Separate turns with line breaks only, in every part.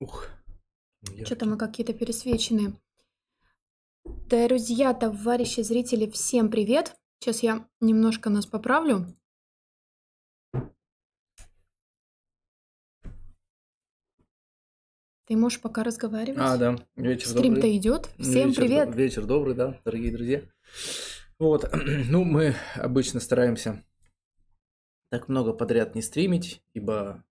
Ух. Ну,
Что-то мы какие-то пересвеченные. Друзья, товарищи, зрители, всем привет. Сейчас я немножко нас поправлю. Ты можешь
пока разговаривать. А, да. Вечер Стрим-то добрый. идет. Всем Вечер привет. Доб...
Вечер добрый, да, дорогие друзья. Вот, ну, мы обычно стараемся так много подряд не стримить, ибо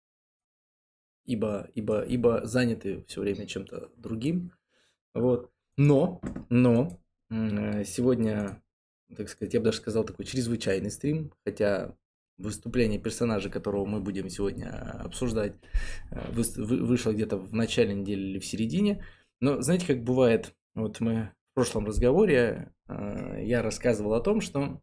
ибо, ибо, ибо заняты все время чем-то другим. Вот. Но, но э, сегодня, так сказать, я бы даже сказал, такой чрезвычайный стрим, хотя выступление персонажа, которого мы будем сегодня обсуждать, э, вышло где-то в начале недели или в середине. Но знаете, как бывает, вот мы в прошлом разговоре э, я рассказывал о том, что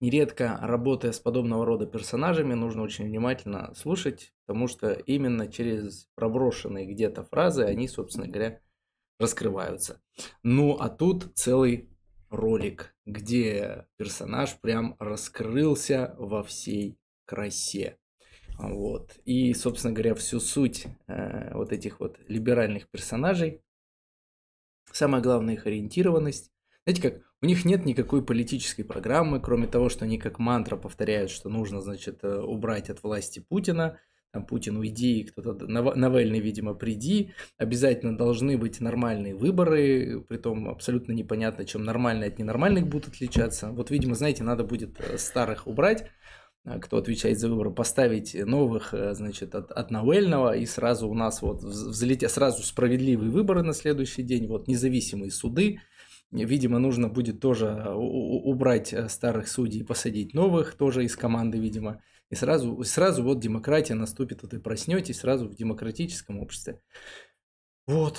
Нередко, работая с подобного рода персонажами, нужно очень внимательно слушать, потому что именно через проброшенные где-то фразы они, собственно говоря, раскрываются. Ну, а тут целый ролик, где персонаж прям раскрылся во всей красе. Вот. И, собственно говоря, всю суть э, вот этих вот либеральных персонажей, самая главная их ориентированность. Знаете, как у них нет никакой политической программы, кроме того, что они как мантра повторяют, что нужно, значит, э, убрать от власти Путина, там, Путин, уйди, кто-то, Навальный, видимо, приди, обязательно должны быть нормальные выборы, при том абсолютно непонятно, чем нормальные от ненормальных будут отличаться. Вот, видимо, знаете, надо будет э, старых убрать, а, кто отвечает за выборы, поставить новых, э, значит, от, от Навального, и сразу у нас вот взлетят, сразу справедливые выборы на следующий день, вот независимые суды, Видимо, нужно будет тоже э, убрать э, старых судей и посадить новых, тоже из команды, видимо. И сразу, сразу вот демократия наступит, вот и проснетесь сразу в демократическом обществе. Вот.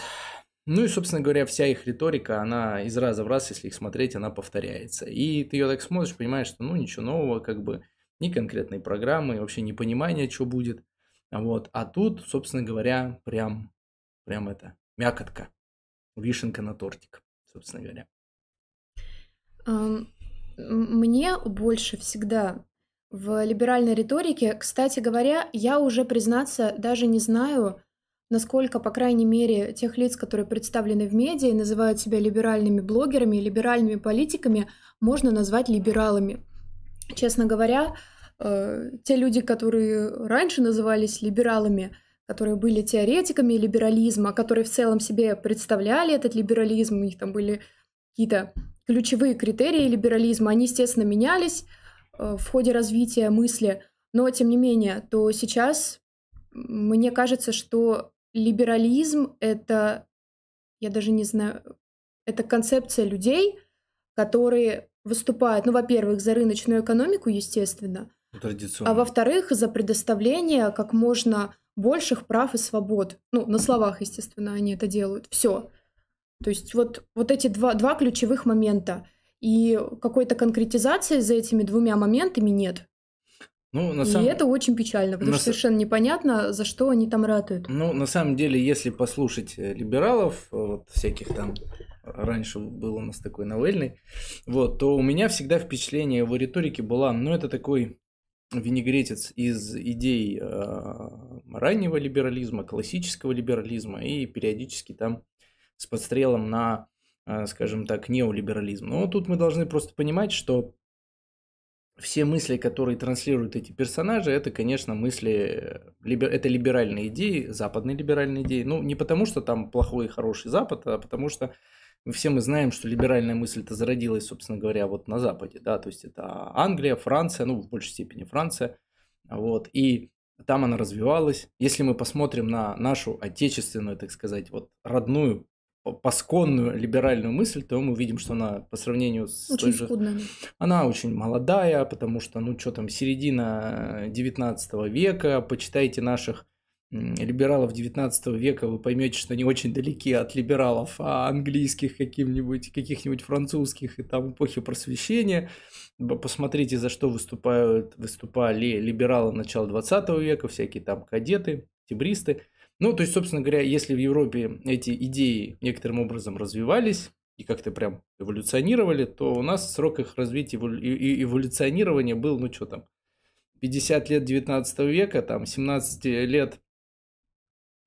Ну и, собственно говоря, вся их риторика, она из раза в раз, если их смотреть, она повторяется. И ты ее так смотришь, понимаешь, что ну ничего нового, как бы ни конкретной программы, вообще не понимания, что будет. Вот. А тут, собственно говоря, прям, прям это, мякотка, вишенка на тортик собственно говоря?
Мне больше всегда в либеральной риторике, кстати говоря, я уже, признаться, даже не знаю, насколько, по крайней мере, тех лиц, которые представлены в медиа и называют себя либеральными блогерами и либеральными политиками, можно назвать либералами. Честно говоря, э, те люди, которые раньше назывались либералами, которые были теоретиками либерализма, которые в целом себе представляли этот либерализм, у них там были какие-то ключевые критерии либерализма, они, естественно, менялись э, в ходе развития мысли, но, тем не менее, то сейчас мне кажется, что либерализм — это, я даже не знаю, это концепция людей, которые выступают, ну, во-первых, за рыночную экономику, естественно, Традиционно. А во-вторых, за предоставление как можно больших прав и свобод. Ну, на словах, естественно, они это делают. Все. То есть вот, вот эти два, два ключевых момента. И какой-то конкретизации за этими двумя моментами нет.
Ну, на самом... И это
очень печально, потому на... что совершенно непонятно, за что они там ратуют.
Ну, на самом деле, если послушать э, либералов, э, вот всяких там, раньше был у нас такой новельный, вот, то у меня всегда впечатление его риторики было, ну, это такой винегретец из идей э, раннего либерализма, классического либерализма и периодически там с подстрелом на, э, скажем так, неолиберализм. Но тут мы должны просто понимать, что все мысли, которые транслируют эти персонажи, это, конечно, мысли, э, это либеральные идеи, западные либеральные идеи. Ну, не потому, что там плохой и хороший Запад, а потому что все мы знаем, что либеральная мысль это зародилась, собственно говоря, вот на Западе, да, то есть это Англия, Франция, ну, в большей степени Франция, вот, и там она развивалась. Если мы посмотрим на нашу отечественную, так сказать, вот родную, посконную либеральную мысль, то мы увидим, что она по сравнению с очень же... Она очень молодая, потому что, ну, что там, середина 19 э, века, почитайте наших либералов 19 века, вы поймете, что они очень далеки от либералов а английских каких нибудь каких-нибудь французских и там эпохи просвещения. Посмотрите, за что выступают, выступали либералы начала 20 века, всякие там кадеты, тибристы. Ну, то есть, собственно говоря, если в Европе эти идеи некоторым образом развивались и как-то прям эволюционировали, то у нас срок их развития и эволюционирования был, ну что там, 50 лет 19 века, там 17 лет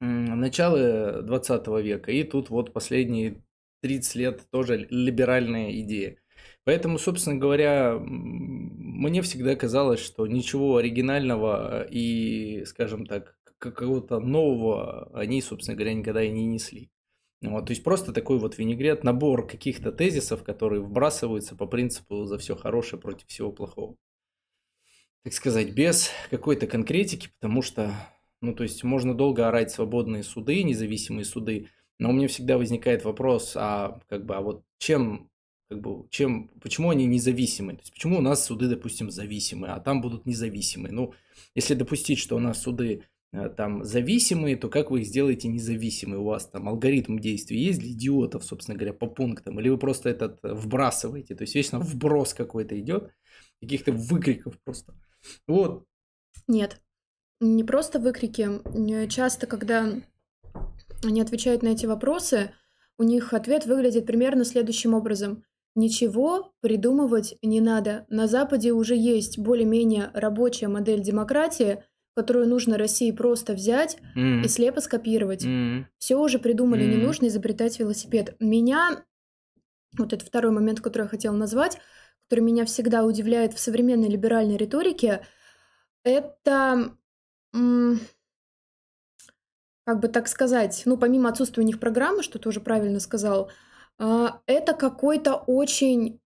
начало 20 века, и тут вот последние 30 лет тоже либеральная идея. Поэтому, собственно говоря, мне всегда казалось, что ничего оригинального и, скажем так, какого-то нового они, собственно говоря, никогда и не несли. Вот, то есть просто такой вот винегрет, набор каких-то тезисов, которые вбрасываются по принципу за все хорошее против всего плохого. Так сказать, без какой-то конкретики, потому что ну, то есть можно долго орать свободные суды, независимые суды, но у меня всегда возникает вопрос, а как бы, а вот чем, как бы, чем, почему они независимы? То есть почему у нас суды, допустим, зависимы, а там будут независимые? Ну, если допустить, что у нас суды э, там зависимые, то как вы их сделаете независимые? У вас там алгоритм действий есть для идиотов, собственно говоря, по пунктам? Или вы просто этот э, вбрасываете? То есть вечно вброс какой-то идет, каких-то выкриков просто. Вот.
Нет не просто выкрики. Часто, когда они отвечают на эти вопросы, у них ответ выглядит примерно следующим образом. Ничего придумывать не надо. На Западе уже есть более-менее рабочая модель демократии, которую нужно России просто взять mm. и слепо скопировать. Mm. Все уже придумали, mm. не нужно изобретать велосипед. Меня, вот этот второй момент, который я хотела назвать, который меня всегда удивляет в современной либеральной риторике, это как бы так сказать, ну, помимо отсутствия у них программы, что ты уже правильно сказал, а, это какой-то очень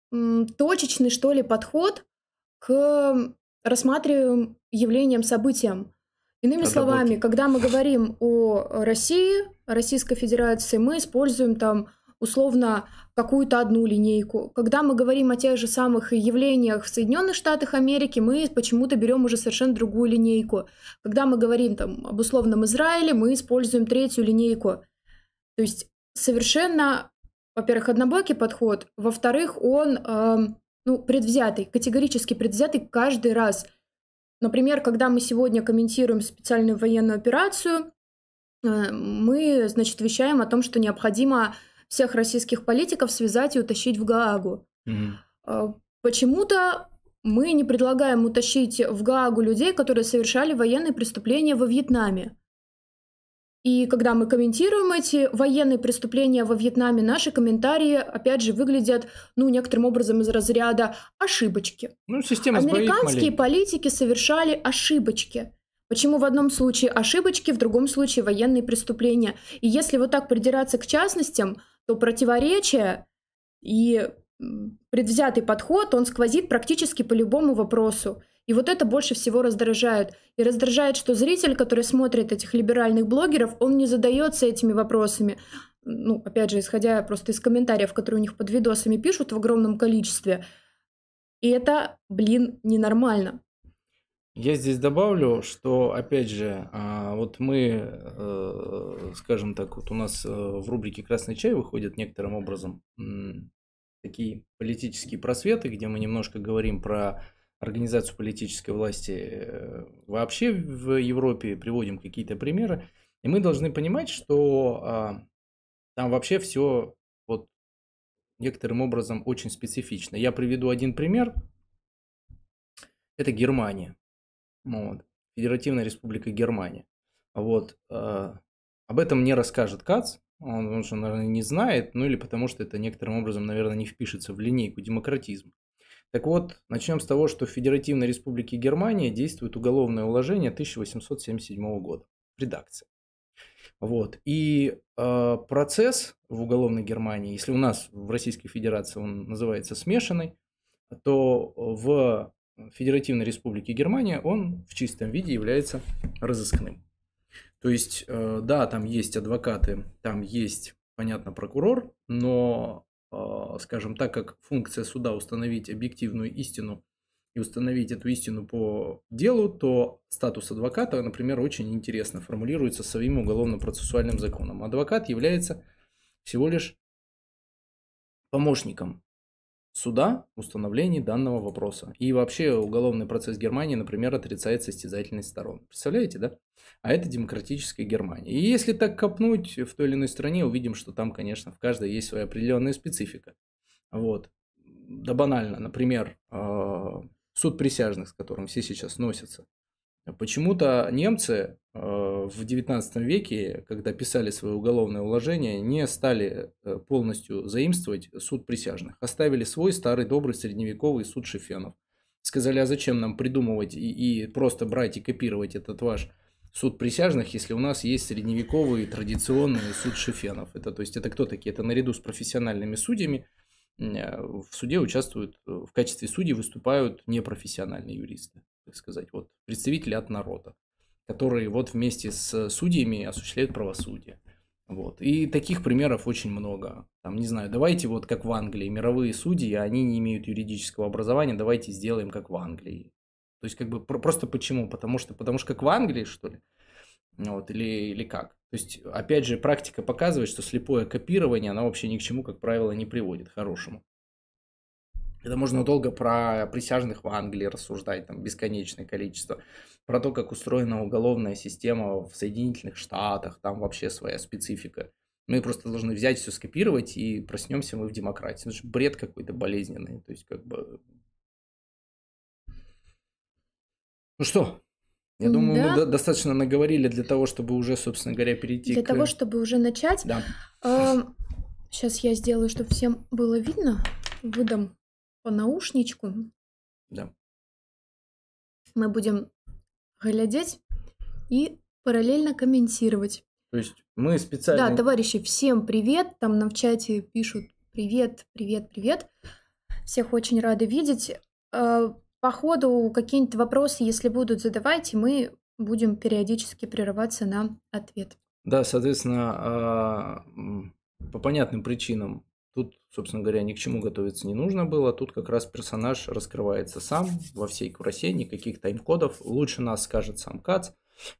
точечный, что ли, подход к рассматриваемым явлениям, событиям. Иными Отработки. словами, когда мы говорим о России, Российской Федерации, мы используем там условно какую-то одну линейку. Когда мы говорим о тех же самых явлениях в Соединенных Штатах Америки, мы почему-то берем уже совершенно другую линейку. Когда мы говорим там об условном Израиле, мы используем третью линейку. То есть совершенно, во-первых, однобокий подход, во-вторых, он э, ну, предвзятый, категорически предвзятый каждый раз. Например, когда мы сегодня комментируем специальную военную операцию, э, мы, значит, вещаем о том, что необходимо всех российских политиков связать и утащить в Гаагу.
Угу.
Почему-то мы не предлагаем утащить в Гаагу людей, которые совершали военные преступления во Вьетнаме. И когда мы комментируем эти военные преступления во Вьетнаме, наши комментарии, опять же, выглядят, ну, некоторым образом из разряда ошибочки. Ну, система Американские политики совершали ошибочки. Почему в одном случае ошибочки, в другом случае военные преступления? И если вот так придираться к частностям, то противоречие и предвзятый подход, он сквозит практически по любому вопросу. И вот это больше всего раздражает. И раздражает, что зритель, который смотрит этих либеральных блогеров, он не задается этими вопросами. Ну, опять же, исходя просто из комментариев, которые у них под видосами пишут в огромном количестве. И это, блин, ненормально.
Я здесь добавлю, что, опять же, а, вот мы, э, скажем так, вот у нас э, в рубрике «Красный чай» выходят некоторым образом такие политические просветы, где мы немножко говорим про организацию политической власти э, вообще в Европе, приводим какие-то примеры. И мы должны понимать, что а, там вообще все вот некоторым образом очень специфично. Я приведу один пример. Это Германия. Ну, вот. Федеративная Республика Германия. Вот. А, об этом не расскажет КАЦ, он, он же, наверное, не знает, ну или потому что это некоторым образом, наверное, не впишется в линейку демократизма. Так вот, начнем с того, что в Федеративной Республике Германия действует уголовное уложение 1877 года, редакция. Вот. И э, процесс в уголовной Германии, если у нас в Российской Федерации он называется смешанный, то в Федеративной Республики Германия, он в чистом виде является разыскным. То есть, э, да, там есть адвокаты, там есть, понятно, прокурор, но, э, скажем, так как функция суда установить объективную истину и установить эту истину по делу, то статус адвоката, например, очень интересно формулируется своим уголовно-процессуальным законом. Адвокат является всего лишь помощником суда в установлении данного вопроса. И вообще уголовный процесс Германии, например, отрицает состязательность сторон. Представляете, да? А это демократическая Германия. И если так копнуть в той или иной стране, увидим, что там, конечно, в каждой есть своя определенная специфика. Вот. Да банально, например, а, суд присяжных, с которым все сейчас носятся. Почему-то немцы э, в XIX веке, когда писали свое уголовное уложение, не стали э, полностью заимствовать суд присяжных. Оставили свой старый добрый средневековый суд шифенов. Сказали, а зачем нам придумывать и, и просто брать и копировать этот ваш суд присяжных, если у нас есть средневековый традиционный суд шифенов. Это, то есть это кто такие? Это наряду с профессиональными судьями э, в суде участвуют, в качестве судей выступают непрофессиональные юристы так сказать, вот представители от народа, которые вот вместе с судьями осуществляют правосудие. Вот. И таких примеров очень много. Там, не знаю, давайте вот как в Англии, мировые судьи, они не имеют юридического образования, давайте сделаем как в Англии. То есть, как бы, просто почему? Потому что, потому что как в Англии, что ли? Вот, или, или как? То есть, опять же, практика показывает, что слепое копирование, оно вообще ни к чему, как правило, не приводит к хорошему. Это можно долго про присяжных в Англии рассуждать, там бесконечное количество, про то, как устроена уголовная система в Соединенных Штатах, там вообще своя специфика. Мы просто должны взять все, скопировать и проснемся мы в демократии. Это же бред какой-то болезненный. То есть, как бы... Ну что,
я думаю, да. мы достаточно
наговорили для того, чтобы уже, собственно говоря, перейти для к... того,
чтобы уже начать. Да. сейчас эм, я сделаю, чтобы всем было видно. Выдам по наушничку. Да. Мы будем глядеть и параллельно комментировать.
То есть мы
специально... Да, товарищи,
всем привет. Там на в чате пишут привет, привет, привет. Всех очень рады видеть. Э, по ходу какие-нибудь вопросы, если будут, задавайте. Мы будем периодически прерываться на ответ.
Да, соответственно, а, по понятным причинам Тут, собственно говоря, ни к чему готовиться не нужно было. Тут как раз персонаж раскрывается сам во всей красе, никаких тайм-кодов. Лучше нас скажет сам Кац.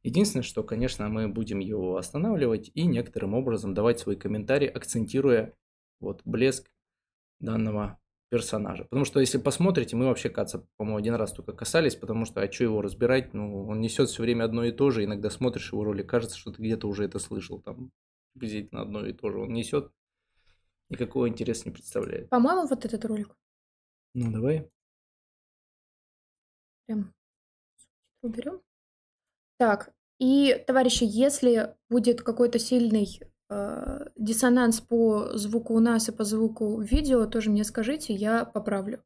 Единственное, что, конечно, мы будем его останавливать и некоторым образом давать свои комментарии, акцентируя вот блеск данного персонажа. Потому что, если посмотрите, мы вообще Каца, по-моему, один раз только касались, потому что, а что его разбирать? Ну, он несет все время одно и то же, иногда смотришь его ролик, кажется, что ты где-то уже это слышал, там,
приблизительно одно и то же. Он несет никакого интереса не представляет. По-моему, вот этот ролик. Ну, давай. Прям уберем. Так, и, товарищи, если будет какой-то сильный
э, диссонанс по звуку у нас и по звуку видео, тоже мне скажите,
я поправлю.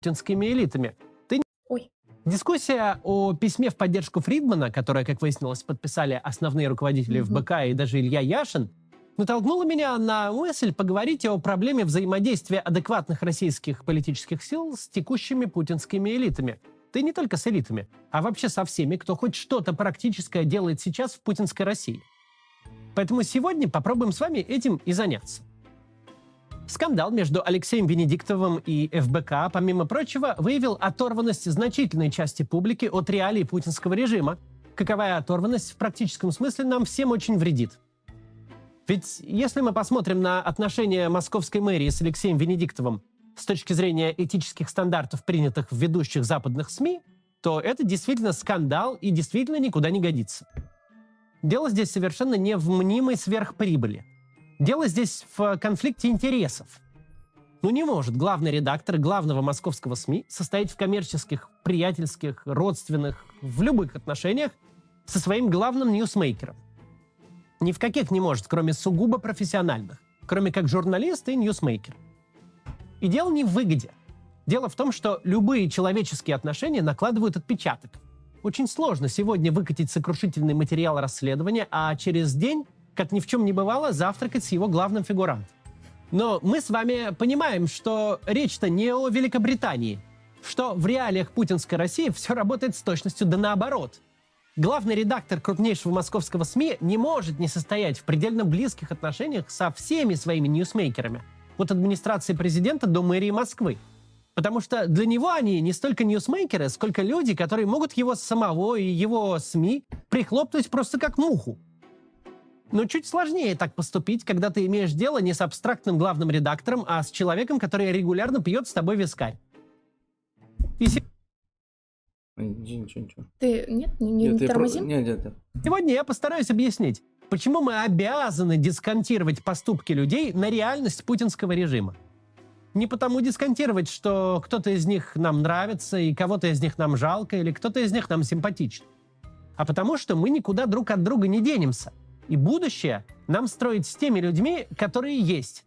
Путинскими элитами. Ты... Ой. Дискуссия о письме в поддержку Фридмана, которое, как выяснилось, подписали основные руководители mm-hmm. ФБК и даже Илья Яшин, натолкнула меня на мысль поговорить о проблеме взаимодействия адекватных российских политических сил с текущими путинскими элитами. Да и не только с элитами, а вообще со всеми, кто хоть что-то практическое делает сейчас в путинской России. Поэтому сегодня попробуем с вами этим и заняться. Скандал между Алексеем Венедиктовым и ФБК, помимо прочего, выявил оторванность значительной части публики от реалий путинского режима. Каковая оторванность в практическом смысле нам всем очень вредит. Ведь если мы посмотрим на отношения московской мэрии с Алексеем Венедиктовым с точки зрения этических стандартов, принятых в ведущих западных СМИ, то это действительно скандал и действительно никуда не годится. Дело здесь совершенно не в мнимой сверхприбыли – Дело здесь в э, конфликте интересов. Ну не может главный редактор главного московского СМИ состоять в коммерческих, приятельских, родственных, в любых отношениях со своим главным ньюсмейкером. Ни в каких не может, кроме сугубо профессиональных, кроме как журналист и ньюсмейкер. И дело не в выгоде. Дело в том, что любые человеческие отношения накладывают отпечаток. Очень сложно сегодня выкатить сокрушительный материал расследования, а через день как ни в чем не бывало, завтракать с его главным фигурантом. Но мы с вами понимаем, что речь-то не о Великобритании, что в реалиях путинской России все работает с точностью да наоборот. Главный редактор крупнейшего московского СМИ не может не состоять в предельно близких отношениях со всеми своими ньюсмейкерами, от администрации президента до мэрии Москвы. Потому что для него они не столько ньюсмейкеры, сколько люди, которые могут его самого и его СМИ прихлопнуть просто как муху. Но чуть сложнее так поступить, когда ты имеешь дело не с абстрактным главным редактором, а с человеком, который регулярно пьет с тобой вискарь. И се...
Ты
нет, не, не нет, не тормозим? про... нет,
нет, нет. Сегодня я постараюсь объяснить, почему мы обязаны дисконтировать поступки людей на реальность путинского режима. Не потому дисконтировать, что кто-то из них нам нравится, и кого-то из них нам жалко, или кто-то из них нам симпатичен. А потому что мы никуда друг от друга не денемся – и будущее нам строить с теми людьми, которые
есть.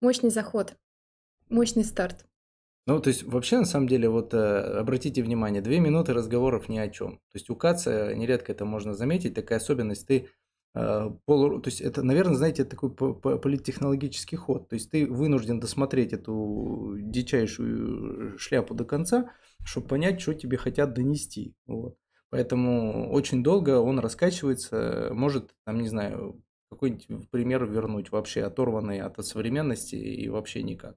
Мощный заход, мощный старт.
Ну, то есть вообще, на самом деле, вот э, обратите внимание, две минуты разговоров ни о чем. То есть у Каца нередко это можно заметить, такая особенность, ты э, Полу... То есть это, наверное, знаете, такой политтехнологический ход. То есть ты вынужден досмотреть эту дичайшую шляпу до конца, чтобы понять, что тебе хотят донести. Вот. Поэтому очень долго он раскачивается, может, там, не знаю, какой-нибудь пример вернуть, вообще оторванный от современности и вообще никак.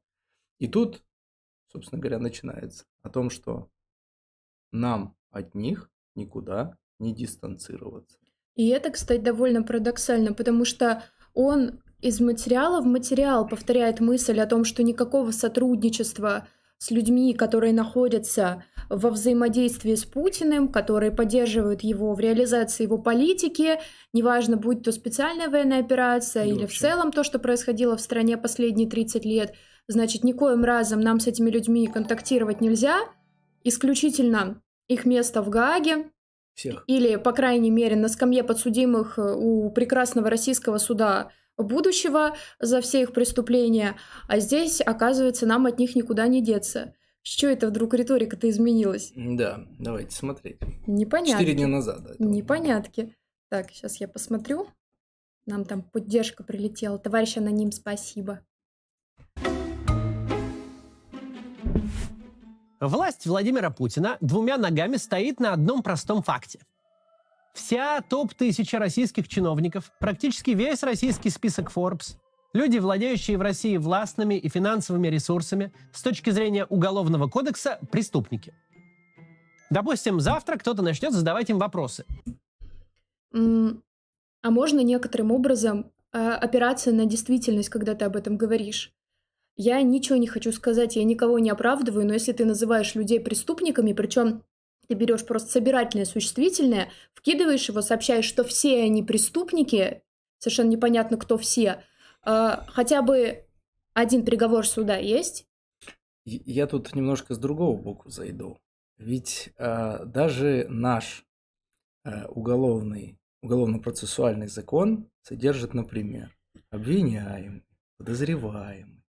И тут, собственно говоря, начинается о том, что нам от них никуда не дистанцироваться.
И это, кстати, довольно парадоксально, потому что он из материала в материал повторяет мысль о том, что никакого сотрудничества с людьми, которые находятся во взаимодействии с Путиным, которые поддерживают его в реализации его политики, неважно, будет то специальная военная операция и ну, или в целом то, что происходило в стране последние 30 лет. Значит, никоим разом нам с этими людьми контактировать нельзя, исключительно их место в Гааге, всех. Или, по крайней мере, на скамье подсудимых э, у прекрасного российского суда будущего за все их преступления, а здесь, оказывается, нам от них никуда не деться. Что это вдруг риторика-то изменилась?
Да, давайте смотреть.
Непонятно. Четыре дня назад. Да, Непонятки. Так, сейчас я посмотрю. Нам там поддержка прилетела. Товарищ аноним, спасибо.
Власть Владимира Путина двумя ногами стоит на одном простом факте. Вся топ-тысяча российских чиновников, практически весь российский список Forbes, Люди, владеющие в России властными и финансовыми ресурсами, с точки зрения Уголовного кодекса – преступники. Допустим, завтра кто-то начнет задавать им вопросы.
А можно некоторым образом э, опираться на действительность, когда ты об этом говоришь? Я ничего не хочу сказать, я никого не оправдываю, но если ты называешь людей преступниками, причем ты берешь просто собирательное существительное, вкидываешь его, сообщаешь, что все они преступники, совершенно непонятно, кто все, а, хотя бы один приговор суда есть?
Я тут немножко с другого боку зайду. Ведь а, даже наш а, уголовный, уголовно-процессуальный закон содержит, например, обвиняемый, подозреваемый,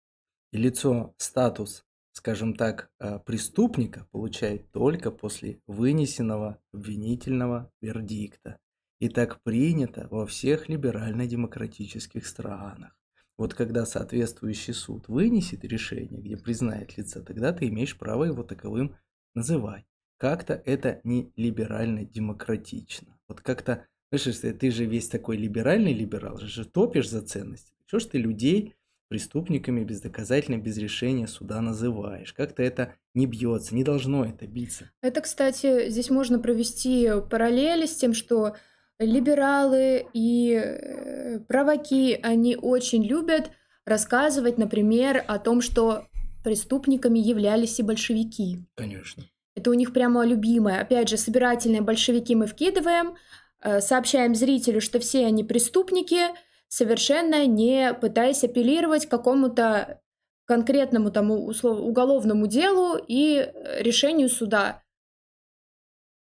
и лицо, статус, скажем так, преступника получает только после вынесенного обвинительного вердикта. И так принято во всех либерально-демократических странах. Вот когда соответствующий суд вынесет решение, где признает лица, тогда ты имеешь право его таковым называть. Как-то это не либерально-демократично. Вот как-то, слышишь, ты же весь такой либеральный либерал, же топишь за ценности. Чего ж ты людей преступниками бездоказательно, без решения суда называешь. Как-то это не бьется, не должно это биться.
Это, кстати, здесь можно провести параллели с тем, что либералы и э, праваки, они очень любят рассказывать, например, о том, что преступниками являлись и большевики. Конечно. Это у них прямо любимое. Опять же, собирательные большевики мы вкидываем, э, сообщаем зрителю, что все они преступники, совершенно не пытаясь апеллировать к какому-то конкретному тому услов... уголовному делу и э, решению суда.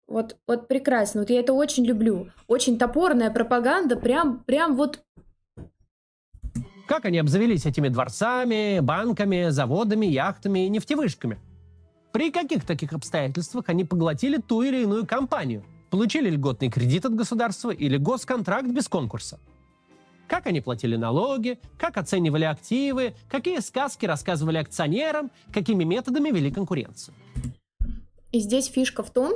Вот, вот прекрасно. Вот я это очень люблю. Очень топорная пропаганда, прям, прям вот
как они обзавелись этими дворцами, банками, заводами, яхтами и нефтевышками? При каких таких обстоятельствах они поглотили ту или иную компанию? Получили льготный кредит от государства или госконтракт без конкурса? Как они платили налоги, как оценивали активы, какие сказки рассказывали акционерам, какими методами вели конкуренцию?
И здесь фишка в том,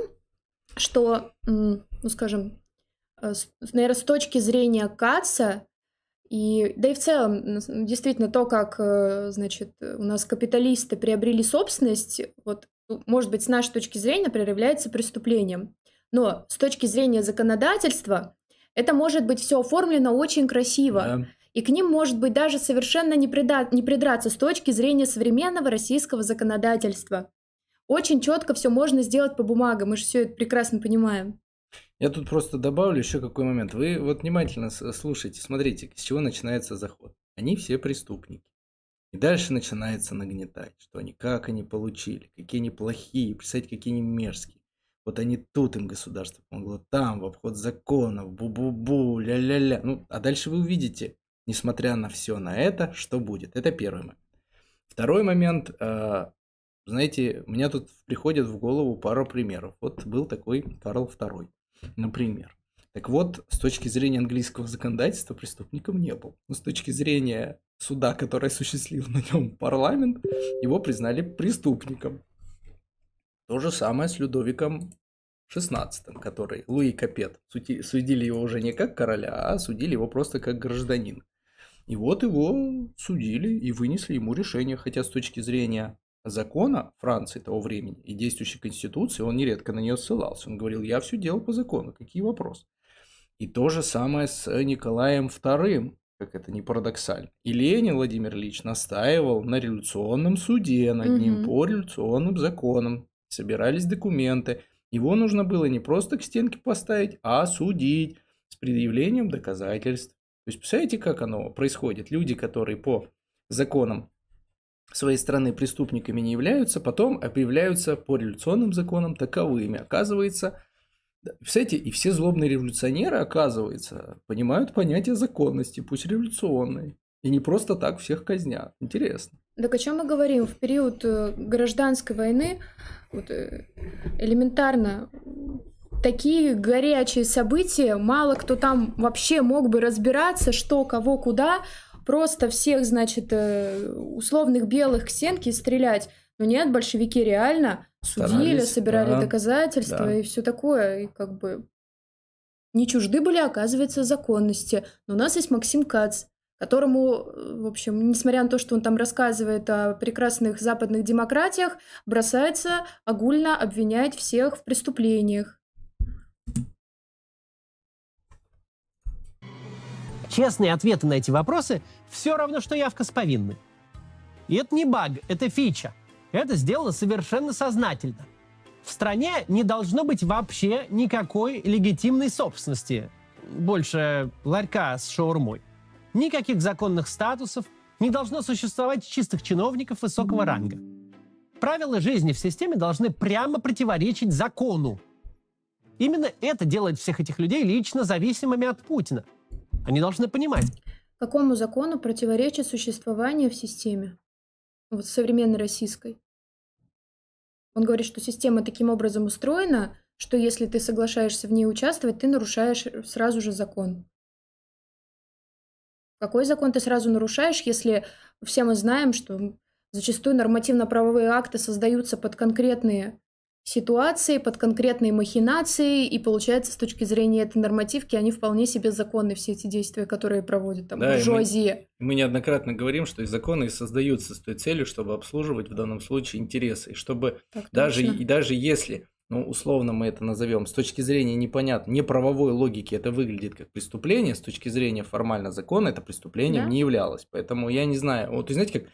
что, ну скажем, э, наверное, с точки зрения Каца, и, да и в целом, действительно, то, как, э, значит, у нас капиталисты приобрели собственность, вот, ну, может быть, с нашей точки зрения, проявляется преступлением. Но с точки зрения законодательства это может быть все оформлено очень красиво. Да. И к ним, может быть, даже совершенно не, прида... не придраться с точки зрения современного российского законодательства. Очень четко все можно сделать по бумагам, мы же все это прекрасно понимаем.
Я тут просто добавлю еще какой момент. Вы вот внимательно э, слушайте, смотрите, с чего начинается заход. Они все преступники. И дальше начинается нагнетать, что они, как они получили, какие они плохие, представьте, какие они мерзкие. Вот они тут им государство помогло, там, в обход законов, бу-бу-бу, ля-ля-ля. Ну, а дальше вы увидите, несмотря на все на это, что будет. Это первый момент. Второй момент, а, знаете, у меня тут приходит в голову пара примеров. Вот был такой Карл II, например. Так вот, с точки зрения английского законодательства преступником не был. Но с точки зрения суда, который осуществил на нем парламент, его признали преступником. То же самое с Людовиком XVI, который Луи Капет. Судили его уже не как короля, а судили его просто как гражданин. И вот его судили и вынесли ему решение, хотя с точки зрения закона Франции того времени и действующей конституции, он нередко на нее ссылался. Он говорил, я все делал по закону, какие вопросы? И то же самое с Николаем II, как это не парадоксально. И Ленин Владимир Ильич настаивал на революционном суде над угу. ним по революционным законам. Собирались документы. Его нужно было не просто к стенке поставить, а судить с предъявлением доказательств. То есть, представляете, как оно происходит? Люди, которые по законам своей страны преступниками не являются, потом объявляются по революционным законам таковыми. Оказывается, кстати, и все злобные революционеры, оказывается, понимают понятие законности, пусть революционной. И не просто так всех казнят. Интересно.
Так о чем мы говорим? В период э, гражданской войны вот, э, элементарно такие горячие события, мало кто там вообще мог бы разбираться, что, кого, куда, просто всех, значит, э, условных белых к сенке стрелять. Но нет, большевики реально Старались, судили, собирали да, доказательства да. и все такое. И как бы не чужды были, оказывается, законности. Но у нас есть Максим Кац, которому, э, в общем, несмотря на то, что он там рассказывает о прекрасных западных демократиях, бросается огульно обвинять всех в преступлениях.
Честные ответы на эти вопросы все равно, что явка с повинной. И это не баг, это фича. Это сделано совершенно сознательно. В стране не должно быть вообще никакой легитимной собственности. Больше ларька с шаурмой. Никаких законных статусов, не должно существовать чистых чиновников высокого ранга. Правила жизни в системе должны прямо противоречить закону. Именно это делает всех этих людей лично зависимыми от Путина – они должны
понимать. Какому закону противоречит существование в системе? Вот современной российской. Он говорит, что система таким образом устроена, что если ты соглашаешься в ней участвовать, ты нарушаешь сразу же закон. Какой закон ты сразу нарушаешь, если все мы знаем, что зачастую нормативно-правовые акты создаются под конкретные ситуации, под конкретные махинации, и получается, с точки зрения этой нормативки, они вполне себе законны, все эти действия, которые проводят там да, буржуазия.
Мы, мы неоднократно говорим, что и законы создаются с той целью, чтобы обслуживать в данном случае интересы, и чтобы даже, и даже если ну, условно мы это назовем, с точки зрения непонятной неправовой логики это выглядит как преступление, с точки зрения формально закона это преступлением да? не являлось. Поэтому я не знаю, вот знаете, как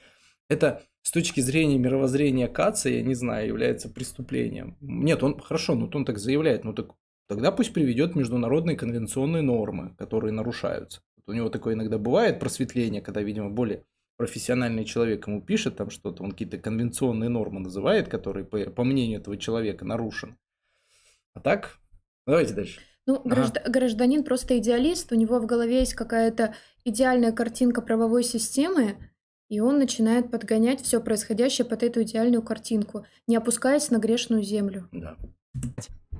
это с точки зрения мировоззрения Каца, я не знаю, является преступлением. Нет, он хорошо, ну он так заявляет, ну так тогда пусть приведет международные конвенционные нормы, которые нарушаются. Вот у него такое иногда бывает просветление, когда, видимо, более профессиональный человек ему пишет там что-то, он какие-то конвенционные нормы называет, которые, по, по мнению этого человека, нарушены. А
так, давайте дальше.
Ну, гражд... гражданин просто идеалист, у него в голове есть какая-то идеальная картинка правовой системы, и он начинает подгонять все происходящее под эту идеальную картинку, не опускаясь на грешную землю.
Да.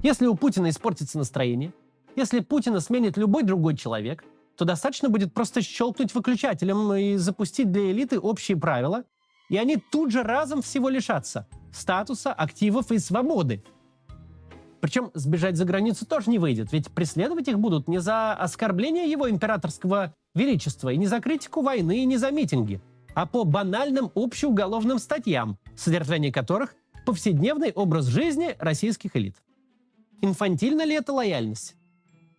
Если
у Путина испортится настроение, если Путина сменит любой другой человек, то достаточно будет просто щелкнуть выключателем и запустить для элиты общие правила, и они тут же разом всего лишатся – статуса, активов и свободы. Причем сбежать за границу тоже не выйдет, ведь преследовать их будут не за оскорбление его императорского величества, и не за критику войны, и не за митинги – а по банальным общеуголовным статьям, содержание которых – повседневный образ жизни российских элит. Инфантильна ли это лояльность?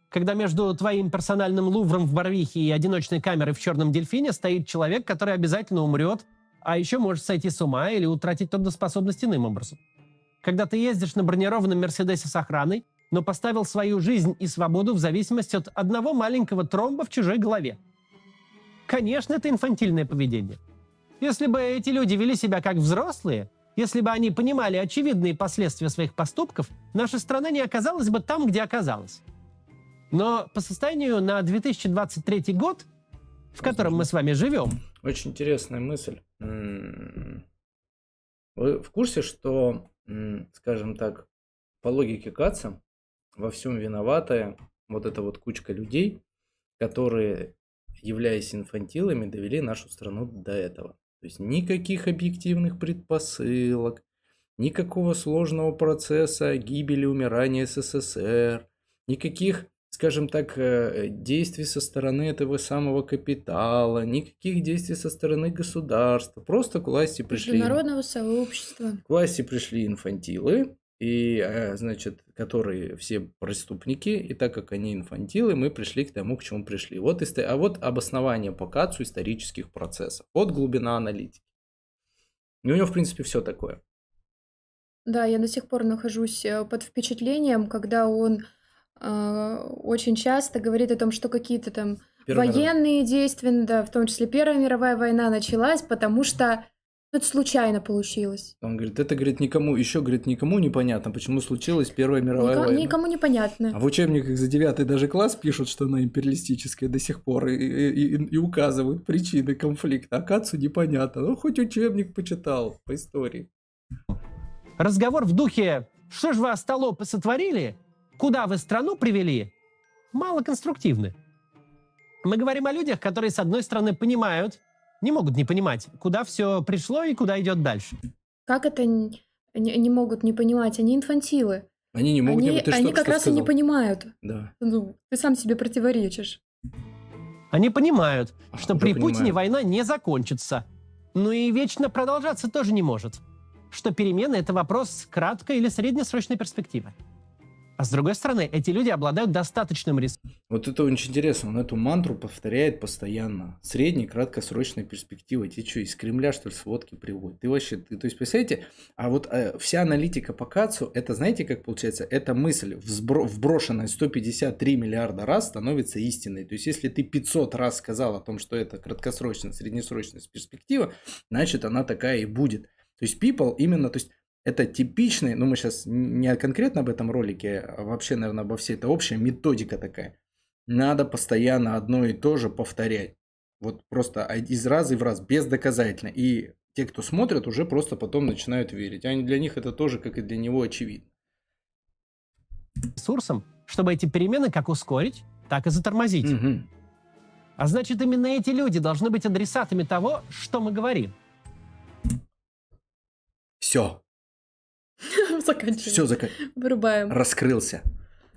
Когда между твоим персональным лувром в Барвихе и одиночной камерой в «Черном дельфине» стоит человек, который обязательно умрет, а еще может сойти с ума или утратить трудоспособность иным образом. Когда ты ездишь на бронированном «Мерседесе» с охраной, но поставил свою жизнь и свободу в зависимости от одного маленького тромба в чужой голове. Конечно, это инфантильное поведение. Если бы эти люди вели себя как взрослые, если бы они понимали очевидные последствия своих поступков, наша страна не оказалась бы там, где оказалась. Но по состоянию на 2023 год,
в котором мы с вами живем... Очень интересная мысль. Вы в курсе, что, скажем так, по логике Каца во всем виноватая вот эта вот кучка людей, которые, являясь инфантилами, довели нашу страну до этого. То есть никаких объективных предпосылок, никакого сложного процесса гибели, умирания СССР, никаких, скажем так, э, действий со стороны этого самого капитала, никаких действий со стороны государства. Просто к власти пришли... Международного
сообщества.
К власти пришли инфантилы, и, э, значит, которые все преступники, и так как они инфантилы, мы пришли к тому, к чему пришли. Вот, а вот обоснование по Кацу исторических процессов. Вот глубина аналитики. И у него, в принципе, все такое.
Да, я до сих пор нахожусь э, под впечатлением, когда он э, очень часто говорит о том, что какие-то там Первая военные мировая. действия, да, в том числе Первая мировая война началась, потому что это случайно получилось.
Он говорит, это, говорит, никому, еще, говорит, никому непонятно, почему случилась Первая мировая Ника- война.
Никому непонятно. А
в учебниках за девятый даже класс пишут, что она империалистическая до сих пор, и, и, и, указывают причины конфликта. А Кацу непонятно. Ну, хоть учебник почитал
по истории. Разговор в духе «Что ж вы, остолопы, сотворили? Куда вы страну привели?» мало конструктивны. Мы говорим о людях, которые, с одной стороны, понимают, не могут не понимать, куда все пришло и куда идет дальше.
Как это не, не могут не понимать? Они инфантилы.
Они не могут. Они, не... Ты они как раз сказал? и не
понимают. Да. Ну, ты сам себе противоречишь.
Они понимают, а, что при понимаю. Путине война не закончится. но ну и вечно продолжаться тоже не может. Что перемены – это вопрос краткой или среднесрочной перспективы. А с
другой стороны, эти люди обладают достаточным риском. Вот это очень интересно. Он эту мантру повторяет постоянно. Средняя, краткосрочная перспектива. Те что, из Кремля, что ли, сводки приводит. Ты вообще, ты, то есть, представляете, а вот э, вся аналитика по КАЦу, это, знаете, как получается, эта мысль, взбро, вброшенная 153 миллиарда раз, становится истиной. То есть, если ты 500 раз сказал о том, что это краткосрочная, среднесрочная перспектива, значит, она такая и будет. То есть people именно, то есть это типичный, ну мы сейчас не конкретно об этом ролике, а вообще, наверное, обо всей это общая методика такая. Надо постоянно одно и то же повторять. Вот просто из раза в раз, бездоказательно. И те, кто смотрят, уже просто потом начинают верить. Они для них это тоже, как и для него, очевидно.
Ресурсом, чтобы эти перемены как ускорить, так и затормозить. Угу. А значит, именно эти люди должны быть адресатами того, что мы говорим.
Все.
Заканчиваем. Все, заканчиваем. Вырубаем.
Раскрылся.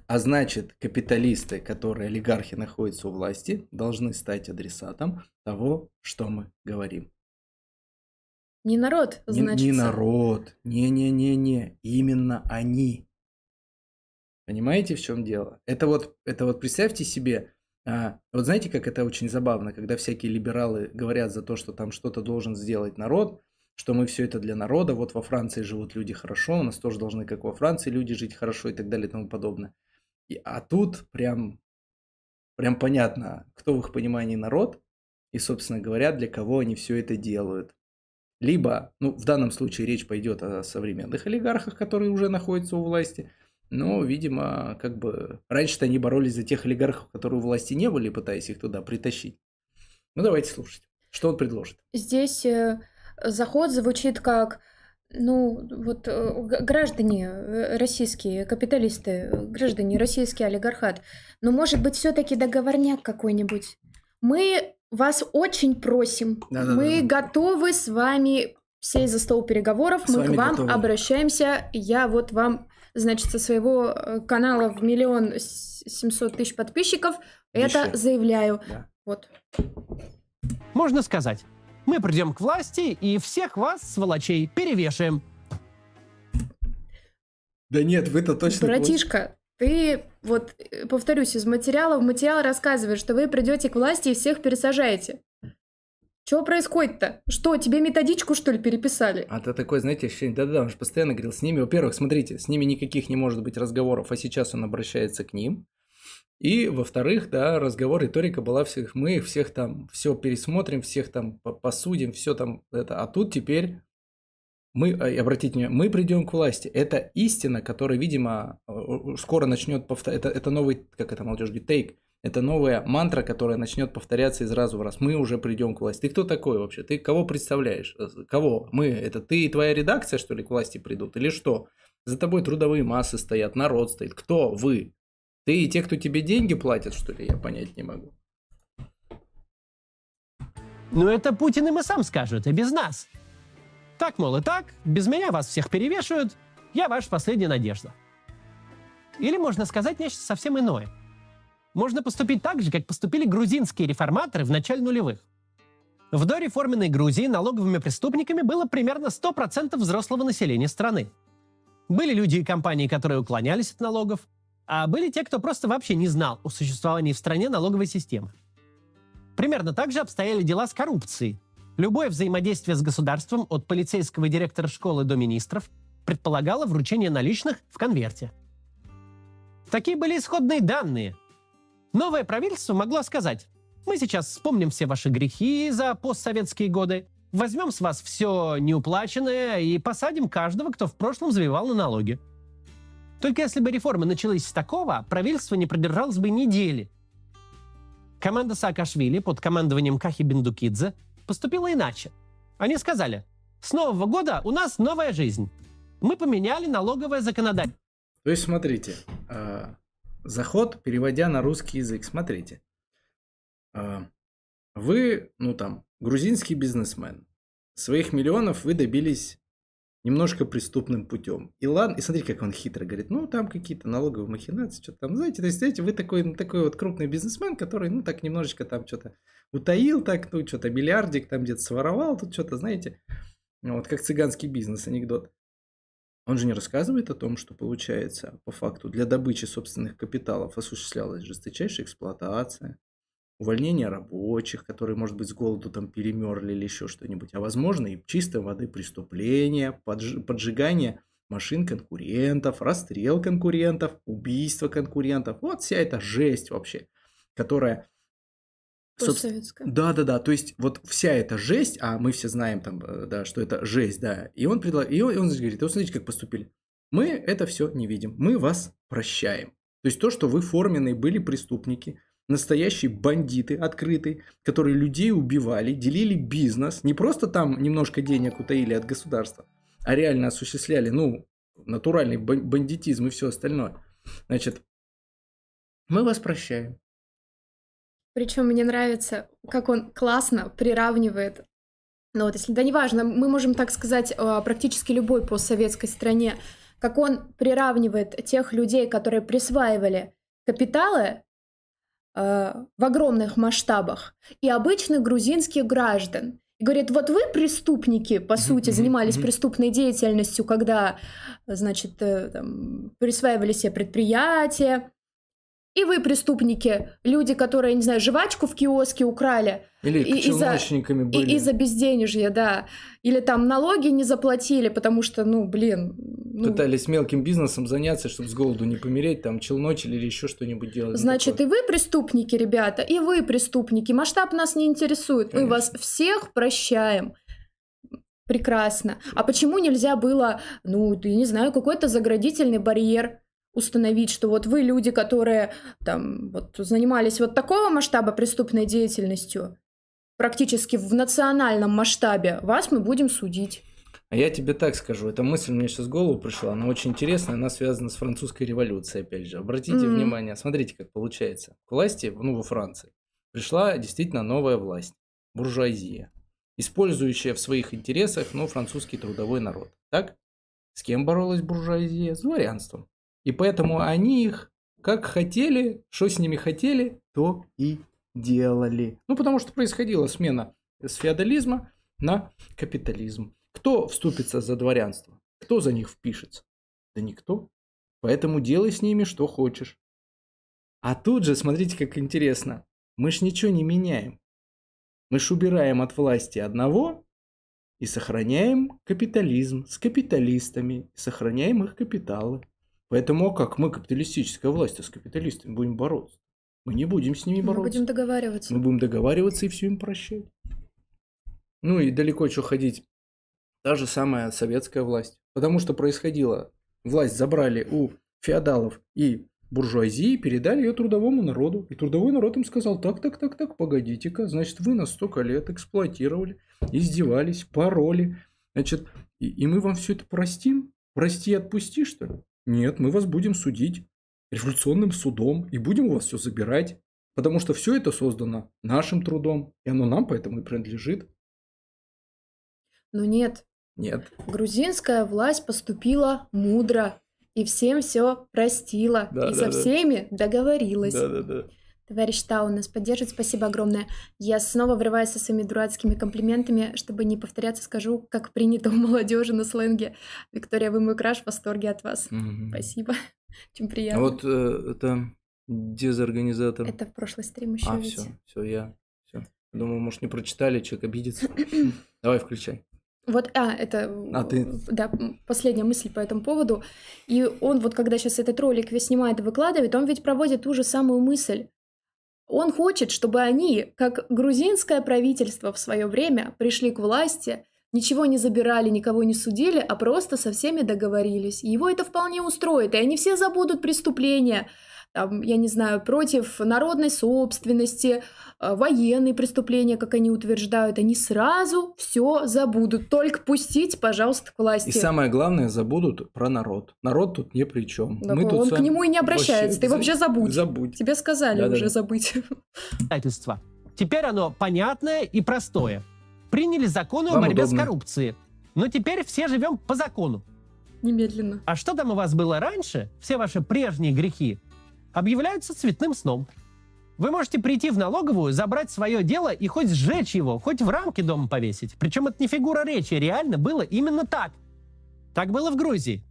А значит, капиталисты, которые олигархи находятся у власти, должны стать адресатом того, что мы говорим.
Не народ, значит. Не, не
народ. Не-не-не-не. Именно они. Понимаете, в чем дело? Это вот, это вот представьте себе, а, вот знаете, как это очень забавно, когда всякие либералы говорят за то, что там что-то должен сделать народ, что мы все это для народа, вот во Франции живут люди хорошо, у нас тоже должны, как во Франции, люди жить хорошо и так далее и тому подобное. И, а тут прям, прям понятно, кто в их понимании народ, и, собственно говоря, для кого они все это делают. Либо, ну, в данном случае речь пойдет о современных олигархах, которые уже находятся у власти, но, видимо, как бы раньше-то они боролись за тех олигархов, которые у власти не были, пытаясь их туда притащить. Ну, давайте слушать. Что он предложит?
Здесь э, заход звучит как ну, вот э, граждане э, российские, капиталисты, граждане российский олигархат, но может быть все-таки договорняк какой-нибудь. Мы вас очень просим, да, да, мы да, да. готовы с вами сесть за стол переговоров, с мы к вам готовы. обращаемся, я вот вам, значит, со своего э, канала в миллион семьсот тысяч подписчиков Еще. это заявляю. Да. Вот.
Можно сказать, мы придем к власти и всех вас, сволочей, перевешаем.
Да нет, вы-то точно...
Братишка,
ты, вот, э, повторюсь, из материала в материал рассказываешь, что вы придете к власти и всех пересажаете. Что происходит-то? Что, тебе методичку, что ли, переписали? А
ты такой, знаете, ощущение, да-да, он же постоянно говорил с ними. Во-первых, смотрите, с ними никаких не может быть разговоров, а сейчас он обращается к ним. И, во-вторых, да, разговор, риторика была всех, мы всех там все пересмотрим, всех там посудим, все там это. А тут теперь мы, э, обратите внимание, мы придем к власти. Это истина, которая, видимо, э, скоро начнет повторять. Это, это новый, как это молодежь говорит, тейк. Это новая мантра, которая начнет повторяться из разу в раз. Мы уже придем к власти. Ты кто такой вообще? Ты кого представляешь? Э, кого? Мы? Это ты и твоя редакция, что ли, к власти придут? Или что? За тобой трудовые массы стоят, народ стоит. Кто вы? Ты и те, кто тебе деньги платят, что ли, я понять не могу.
Ну это Путин им и сам скажет, и без нас. Так, мол, и так, без меня вас всех перевешивают, я ваша последняя надежда. Или можно сказать нечто совсем иное. Можно поступить так же, как поступили грузинские реформаторы в начале нулевых. В дореформенной Грузии налоговыми преступниками было примерно 100% взрослого населения страны. Были люди и компании, которые уклонялись от налогов, а были те, кто просто вообще не знал о существовании в стране налоговой системы. Примерно так же обстояли дела с коррупцией. Любое взаимодействие с государством от полицейского директора школы до министров предполагало вручение наличных в конверте. Такие были исходные данные. Новое правительство могло сказать, мы сейчас вспомним все ваши грехи за постсоветские годы, возьмем с вас все неуплаченное и посадим каждого, кто в прошлом завивал на налоги. Только если бы реформа началась с такого, правительство не продержалось бы недели. Команда Саакашвили под командованием Кахи Бендукидзе поступила иначе. Они сказали, с нового года у нас новая жизнь. Мы поменяли налоговое законодательство. То есть, смотрите, а,
заход, переводя на русский язык, смотрите. А, вы, ну там, грузинский бизнесмен. Своих миллионов вы добились немножко преступным путем. И ладно, и смотрите, как он хитро говорит, ну, там какие-то налоговые махинации, что-то там, знаете, то есть, знаете, вы такой, ну, такой вот крупный бизнесмен, который, ну, так немножечко там что-то утаил, так, ну, что-то миллиардик там где-то своровал, тут что-то, знаете, ну, вот как цыганский бизнес, анекдот. Он же не рассказывает о том, что, получается, по факту, для добычи собственных капиталов осуществлялась жесточайшая эксплуатация, увольнение рабочих, которые, может быть, с голоду там перемерли или еще что-нибудь, а возможно и чистой воды преступления, подж... поджигание машин конкурентов, расстрел конкурентов, убийство конкурентов. Вот вся эта жесть вообще, которая...
Постсоветская.
Да, да, да. То есть вот вся эта жесть, а мы все знаем там, э, да, что это жесть, да. И он, предлагает, и он, он говорит, вот смотрите, как поступили. Мы это все не видим. Мы вас прощаем. То есть то, что вы форменные были преступники, настоящие бандиты открытые, которые людей убивали, делили бизнес, не просто там немножко денег утаили от государства, а реально осуществляли, ну, натуральный бандитизм и все остальное. Значит,
мы вас прощаем.
Причем мне нравится, как он классно приравнивает ну вот, если, да неважно, мы можем так сказать о а, практически любой постсоветской стране, как он приравнивает тех людей, которые присваивали капиталы Э, в огромных масштабах, и обычных грузинских граждан. И говорит, вот вы преступники, по сути, занимались преступной деятельностью, когда, э, значит, э, там, присваивали себе предприятия, и вы преступники, люди, которые, не знаю, жвачку в киоске украли. Или и, челночниками за были. И, из-за безденежья, да. Или там налоги не заплатили, потому что, ну, блин. Ну...
Пытались мелким бизнесом заняться, чтобы с голоду не помереть, там, челночили или еще что-нибудь делали. Значит,
такое. и вы преступники, ребята, и вы преступники. Масштаб нас не интересует. Конечно. Мы вас всех прощаем. Прекрасно. А почему нельзя было, ну, я не знаю, какой-то заградительный барьер? установить, что вот вы люди, которые там вот занимались вот такого масштаба преступной деятельностью, практически в национальном масштабе, вас мы будем судить.
А я тебе так скажу, эта мысль мне сейчас в голову пришла, она очень интересная, она связана с французской революцией, опять же. Обратите mm-hmm. внимание, смотрите, как получается. К власти, ну, во Франции, пришла действительно новая власть, буржуазия, использующая в своих интересах, ну, французский трудовой народ. Так? С кем боролась буржуазия? С дворянством. И поэтому они их как хотели, что с ними хотели, то и делали. Ну, потому что происходила смена с феодализма на капитализм. Кто вступится за дворянство? Кто за них впишется? Да никто. Поэтому делай с ними что хочешь. А тут же, смотрите, как интересно, мы ж ничего не меняем. Мы ж убираем от власти одного и сохраняем капитализм с капиталистами, сохраняем их капиталы. Поэтому как мы, капиталистическая власть, а с капиталистами будем бороться? Мы не будем с ними бороться. Мы будем
договариваться.
Мы будем договариваться и все им прощать. Ну и далеко что ходить. Та же самая советская власть. Потому что происходило, власть забрали у феодалов и буржуазии, передали ее трудовому народу. И трудовой народ им сказал, так, так, так, так, погодите-ка, значит, вы нас столько лет эксплуатировали, издевались, пороли. Значит, и, и мы вам все это простим? Прости и отпусти, что ли? Нет, мы вас будем судить революционным судом и будем у вас все забирать, потому что все это создано нашим трудом, и оно нам поэтому и принадлежит. Но нет. Нет.
Грузинская власть поступила мудро и всем все простила да, и да, со да. всеми договорилась. Да, да, да. Товарищ Таун нас поддержит, спасибо огромное. Я снова врываюсь со своими дурацкими комплиментами, чтобы не повторяться, скажу, как принято у молодежи на сленге. Виктория, вы мой краш, в восторге от вас. mm Спасибо, чем а приятно. вот
э, это дезорганизатор. Это в
прошлый стрим еще. А, все,
все, я. Все. Думаю, может, не прочитали, человек обидится. Давай, включай.
Вот, а, это а ты... Э, да, последняя мысль по этому поводу. И он вот, когда сейчас этот ролик весь снимает и выкладывает, он ведь проводит ту же самую мысль. Он хочет, чтобы они, как грузинское правительство в свое время, пришли к власти, ничего не забирали, никого не судили, а просто со всеми договорились. Его это вполне устроит, и они все забудут преступления, там, я не знаю, против народной собственности, э, военные преступления, как они утверждают, они сразу все забудут. Только пустить, пожалуйста, к власти. И самое
главное, забудут про народ. Народ тут ни при чем. Да, Мы он тут он сам... к нему и не обращается.
Вообще... Ты вообще забудь. Забудь. Тебе сказали да, уже да.
забыть.
Теперь оно
понятное и простое. Приняли законы Вам о борьбе удобно. с коррупцией. Но теперь все живем по закону. Немедленно. А что там у вас было раньше? Все ваши прежние грехи объявляются цветным сном. Вы можете прийти в налоговую, забрать свое дело и хоть сжечь его, хоть в рамки дома повесить. Причем это не фигура речи, реально было именно так. Так было в Грузии.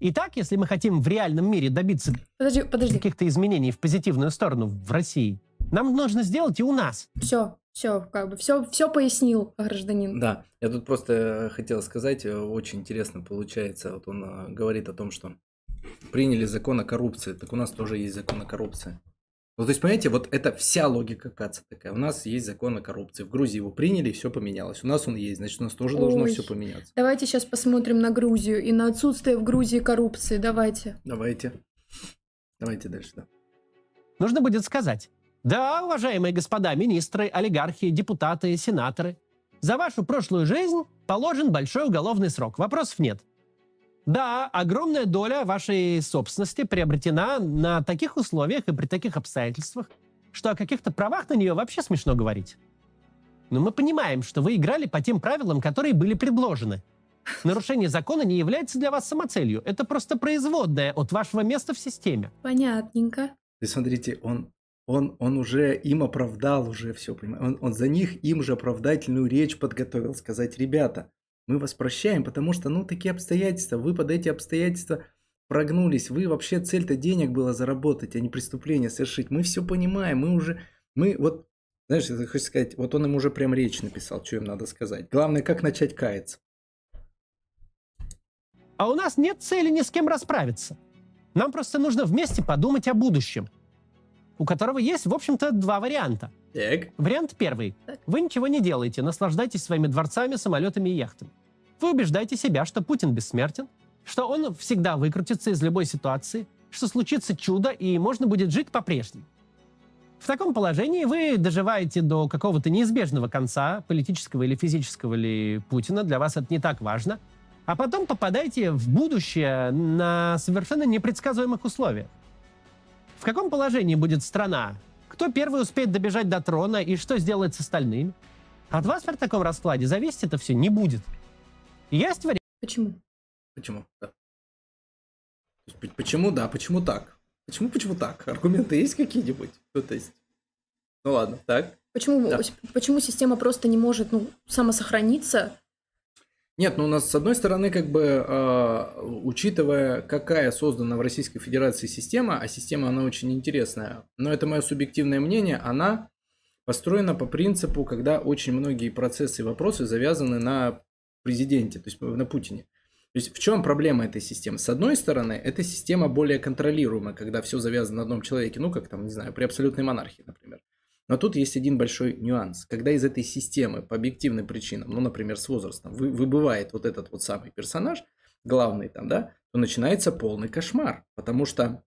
И так, если мы хотим в реальном мире добиться подожди, подожди. каких-то изменений в позитивную сторону в России, нам нужно сделать и у нас.
Все, все, как бы, все, все пояснил гражданин.
Да, я тут просто э, хотел сказать, э, очень интересно получается, вот он э, говорит о том, что приняли закон о коррупции, так у нас тоже есть закон о коррупции. Ну, то есть, понимаете, вот это вся логика КАЦа такая. У нас есть закон о коррупции. В Грузии его приняли, все поменялось. У нас он есть, значит, у нас тоже Ой, должно все поменяться.
Давайте сейчас посмотрим на Грузию и на отсутствие в Грузии коррупции. Давайте.
Давайте. Давайте дальше, да.
Нужно будет сказать. Да, уважаемые господа министры, олигархи, депутаты, сенаторы, за вашу прошлую жизнь положен большой уголовный срок. Вопросов нет. Да, огромная доля вашей собственности приобретена на таких условиях и при таких обстоятельствах, что о каких-то правах на нее вообще смешно говорить. Но мы понимаем, что вы играли по тем правилам, которые были предложены. Нарушение закона не является для вас самоцелью. Это просто производное от вашего места в системе.
Понятненько.
И смотрите, он, он, он уже им оправдал уже все, понимаете? Он, он за них им же оправдательную речь подготовил, сказать, ребята, мы вас прощаем, потому что, ну, такие обстоятельства, вы под эти обстоятельства прогнулись, вы вообще цель-то денег было заработать, а не преступление совершить. Мы все понимаем, мы уже, мы вот, знаешь, я хочу сказать, вот он им уже прям речь написал, что им надо сказать. Главное, как начать каяться. А у нас нет цели ни с кем расправиться. Нам просто нужно вместе подумать
о будущем, у которого есть, в общем-то, два варианта – так. Вариант первый. Вы ничего не делаете, наслаждайтесь своими дворцами, самолетами и яхтами. Вы убеждаете себя, что Путин бессмертен, что он всегда выкрутится из любой ситуации, что случится чудо и можно будет жить по-прежнему. В таком положении вы доживаете до какого-то неизбежного конца, политического или физического ли Путина, для вас это не так важно, а потом попадаете в будущее на совершенно непредсказуемых условиях. В каком положении будет страна кто первый успеет добежать до трона и что сделает с остальными. От а вас в таком раскладе зависеть это все не будет. Есть вариант? Почему?
Почему? Почему, да, почему так? Почему, почему так? Аргументы есть какие-нибудь? Ну, то есть... Ну ладно, так.
Почему, да. почему
система просто не может ну, самосохраниться
нет, ну у нас с одной стороны, как бы э, учитывая, какая создана в Российской Федерации система, а система она очень интересная, но это мое субъективное мнение, она построена по принципу, когда очень многие процессы и вопросы завязаны на президенте, то есть на Путине. То есть в чем проблема этой системы? С одной стороны, эта система более контролируема, когда все завязано на одном человеке, ну как там, не знаю, при абсолютной монархии, например. Но тут есть один большой нюанс. Когда из этой системы по объективным причинам, ну, например, с возрастом, вы, выбывает вот этот вот самый персонаж, главный там, да, то начинается полный кошмар. Потому что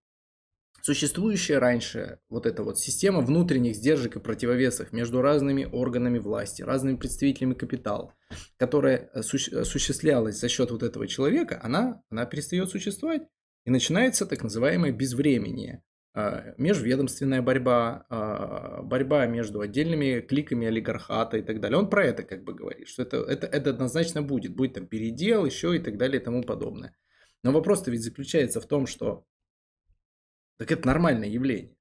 существующая раньше вот эта вот система внутренних сдержек и противовесов между разными органами власти, разными представителями капитала, которая э, осуществлялась за счет вот этого человека, она, она перестает существовать. И начинается так называемое безвремение. Э, межведомственная борьба, э, борьба между отдельными кликами олигархата и так далее. Он про это как бы говорит, что это, это, это однозначно будет, будет там передел еще и так далее и тому подобное. Но вопрос-то ведь заключается в том, что так это нормальное явление.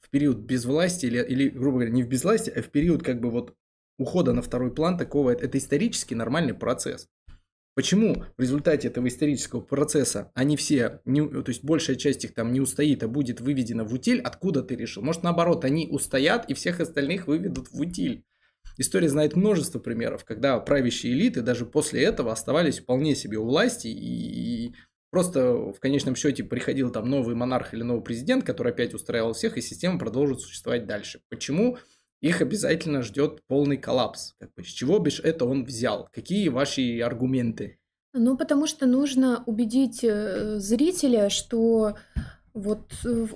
В период безвластия или, или грубо говоря, не в безвластии, а в период как бы вот ухода на второй план такого, это, это исторически нормальный процесс. Почему в результате этого исторического процесса они все, не, то есть большая часть их там не устоит, а будет выведена в утиль? Откуда ты решил? Может наоборот, они устоят и всех остальных выведут в утиль? История знает множество примеров, когда правящие элиты даже после этого оставались вполне себе у власти и, и просто в конечном счете приходил там новый монарх или новый президент, который опять устраивал всех, и система продолжит существовать дальше. Почему? Почему? их обязательно ждет полный коллапс. Как бы, с чего бишь это он взял? Какие ваши аргументы?
Ну, потому что нужно убедить э, зрителя, что вот, э,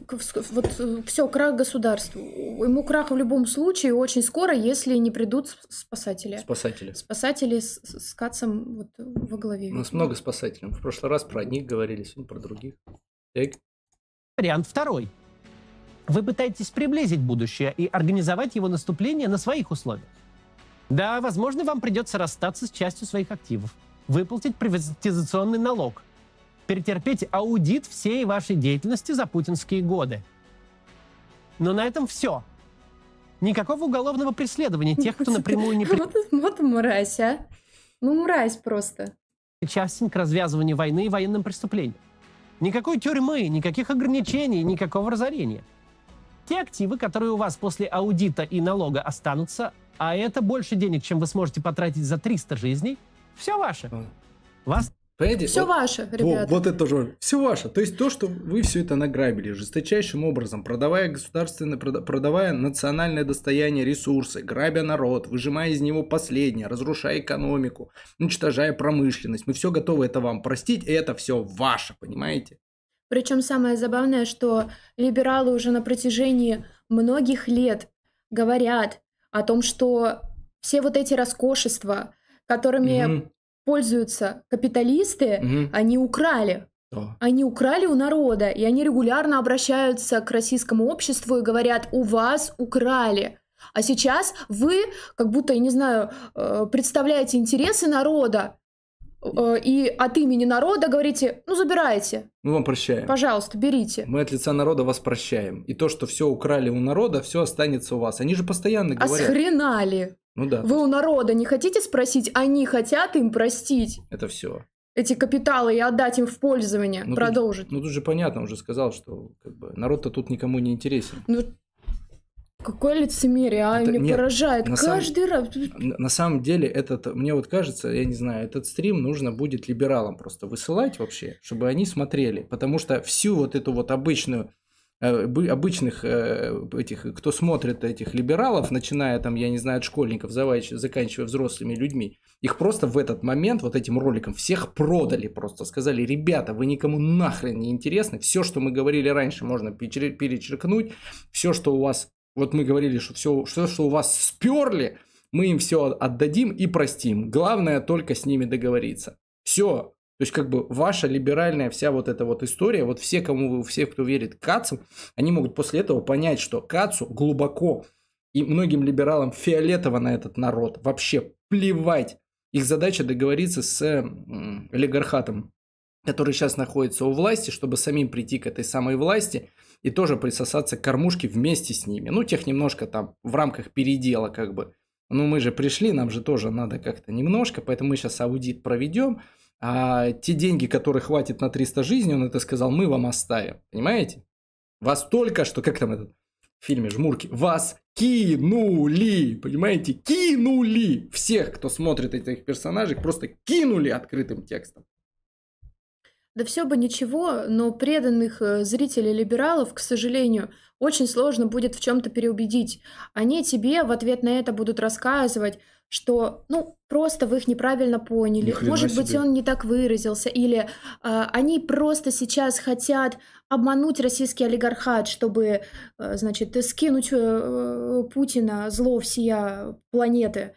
вот э, все, крах государству. Ему крах в любом случае очень скоро, если не придут спасатели. Спасатели. Спасатели с, с кацом вот во главе. У нас много
спасателей. В прошлый раз про одних говорили, сегодня про других. Так. Вариант второй.
Вы пытаетесь приблизить будущее и организовать его наступление на своих условиях. Да, возможно, вам придется расстаться с частью своих активов, выплатить приватизационный налог, перетерпеть аудит всей вашей деятельности за путинские годы. Но на этом все. Никакого уголовного преследования тех, кто напрямую не... Вот,
вот мразь, а. Ну, мразь просто.
Причастен к развязыванию войны и военным преступлениям. Никакой тюрьмы, никаких ограничений, никакого разорения те активы, которые у вас после аудита и налога останутся, а это больше денег, чем вы сможете потратить за 300 жизней, все ваше.
Вас Понимаете? Все вот, ваше, ребята. Вот, вот это же все ваше. То есть то, что вы все это награбили жесточайшим образом, продавая государственное, продавая национальное достояние, ресурсы, грабя народ, выжимая из него последнее, разрушая экономику, уничтожая промышленность. Мы все готовы это вам простить, и это все ваше, понимаете?
Причем самое забавное, что либералы уже на протяжении многих лет говорят о том, что все вот эти роскошества, которыми угу. пользуются капиталисты, угу. они украли. Они украли у народа, и они регулярно обращаются к российскому обществу и говорят, у вас украли. А сейчас вы, как будто, я не знаю, э, представляете интересы народа, Э, и от имени народа говорите, ну забирайте.
Мы вам прощаем.
Пожалуйста, берите.
Мы от лица народа вас прощаем. И то, что все украли у народа, все останется у вас. Они же постоянно а говорят. А схрена Ну да. Вы
у народа не хотите спросить? Они хотят им простить. Это все. Эти капиталы и отдать им в пользование, ну, продолжить.
Тут, ну тут же понятно, уже сказал, что как бы, народ-то тут никому не интересен. Ну
Какое лицемерие, а это, меня нет, поражает на каждый сам, раз.
На самом деле, этот, мне вот кажется, я не знаю, этот стрим нужно будет либералам просто высылать вообще, чтобы они смотрели, потому что всю вот эту вот обычную э, обычных э, этих, кто смотрит этих либералов, начиная там, я не знаю, от школьников, заканчивая взрослыми людьми, их просто в этот момент вот этим роликом всех продали просто, сказали, ребята, вы никому нахрен не интересны, все, что мы говорили раньше, можно перечеркнуть, все, что у вас вот мы говорили, что все, что, что у вас сперли, мы им все отдадим и простим. Главное только с ними договориться. Все. То есть, как бы ваша либеральная вся вот эта вот история, вот все, кому вы, все, кто верит Кацу, они могут после этого понять, что Кацу глубоко и многим либералам фиолетово на этот народ вообще плевать. Их задача договориться с олигархатом, который сейчас находится у власти, чтобы самим прийти к этой самой власти – и тоже присосаться к кормушке вместе с ними. Ну, тех немножко там в рамках передела как бы. Ну, мы же пришли, нам же тоже надо как-то немножко, поэтому мы сейчас аудит проведем, а те деньги, которые хватит на 300 жизней, он это сказал, мы вам оставим, понимаете? Вас только что, как там этот в фильме «Жмурки», вас кинули, понимаете,
кинули
всех, кто смотрит этих персонажей, просто кинули открытым текстом.
Да все бы ничего, но преданных э, зрителей либералов, к сожалению, очень сложно будет в чем-то переубедить. Они тебе в ответ на это будут рассказывать, что, ну, просто вы их неправильно поняли, может себе. быть, он не так выразился, или э, они просто сейчас хотят обмануть российский олигархат, чтобы, э, значит, скинуть э, Путина зло всея планеты.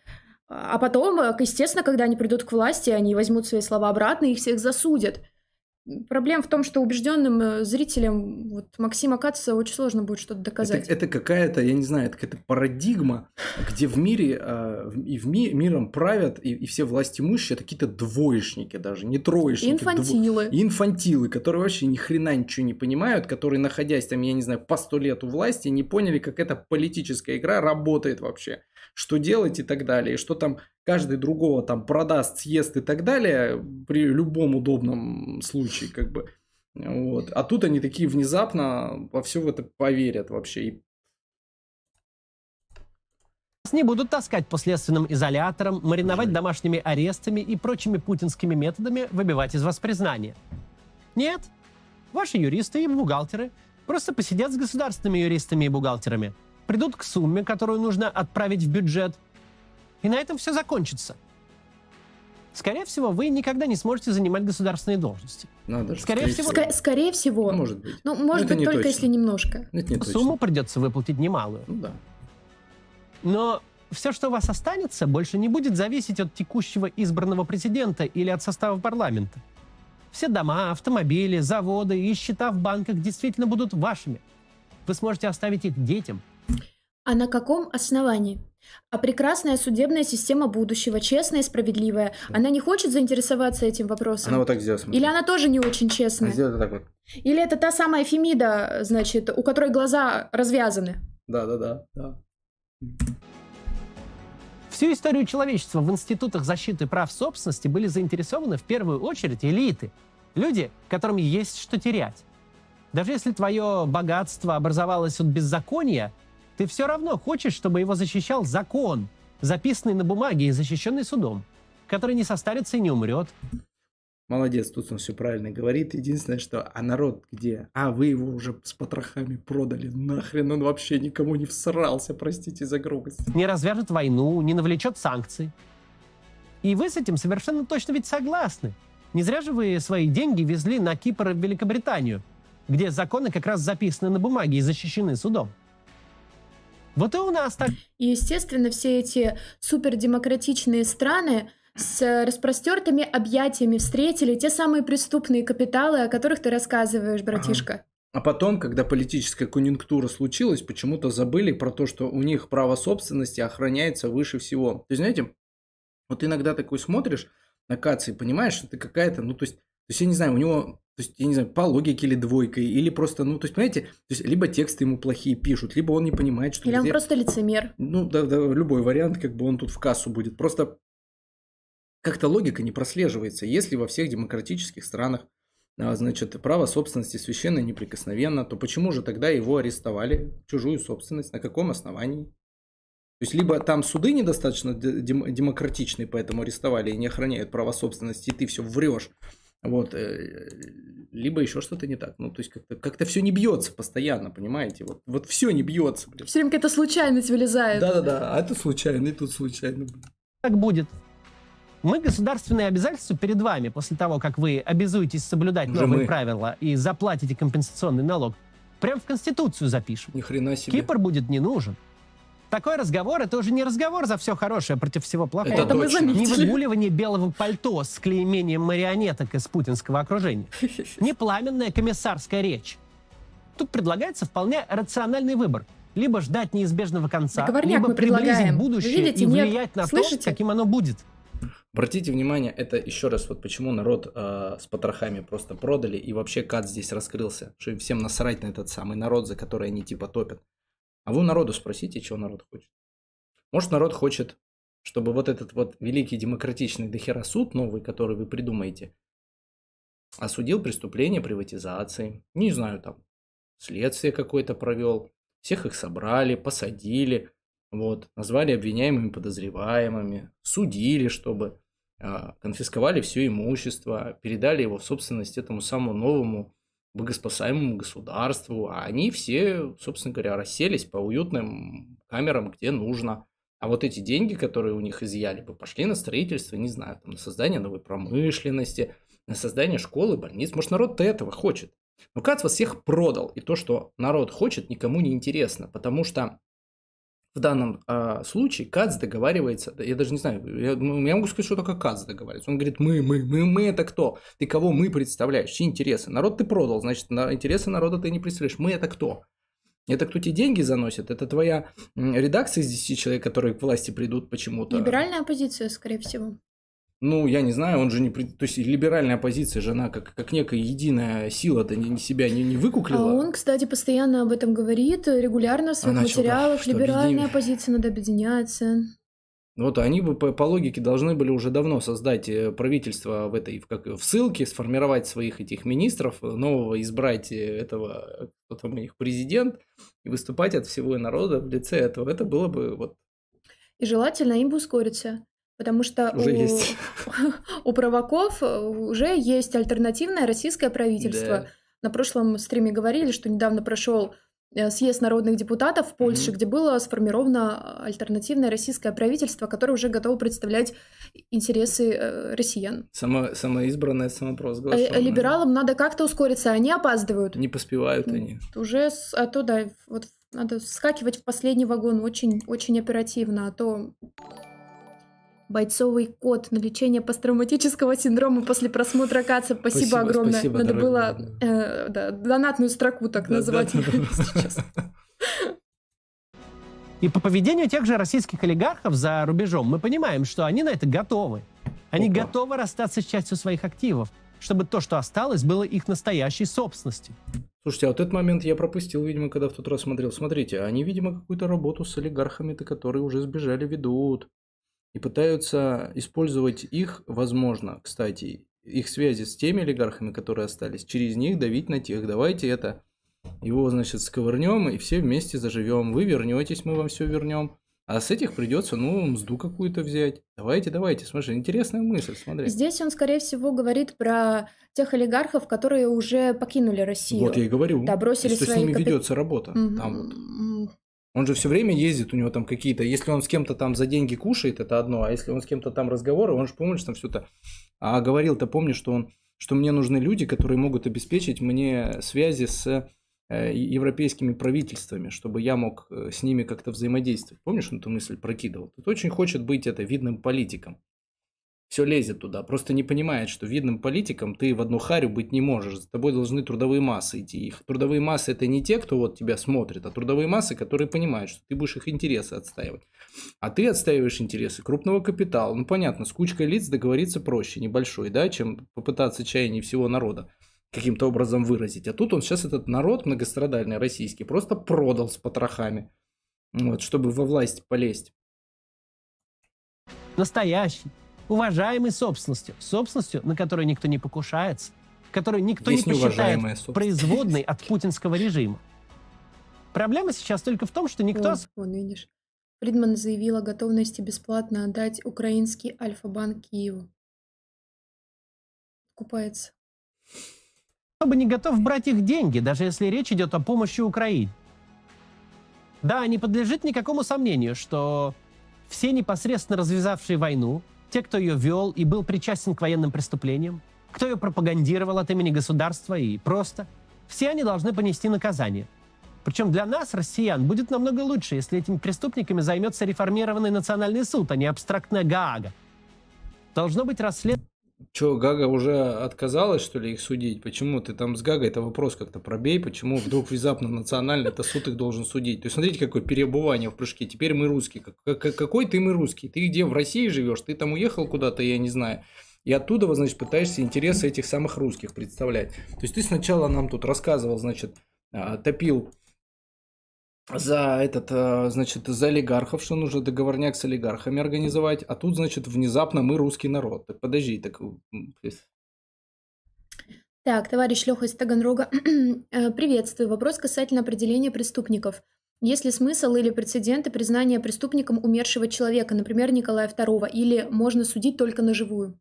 А потом, э, естественно, когда они придут к власти, они возьмут свои слова обратно и их всех засудят. Проблема в том, что убежденным э, зрителям вот Максима Каца очень сложно будет что-то доказать. Это,
это какая-то, я не знаю, это какая-то парадигма, где в мире э, и в ми, миром правят и, и все власть имущие это какие-то двоечники даже, не троечники. Инфантилы. Дво... Инфантилы, которые вообще ни хрена ничего не понимают, которые, находясь там, я не знаю, по сто лет у власти, не поняли, как эта политическая игра работает вообще что делать и так далее, и что там каждый другого там продаст, съест и так далее при любом удобном случае, как бы. Вот. А тут они такие внезапно во все в это поверят вообще. И...
Нас не будут таскать по изолятором, мариновать Жаль. домашними арестами и прочими путинскими методами выбивать из вас признание. Нет, ваши юристы и бухгалтеры просто посидят с государственными юристами и бухгалтерами – придут к сумме, которую нужно отправить в бюджет, и на этом все закончится. Скорее всего, вы никогда не сможете занимать государственные должности. Надо ну, же, скорее, всего, ск-
скорее всего. Ну, может быть. Ну, может ну, быть, только точно. если немножко. не
Сумму точно. придется выплатить немалую. Ну, да. Но все, что у вас останется, больше не будет зависеть от текущего избранного президента или от состава парламента. Все дома, автомобили, заводы и счета в банках действительно будут вашими. Вы сможете оставить их детям –
а на каком основании? А прекрасная судебная система будущего, честная и справедливая, она не хочет заинтересоваться этим вопросом? Она вот так сделала. Смотри. Или она тоже не очень честная? Она так вот. Или это та самая Фемида, значит, у которой глаза развязаны?
Да, да, да. да.
Всю историю человечества в институтах защиты прав собственности были заинтересованы в первую очередь элиты. Люди, которым есть что терять. Даже если твое богатство образовалось от беззакония, ты все равно хочешь, чтобы его защищал закон, записанный на бумаге и защищенный судом, который не состарится и не умрет.
Молодец, тут он все правильно говорит. Единственное, что а народ где? А вы его уже с потрохами продали. Нахрен он вообще никому не всрался, простите за грубость. Не развяжет войну, не
навлечет санкции. И вы с этим совершенно точно ведь согласны. Не зря же вы свои деньги везли на Кипр и Великобританию, где законы как раз записаны на бумаге и защищены судом. Вот и у нас так.
И, естественно, все эти супердемократичные страны с распростертыми объятиями встретили те самые преступные капиталы, о которых ты рассказываешь, братишка.
А потом, когда политическая конъюнктура случилась, почему-то забыли про то, что у них право собственности охраняется выше всего. То есть, знаете, вот иногда такой смотришь на Каци и понимаешь, что ты какая-то, ну, то есть, то есть, я не знаю, у него то есть, я не знаю, по логике или двойкой, или просто, ну, то есть, понимаете, то есть, либо тексты ему плохие пишут, либо он не понимает, что... Или он где... просто лицемер. Ну, да, да, любой вариант, как бы он тут в кассу будет. Просто как-то логика не прослеживается. Если во всех демократических странах, а, значит, право собственности священно неприкосновенно, то почему же тогда его арестовали, чужую собственность, на каком основании? То есть, либо там суды недостаточно демократичные, поэтому арестовали и не охраняют право собственности, и ты все врешь, вот. Э, либо еще что-то не так. Ну, то есть как-то, как все не бьется постоянно, понимаете? Вот, вот все не бьется. Блин.
Все время какая-то случайность вылезает. Да-да-да,
а это случайно, и тут случайно.
Так будет? Мы государственные обязательства перед вами после того, как вы обязуетесь соблюдать Уже новые мы. правила и заплатите компенсационный налог. Прям в Конституцию запишем. Ни хрена себе. Кипр будет не нужен. Такой разговор — это уже не разговор за все хорошее против всего плохого. Это, это мы заметили. Не выгуливание белого пальто с клеймением марионеток из путинского окружения. Не пламенная комиссарская речь. Тут предлагается вполне рациональный выбор. Либо ждать неизбежного конца, либо приблизить будущее видите, и влиять нет. на Слышите? то, каким оно будет.
Обратите внимание, это еще раз вот почему народ э, с потрохами просто продали и вообще кат здесь раскрылся, что им всем насрать на этот самый народ, за который они типа топят. А вы у народа спросите, чего народ хочет. Может, народ хочет, чтобы вот этот вот великий демократичный дохера суд новый, который вы придумаете, осудил преступление приватизации, не знаю, там, следствие какое-то провел, всех их собрали, посадили, вот, назвали обвиняемыми подозреваемыми, судили, чтобы а, конфисковали все имущество, передали его в собственность этому самому новому богоспасаемому государству, а они все, собственно говоря, расселись по уютным камерам, где нужно. А вот эти деньги, которые у них изъяли бы, пошли на строительство, не знаю, там, на создание новой промышленности, на создание школы, больниц. Может, народ этого хочет. Но ну, Кац вас всех продал, и то, что народ хочет, никому не интересно, потому что в данном э, случае КАЦ договаривается, я даже не знаю, я, ну, я могу сказать, что только КАЦ договаривается. Он говорит, мы, мы, мы, мы это кто? Ты кого мы представляешь? Чьи интересы? Народ ты продал, значит, на интересы народа ты не представляешь. Мы это кто? Это кто тебе деньги заносит? Это твоя редакция из 10 человек, которые к власти придут почему-то? Либеральная
оппозиция, скорее всего
ну, я не знаю, он же не... То есть либеральная оппозиция же она как, как некая единая сила-то не, не себя не, не выкуклила. А он,
кстати, постоянно об этом говорит, э, регулярно в своих она материалах. Что, либеральная объедин... оппозиция, надо объединяться.
Вот они бы по, по логике должны были уже давно создать э, правительство в этой в как, в ссылке, сформировать своих этих министров, э, нового избрать этого, кто там у них президент, и выступать от всего народа в лице этого. Это было бы вот
и желательно им бы ускориться. Потому что уже у, есть. у праваков э, уже есть альтернативное российское правительство. Да. На прошлом стриме говорили, что недавно прошел э, съезд народных депутатов в Польше, mm-hmm. где было сформировано э, альтернативное российское правительство, которое уже готово представлять интересы россиян.
Само, самоизбранное, самопровозглашенное. А, либералам
надо как-то ускориться, они опаздывают.
Не поспевают они.
Уже, а то да, вот надо скакивать в последний вагон очень-очень оперативно, а то бойцовый код на лечение посттравматического синдрома после просмотра Каца. Спасибо, спасибо огромное. Спасибо, Надо было э, да, донатную строку так да, называть да,
да, сейчас.
И по поведению тех же российских олигархов за рубежом мы понимаем, что они на это готовы. Они Опа. готовы расстаться с частью своих активов, чтобы то, что осталось, было их настоящей собственностью.
Слушайте, а вот этот момент я пропустил, видимо, когда в тот раз смотрел. Смотрите, они, видимо, какую-то работу с олигархами-то, которые уже сбежали, ведут и пытаются использовать их, возможно, кстати, их связи с теми олигархами, которые остались, через них давить на тех. Давайте это его, значит, сковырнем и все вместе заживем. Вы вернетесь, мы вам все вернем. А с этих придется, ну, мзду какую-то взять. Давайте, давайте, смотри, интересная мысль, смотри.
Здесь он, скорее всего, говорит про тех олигархов, которые уже покинули Россию. Вот я и
говорю. Да, бросили что свои... с ними капит... ведется работа. Угу. Там вот. Он же все время ездит, у него там какие-то... Если он с кем-то там за деньги кушает, это одно, а если он с кем-то там разговоры, он же, помнишь, там все-то... А говорил-то, помнишь, что он что мне нужны люди, которые могут обеспечить мне связи с э, европейскими правительствами, чтобы я мог э, с ними как-то взаимодействовать. Помнишь, он эту мысль прокидывал? Тут очень хочет быть это видным политиком все лезет туда, просто не понимает, что видным политикам ты в одну харю быть не можешь, за тобой должны трудовые массы идти. Их трудовые массы это не те, кто вот тебя смотрит, а трудовые массы, которые понимают, что ты будешь их интересы отстаивать. А ты отстаиваешь интересы крупного капитала. Ну понятно, с кучкой лиц договориться проще, небольшой, да, чем попытаться чаяние всего народа каким-то образом выразить. А тут он сейчас этот народ многострадальный российский просто продал с потрохами, вот, чтобы во власть полезть.
Настоящий уважаемой собственностью, собственностью, на которую никто не покушается, которую никто Есть не посчитает производной от путинского режима.
Проблема сейчас только в том, что никто... Вон, вон видишь. Фридман заявила о готовности бесплатно отдать украинский Альфа-банк Киеву. Купается.
Кто бы не готов брать их деньги, даже если речь идет о помощи Украине. Да, не подлежит никакому сомнению, что все непосредственно развязавшие войну, те, кто ее вел и был причастен к военным преступлениям, кто ее пропагандировал от имени государства и просто, все они должны понести наказание. Причем для нас, россиян, будет намного лучше, если этими преступниками займется реформированный национальный суд, а не
абстрактная Гаага. Должно быть расследование... Что Гага уже отказалась, что ли, их судить? Почему ты там с Гагой это вопрос как-то пробей? Почему вдруг внезапно национально это суд их должен судить? То есть, смотрите, какое перебывание в прыжке. Теперь мы русские. Какой ты мы русский? Ты где, в России живешь? Ты там уехал куда-то, я не знаю. И оттуда, значит, пытаешься интересы этих самых русских представлять. То есть, ты сначала нам тут рассказывал, значит, а, топил за этот, э, значит, за олигархов, что нужно договорняк с олигархами организовать, а тут, значит, внезапно мы русский народ. Так подожди, так...
Так, товарищ Леха из Таганрога, э, приветствую. Вопрос касательно определения преступников. Есть ли смысл или прецеденты признания преступником умершего человека, например, Николая II, или можно судить только на живую?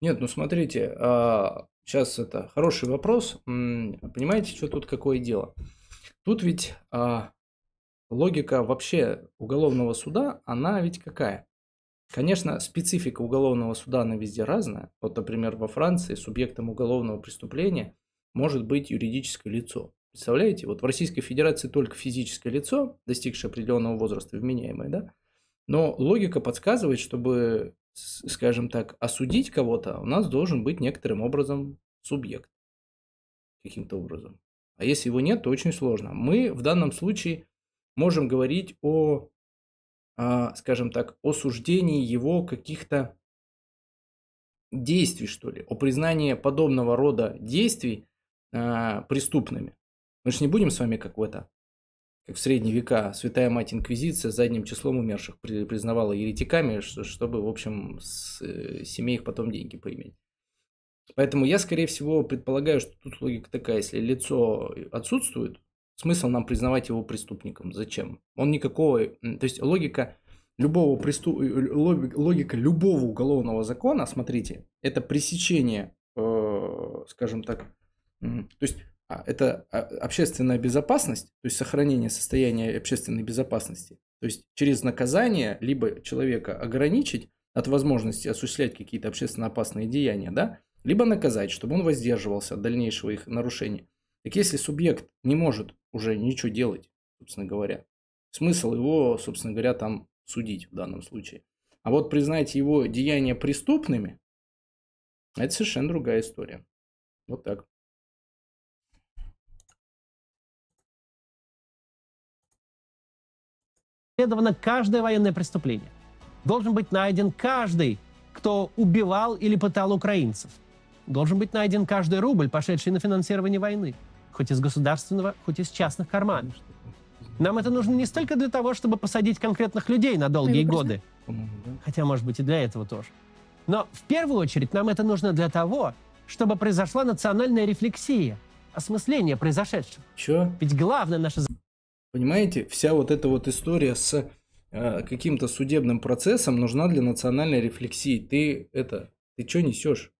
Нет, ну смотрите, сейчас а, это хороший вопрос. Понимаете, что тут какое дело? Тут ведь а, логика вообще уголовного суда, она ведь какая? Конечно, специфика уголовного суда, она везде разная. Вот, например, во Франции субъектом уголовного преступления может быть юридическое лицо. Представляете, вот в Российской Федерации только физическое лицо, достигшее определенного возраста, вменяемое, да? Но логика подсказывает, чтобы, скажем так, осудить кого-то, у нас должен быть некоторым образом субъект. Каким-то образом. А если его нет, то очень сложно. Мы в данном случае можем говорить о, а, скажем так, осуждении его каких-то действий, что ли, о признании подобного рода действий а, преступными. Мы же не будем с вами как в это, как в средние века Святая Мать Инквизиция задним числом умерших признавала еретиками, чтобы, в общем, с э, семей их потом деньги поиметь. Поэтому я, скорее всего, предполагаю, что тут логика такая, если лицо отсутствует, Смысл нам признавать его преступником? Зачем? Он никакого... То есть логика любого преступ... Э, логика любого уголовного закона, смотрите, это пресечение, э, скажем так, то есть а, это а, общественная безопасность, то есть сохранение состояния общественной безопасности. То есть через наказание либо человека ограничить от возможности осуществлять какие-то общественно опасные деяния, да, либо наказать, чтобы он воздерживался от дальнейшего их нарушения. Так если субъект не может уже ничего делать, собственно говоря, смысл его, собственно говоря, там судить в данном случае. А вот
признать его деяния преступными, это совершенно другая история. Вот так. Следовано каждое военное преступление. Должен быть
найден каждый, кто убивал или пытал украинцев. Должен быть найден каждый рубль, пошедший на финансирование войны хоть из государственного, хоть из частных карманов. Нам это нужно не столько для того, чтобы посадить конкретных людей на долгие годы, хотя, может быть, и для этого тоже. Но в первую очередь нам это нужно для того, чтобы произошла национальная рефлексия, осмысление произошедшего. Чё? Ведь главное наше...
Понимаете, вся вот эта вот история с э, каким-то судебным процессом нужна для национальной рефлексии. Ты это, ты что несешь?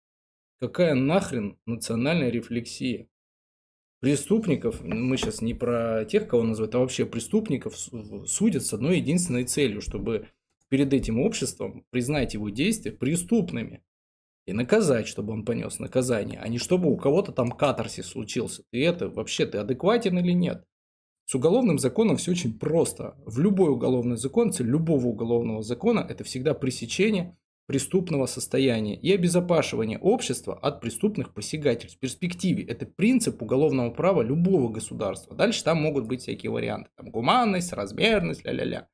Какая нахрен национальная рефлексия? преступников, мы сейчас не про тех, кого называют, а вообще преступников судят с одной единственной целью, чтобы перед этим обществом признать его действия преступными и наказать, чтобы он понес наказание, а не чтобы у кого-то там катарсис случился. Ты это вообще, ты адекватен или нет? С уголовным законом все очень просто. В любой уголовный закон, цель любого уголовного закона – это всегда пресечение преступного состояния и обезопашивание общества от преступных посягательств. В перспективе это принцип уголовного права любого государства. Дальше там могут быть всякие варианты. Там гуманность, размерность, ля-ля-ля.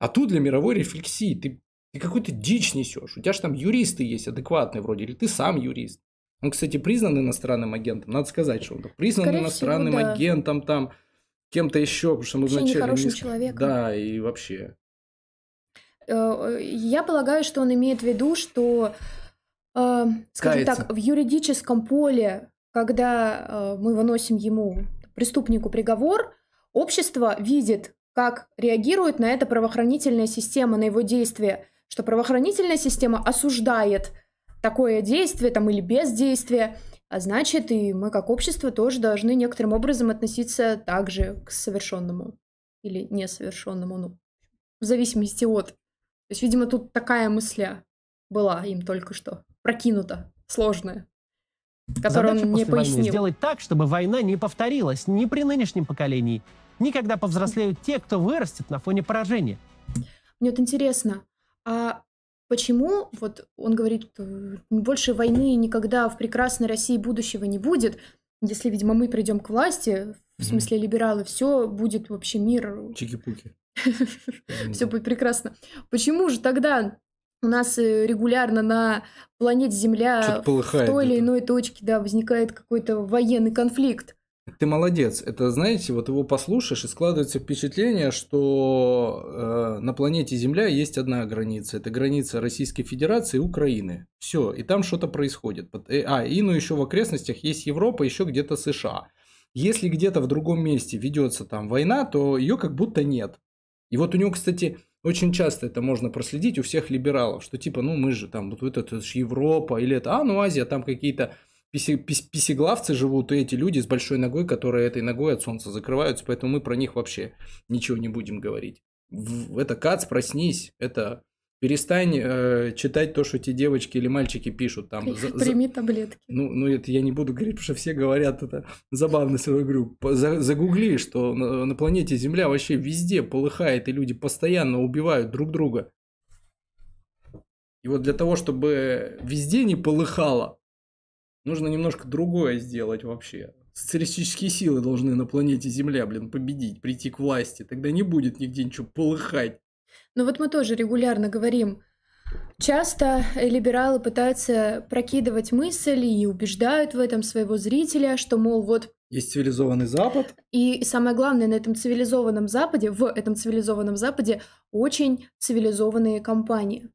А тут для мировой рефлексии ты, ты какую-то дичь несешь. У тебя же там юристы есть адекватные вроде, или ты сам юрист. Он, кстати, признан иностранным агентом. Надо сказать, что он признан Скорее иностранным всего, да. агентом там кем-то еще, потому что мы вообще вначале... Нехорошим не... человеком. Да, и вообще.
Э, я полагаю, что он имеет в виду, что, э, скажем Кается. так, в юридическом поле, когда э, мы выносим ему, преступнику, приговор, общество видит, как реагирует на это правоохранительная система, на его действия, что правоохранительная система осуждает такое действие там, или бездействие, а значит, и мы как общество тоже должны некоторым образом относиться также к совершенному или несовершенному, ну, в зависимости от. То есть, видимо, тут такая мысля была им только что. Прокинута, сложная. Которую Задача он не пояснил. сделать
так, чтобы война не повторилась ни при нынешнем поколении, ни когда повзрослеют те, кто вырастет на фоне поражения.
Мне вот интересно, а почему, вот он говорит, больше войны никогда в прекрасной России будущего не будет, если, видимо, мы придем к власти, в смысле либералы, все будет вообще мир. Чики-пуки. Ну Все будет прекрасно. Почему же тогда у нас э, регулярно на планете Земля в той или иной точке да, возникает какой-то военный конфликт?
Ты молодец. Это, знаете, вот его послушаешь, и складывается впечатление, что э, на планете Земля есть одна граница. Это граница Российской Федерации и Украины. Все, и там что-то происходит. Э, а, и ну еще в окрестностях есть Европа, еще где-то США. Если где-то в другом месте ведется там война, то ее как будто нет. И вот у него, кстати, очень часто это можно проследить у всех либералов, что типа, ну мы же там, вот это, это же Европа, или это, а, ну Азия, там какие-то писеглавцы живут, и эти люди с большой ногой, которые этой ногой от солнца закрываются, поэтому мы про них вообще ничего не будем говорить. Это Кац, проснись, это Перестань э, читать то, что те девочки или мальчики пишут там. За, Прими за... таблетки. Ну, ну, это я не буду говорить, потому что все говорят это забавно, я говорю. За, загугли, что на, на планете Земля вообще везде полыхает, и люди постоянно убивают друг друга. И вот для того, чтобы везде не полыхало, нужно немножко другое сделать вообще. Социалистические силы должны на планете Земля, блин, победить, прийти к власти. Тогда не будет нигде ничего полыхать.
Ну вот мы тоже регулярно говорим, Часто либералы пытаются прокидывать мысли и убеждают в этом своего зрителя, что, мол, вот...
Есть цивилизованный Запад.
И самое главное, на этом цивилизованном Западе, в этом цивилизованном Западе очень цивилизованные компании.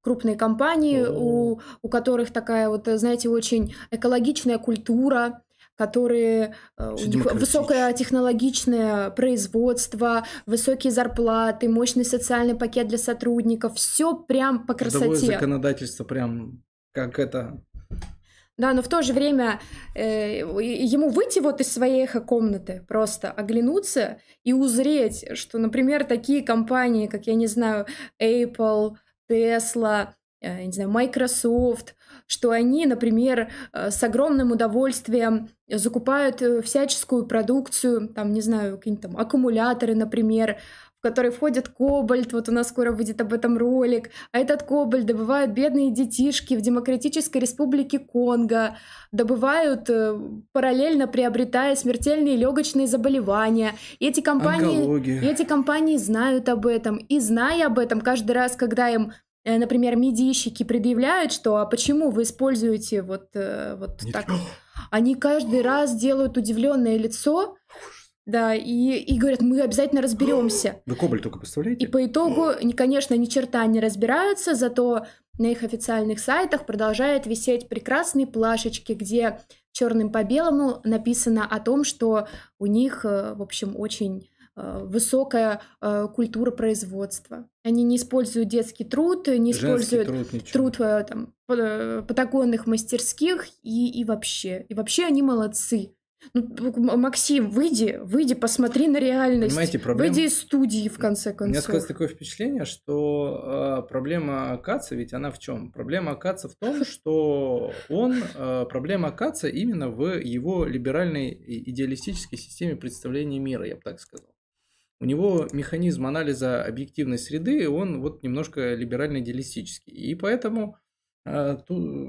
Крупные компании, у, у которых такая вот, э, знаете, очень экологичная культура, которые э, у них высокое технологичное производство, высокие зарплаты, мощный социальный пакет для сотрудников. Все прям по красоте. Трудовое
законодательство прям как это
да, но в то же время э, ему выйти вот из своей эхо-комнаты, просто оглянуться и узреть, что, например, такие компании, как, я не знаю, Apple, Tesla, э, не знаю, Microsoft, что они, например, э, с огромным удовольствием закупают э, всяческую продукцию, там, не знаю, какие-нибудь там аккумуляторы, например, в который входит кобальт, вот у нас скоро выйдет об этом ролик, а этот кобальт добывают бедные детишки в Демократической Республике Конго, добывают, э, параллельно приобретая смертельные легочные заболевания. И эти компании, и эти компании знают об этом, и зная об этом, каждый раз, когда им Э, например, медийщики предъявляют, что а почему вы используете вот, э, вот Нет. так. Они каждый раз делают удивленное лицо, да, и, и говорят, мы обязательно разберемся.
Вы Кобаль только представляете? И по
итогу, конечно, ни черта не разбираются, зато на их официальных сайтах продолжают висеть прекрасные плашечки, где черным по белому написано о том, что у них, э, в общем, очень Э, высокая э, культура производства. Они не используют детский труд, не Женский используют труд, ничего. труд э, там, патагонных мастерских и, и вообще. И вообще они молодцы. Ну, Максим, выйди, выйди, посмотри на реальность. Понимаете, проблема... Выйди из студии, в конце концов. У меня складывается
такое впечатление, что э, проблема Акаца, ведь она в чем? Проблема Акаца в том, что он, э, проблема Акаца именно в его либеральной идеалистической системе представления мира, я бы так сказал у него механизм анализа объективной среды, он вот немножко либерально-идеалистический. И поэтому а,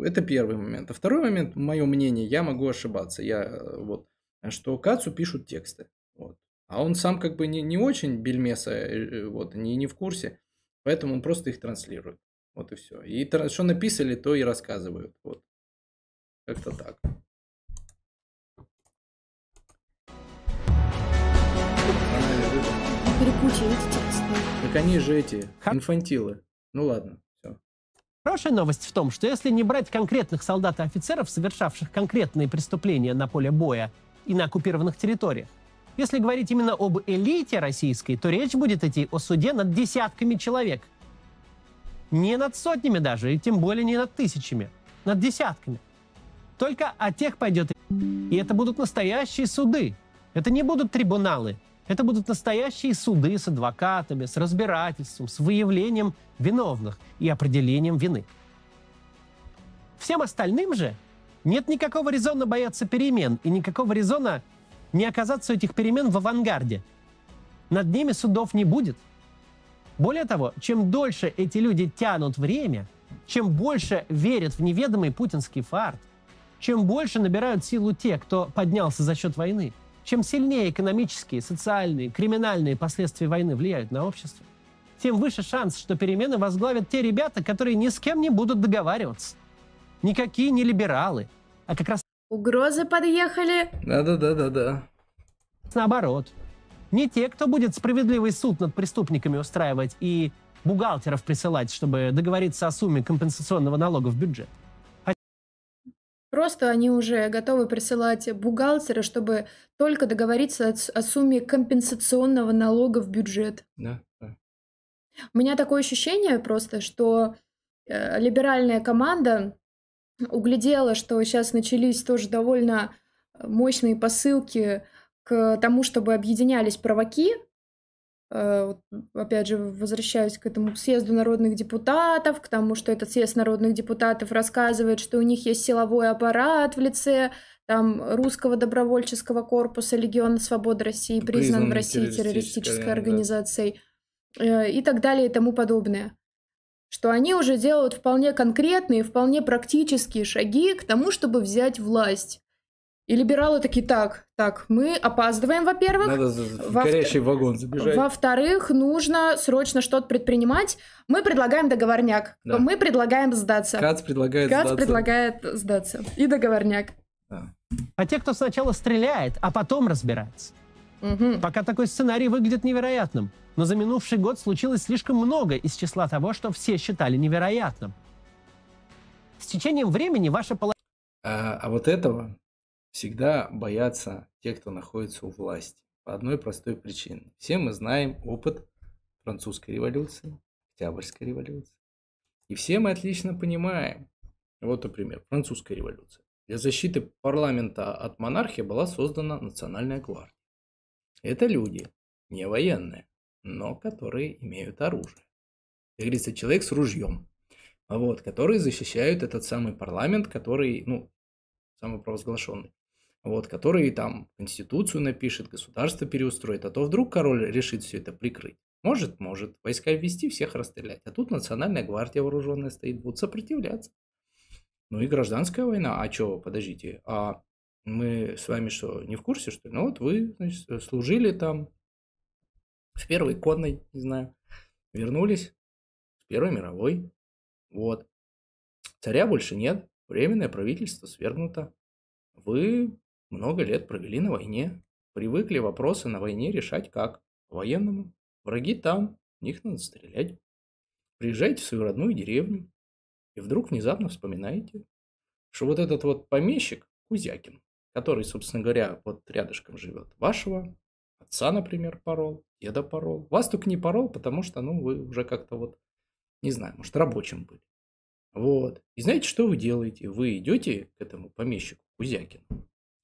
это первый момент. А второй момент, мое мнение, я могу ошибаться, я э, вот, что Кацу пишут тексты. Вот. А он сам как бы не, не очень бельмеса, э, вот, не, не в курсе, поэтому он просто их транслирует. Вот и все. И что написали, то и рассказывают. Вот. Как-то так.
перепутье, видите?
Так они же эти, инфантилы. Ну ладно.
Хорошая новость в том, что если не брать конкретных солдат и офицеров, совершавших конкретные преступления на поле боя и на оккупированных территориях, если говорить именно об элите российской, то речь будет идти о суде над десятками человек. Не над сотнями даже, и тем более не над тысячами. Над десятками. Только о тех пойдет... И это будут настоящие суды. Это не будут трибуналы, это будут настоящие суды с адвокатами, с разбирательством, с выявлением виновных и определением вины. Всем остальным же нет никакого резона бояться перемен и никакого резона не оказаться у этих перемен в авангарде. Над ними судов не будет. Более того, чем дольше эти люди тянут время, чем больше верят в неведомый путинский фарт, чем больше набирают силу те, кто поднялся за счет войны – чем сильнее экономические, социальные, криминальные последствия войны влияют на общество, тем выше шанс, что перемены возглавят те ребята, которые ни с кем не будут договариваться. Никакие не либералы, а как раз...
Угрозы подъехали.
Да-да-да-да-да. Наоборот. Не те, кто будет справедливый суд над преступниками устраивать и бухгалтеров присылать, чтобы договориться о сумме компенсационного налога в бюджет.
Просто они уже готовы присылать бухгалтера, чтобы только договориться о сумме компенсационного налога в бюджет. Да, У меня такое ощущение просто, что э, либеральная команда углядела, что сейчас начались тоже довольно э, мощные посылки к тому, чтобы объединялись праваки, Э, опять же, возвращаюсь к этому съезду народных депутатов, к тому, что этот съезд народных депутатов рассказывает, что у них есть силовой аппарат в лице там, русского добровольческого корпуса Легиона Свободы России, признан, признан в России террористической да. организацией э, и так далее и тому подобное. Что они уже делают вполне конкретные, вполне практические шаги к тому, чтобы взять власть. И либералы такие, так, так, мы опаздываем, во-первых. Надо в во горящий
вагон
забежать.
Во-вторых, нужно срочно что-то предпринимать. Мы предлагаем договорняк. Да. Мы предлагаем сдаться. Кац предлагает Кац сдаться. предлагает сдаться. И договорняк. Да.
А те, кто сначала стреляет, а потом разбирается. Угу. Пока такой сценарий выглядит невероятным. Но за минувший год случилось слишком много из числа того, что все считали невероятным.
С течением времени ваша положение... А, а вот этого всегда боятся те, кто находится у власти. По одной простой причине. Все мы знаем опыт французской революции, октябрьской революции. И все мы отлично понимаем, вот, например, французская революция. Для защиты парламента от монархии была создана национальная гвардия. Это люди, не военные, но которые имеют оружие. Как говорится, человек с ружьем, вот, которые защищают этот самый парламент, который, ну, самый провозглашенный вот, который там конституцию напишет, государство переустроит, а то вдруг король решит все это прикрыть. Может, может, войска ввести, всех расстрелять. А тут национальная гвардия вооруженная стоит, будут сопротивляться. Ну и гражданская война. А что, подождите, а мы с вами что, не в курсе, что ли? Ну вот вы, значит, э, служили там в Первой конной, не знаю, вернулись в Первой мировой. Вот. Царя больше нет, временное правительство свергнуто. Вы много лет провели на войне. Привыкли вопросы на войне решать как? Военному. Враги там, них надо стрелять. Приезжайте в свою родную деревню. И вдруг внезапно вспоминаете, что вот этот вот помещик Кузякин, который, собственно говоря, вот рядышком живет, вашего отца, например, порол, деда порол. Вас только не порол, потому что, ну, вы уже как-то вот, не знаю, может, рабочим были. Вот. И знаете, что вы делаете? Вы идете к этому помещику Кузякину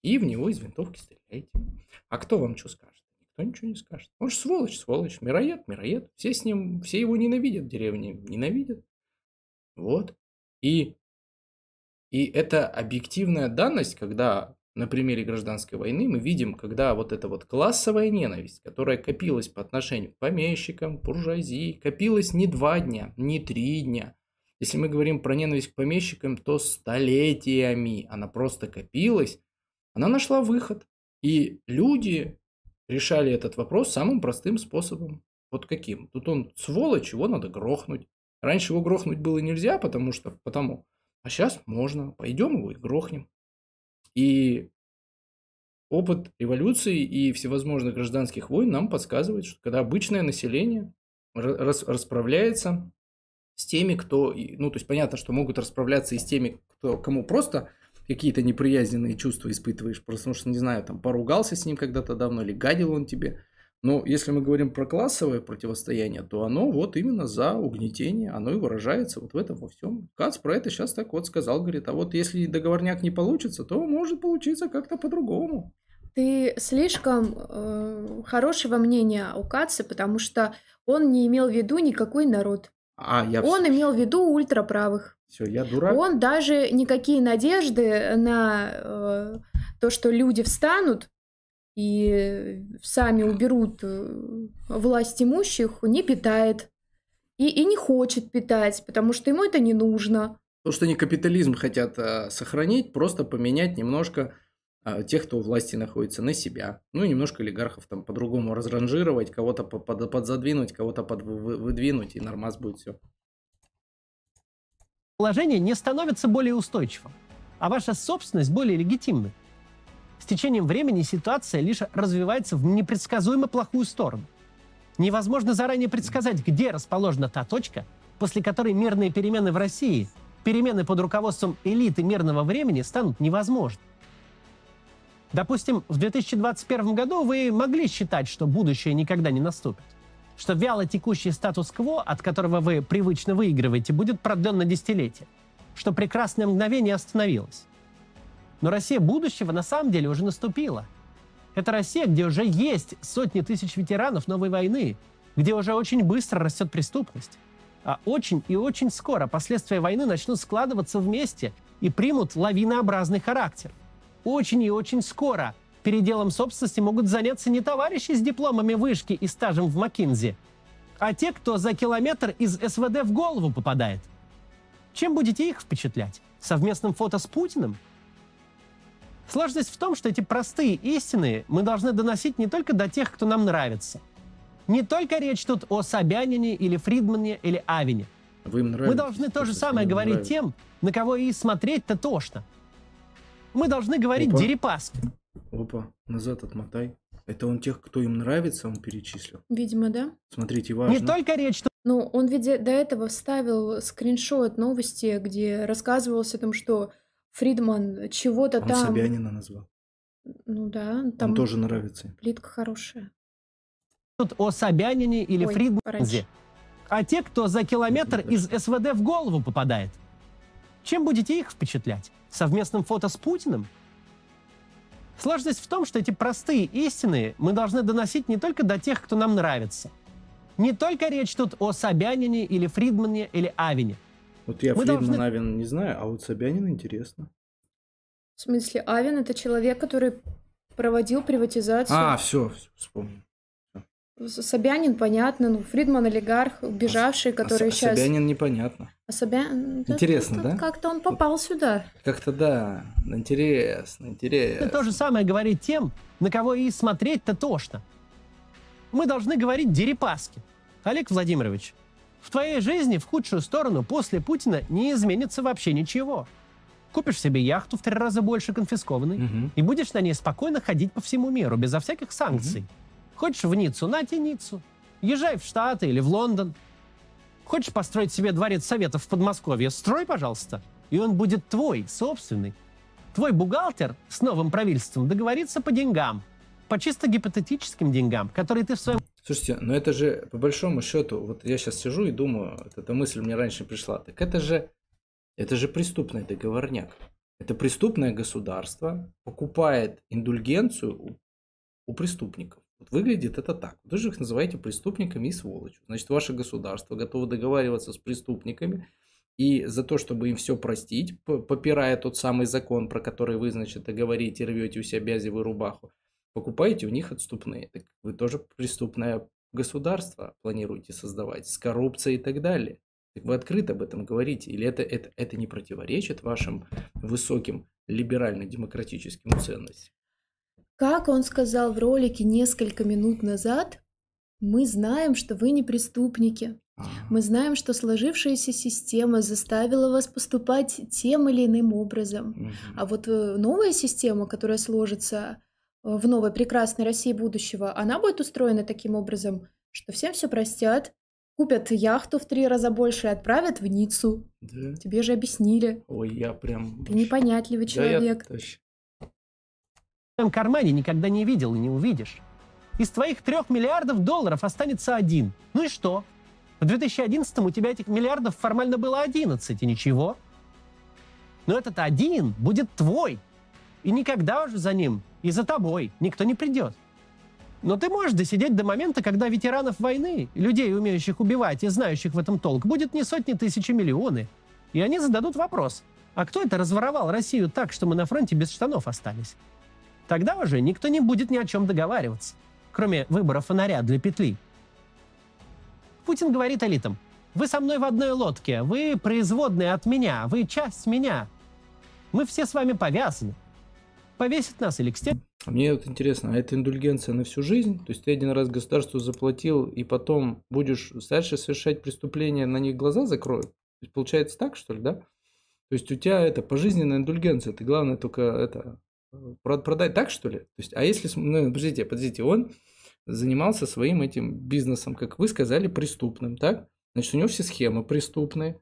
и в него из винтовки стреляете. А кто вам что скажет? Никто ничего не скажет. Он же сволочь, сволочь, мироед, мироед. Все с ним, все его ненавидят в деревне, ненавидят. Вот. И, и это объективная данность, когда на примере гражданской войны мы видим, когда вот эта вот классовая ненависть, которая копилась по отношению к помещикам, к буржуазии, копилась не два дня, не три дня. Если мы говорим про ненависть к помещикам, то столетиями она просто копилась, она нашла выход. И люди решали этот вопрос самым простым способом. Вот каким? Тут он сволочь, его надо грохнуть. Раньше его грохнуть было нельзя, потому что потому. А сейчас можно. Пойдем его и грохнем. И опыт революции и всевозможных гражданских войн нам подсказывает, что когда обычное население расправляется с теми, кто, ну, то есть понятно, что могут расправляться и с теми, кто, кому просто какие-то неприязненные чувства испытываешь, просто потому что, не знаю, там поругался с ним когда-то давно или гадил он тебе. Но если мы говорим про классовое противостояние, то оно вот именно за угнетение, оно и выражается вот в этом во всем. Кац про это сейчас так вот сказал, говорит, а вот если договорняк не получится, то может получиться
как-то по-другому. Ты слишком э, хорошего мнения у Каца, потому что он не имел в виду никакой народ.
А, я... Он
имел в виду ультраправых. Все, я дурак. Он даже никакие надежды на э, то, что люди встанут и сами уберут э, власть имущих, не питает. И, и не хочет питать, потому что ему это не нужно.
То, что они капитализм хотят э, сохранить, просто поменять немножко э, тех, кто у власти находится, на себя. Ну и немножко олигархов там по-другому разранжировать, кого-то подзадвинуть, кого-то подвыдвинуть, и нормас будет все положение не становится более устойчивым, а ваша собственность более легитимной.
С течением времени ситуация лишь развивается в непредсказуемо плохую сторону. Невозможно заранее предсказать, где расположена та точка, после которой мирные перемены в России, перемены под руководством элиты мирного времени станут невозможны. Допустим, в 2021 году вы могли считать, что будущее никогда не наступит что вяло текущий статус-кво, от которого вы привычно выигрываете, будет продлен на десятилетие, что прекрасное мгновение остановилось. Но Россия будущего на самом деле уже наступила. Это Россия, где уже есть сотни тысяч ветеранов новой войны, где уже очень быстро растет преступность. А очень и очень скоро последствия войны начнут складываться вместе и примут лавинообразный характер. Очень и очень скоро – Переделом собственности могут заняться не товарищи с дипломами вышки и стажем в Макинзи, а те, кто за километр из СВД в голову попадает. Чем будете их впечатлять? Совместным фото с Путиным? Сложность в том, что эти простые истины мы должны доносить не только до тех, кто нам нравится. Не только речь тут о Собянине или Фридмане или Авине. Вы им мы должны то же самое говорить нравится. тем, на кого и смотреть-то тошно. Мы должны говорить Опа.
дерипаски. Опа, назад отмотай. Это он тех, кто им нравится, он перечислил.
Видимо, да.
Смотрите, важно. Не только
речь, что... Ну, он ведь до этого вставил скриншот новости, где рассказывалось о том, что Фридман чего-то там... Он
Собянина назвал.
Ну да, там... Он тоже нравится. Плитка хорошая.
Тут о
Собянине или Ой, Фридманзе. Раньше. А те, кто за километр из СВД в голову попадает. Чем будете их впечатлять? Совместным фото с Путиным? Сложность в том, что эти простые истины мы должны доносить не только до тех, кто нам нравится. Не только речь тут о Собянине или Фридмане или Авине. Вот я Фридмана, должны...
Авин не знаю, а вот Собянин интересно.
В смысле, Авин это человек, который проводил приватизацию. А,
все, все вспомнил.
Собянин, понятно, ну, Фридман, олигарх, убежавший, а который а, сейчас... Собянин
непонятно.
А Собянин... Интересно, да? да? Как-то он попал вот. сюда.
Как-то да, интересно, интересно. Это
то же самое говорить тем, на кого и смотреть-то тошно. Мы должны говорить дерипаски. Олег Владимирович, в твоей жизни в худшую сторону после Путина не изменится вообще ничего. Купишь себе яхту в три раза больше конфискованной угу. и будешь на ней спокойно ходить по всему миру, безо всяких санкций. Угу Хочешь в Ниццу? На тебе Ниццу. Езжай в Штаты или в Лондон. Хочешь построить себе дворец советов в Подмосковье? Строй, пожалуйста. И он будет твой, собственный. Твой бухгалтер с новым
правительством договорится по деньгам. По чисто гипотетическим деньгам, которые ты в своем... Слушайте, но это же, по большому счету, вот я сейчас сижу и думаю, вот эта мысль мне раньше пришла, так это же, это же преступный договорняк. Это преступное государство покупает индульгенцию у, у преступников. Вот выглядит это так. Вы же их называете преступниками и сволочью. Значит, ваше государство готово договариваться с преступниками и за то, чтобы им все простить, попирая тот самый закон, про который вы, значит, говорите, рвете у себя бязевую рубаху, покупаете у них отступные. Так вы тоже преступное государство планируете создавать с коррупцией и так далее. Так вы открыто об этом говорите. Или это, это, это не противоречит вашим высоким либерально-демократическим ценностям?
Как он сказал в ролике несколько минут назад, мы знаем, что вы не преступники. Мы знаем, что сложившаяся система заставила вас поступать тем или иным образом. А вот э, новая система, которая сложится э, в новой прекрасной России будущего, она будет устроена таким образом, что всем все простят, купят яхту в три раза больше и отправят в Ниццу. Да. Тебе же объяснили.
Ой, я прям...
Ты
непонятливый да человек. Я
твоем кармане никогда не видел и не увидишь. Из твоих трех миллиардов долларов останется один. Ну и что? В 2011 у тебя этих миллиардов формально было 11, и ничего. Но этот один будет твой. И никогда уже за ним и за тобой никто не придет. Но ты можешь досидеть до момента, когда ветеранов войны, людей, умеющих убивать и знающих в этом толк, будет не сотни а тысяч и миллионы. И они зададут вопрос, а кто это разворовал Россию так, что мы на фронте без штанов остались? Тогда уже никто не будет ни о чем договариваться, кроме выбора фонаря для петли. Путин говорит элитам, вы со мной в одной лодке, вы производные
от меня, вы часть меня. Мы все с вами повязаны. Повесит нас или к стене. Мне вот интересно, а это индульгенция на всю жизнь? То есть ты один раз государству заплатил, и потом будешь дальше совершать преступления, на них глаза закроют? То есть получается так, что ли, да? То есть у тебя это пожизненная индульгенция, ты главное только это Э, продать так, что ли? То есть, а если... Ну, подождите, подождите, он занимался своим этим бизнесом, как вы сказали, преступным, так? Значит, у него все схемы преступные.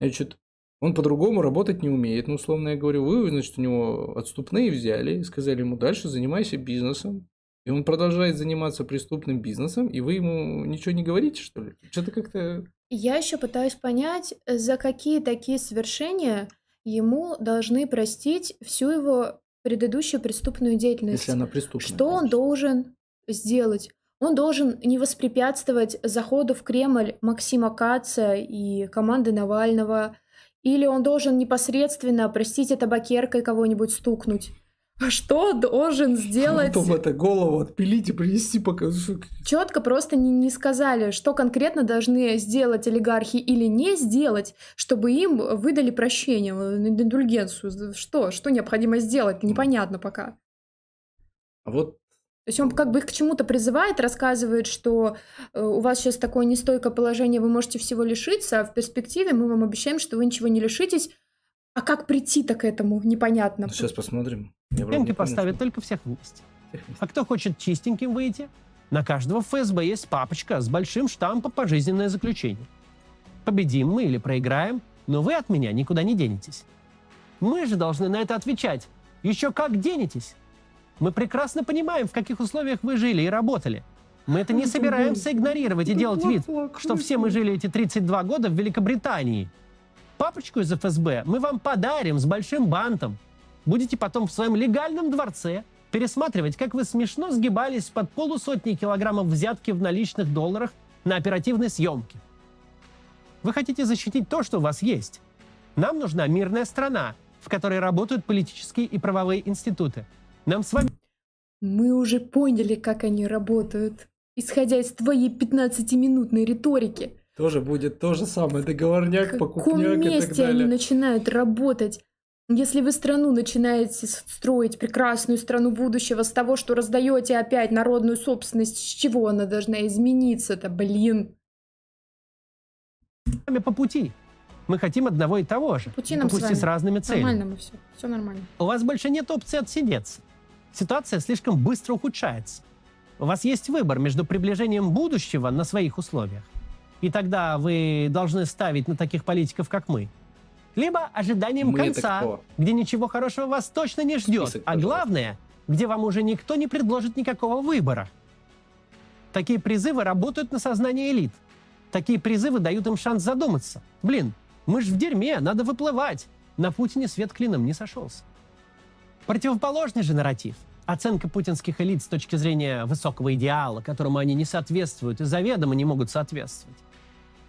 Значит, он по-другому работать не умеет, ну, условно я говорю, вы, значит, у него отступные взяли сказали ему, дальше занимайся бизнесом, и он продолжает заниматься преступным бизнесом, и вы ему ничего не говорите, что ли? Что-то как-то...
Я еще пытаюсь понять, за какие такие совершения ему должны простить всю его предыдущую преступную деятельность. Если
она преступная. Что конечно.
он должен сделать? Он должен не воспрепятствовать заходу в Кремль Максима Каца и команды Навального, или он должен непосредственно, простите, табакеркой кого-нибудь стукнуть. А что должен сделать... Потом
это голову отпилить и принести пока...
Четко просто не, не сказали, что конкретно должны сделать олигархи или не сделать, чтобы им выдали прощение, э, индульгенцию. Что? Что необходимо сделать? Непонятно пока. А вот то есть он как бы их к чему-то призывает, рассказывает, что э, у вас сейчас такое нестойкое положение, вы можете всего лишиться, а в перспективе мы вам обещаем, что вы ничего не лишитесь, а как прийти-то к этому? Непонятно. Ну, сейчас
посмотрим.
Стенки поставят
только всех вместе. А кто хочет чистеньким выйти?
На каждого в ФСБ есть папочка с большим штампом «Пожизненное заключение». Победим мы или проиграем, но вы от меня никуда не денетесь. Мы же должны на это отвечать. Еще как денетесь? Мы прекрасно понимаем, в каких условиях вы жили и работали. Мы это не собираемся игнорировать и делать вид, что все мы жили эти 32 года в Великобритании – папочку из ФСБ мы вам подарим с большим бантом. Будете потом в своем легальном дворце пересматривать, как вы смешно сгибались под полусотни килограммов взятки в наличных долларах на оперативной съемке. Вы хотите защитить то, что у вас есть. Нам нужна мирная страна, в которой работают политические и правовые институты.
Нам с вами... Мы уже поняли, как они работают. Исходя из твоей 15-минутной риторики,
тоже будет то же самое. Договорняк, покупняк и так далее. каком месте они
начинают работать? Если вы страну начинаете строить, прекрасную страну будущего, с того, что раздаете опять народную собственность, с чего она должна измениться-то, блин?
По пути. Мы хотим одного и того же. Пути нам Пусть с, вами. с разными целями. Нормально
мы все. Все нормально.
У вас больше нет опции отсидеться. Ситуация слишком быстро ухудшается. У вас есть выбор между приближением будущего на своих условиях и тогда вы должны ставить на таких политиков, как мы. Либо ожиданием мы конца, где ничего хорошего вас точно не ждет. Список, а главное, где вам уже никто не предложит никакого выбора. Такие призывы работают на сознание элит. Такие призывы дают им шанс задуматься. Блин, мы ж в дерьме, надо выплывать. На Путине свет клином не сошелся. Противоположный же нарратив. Оценка путинских элит с точки зрения высокого идеала, которому они не соответствуют и заведомо не могут соответствовать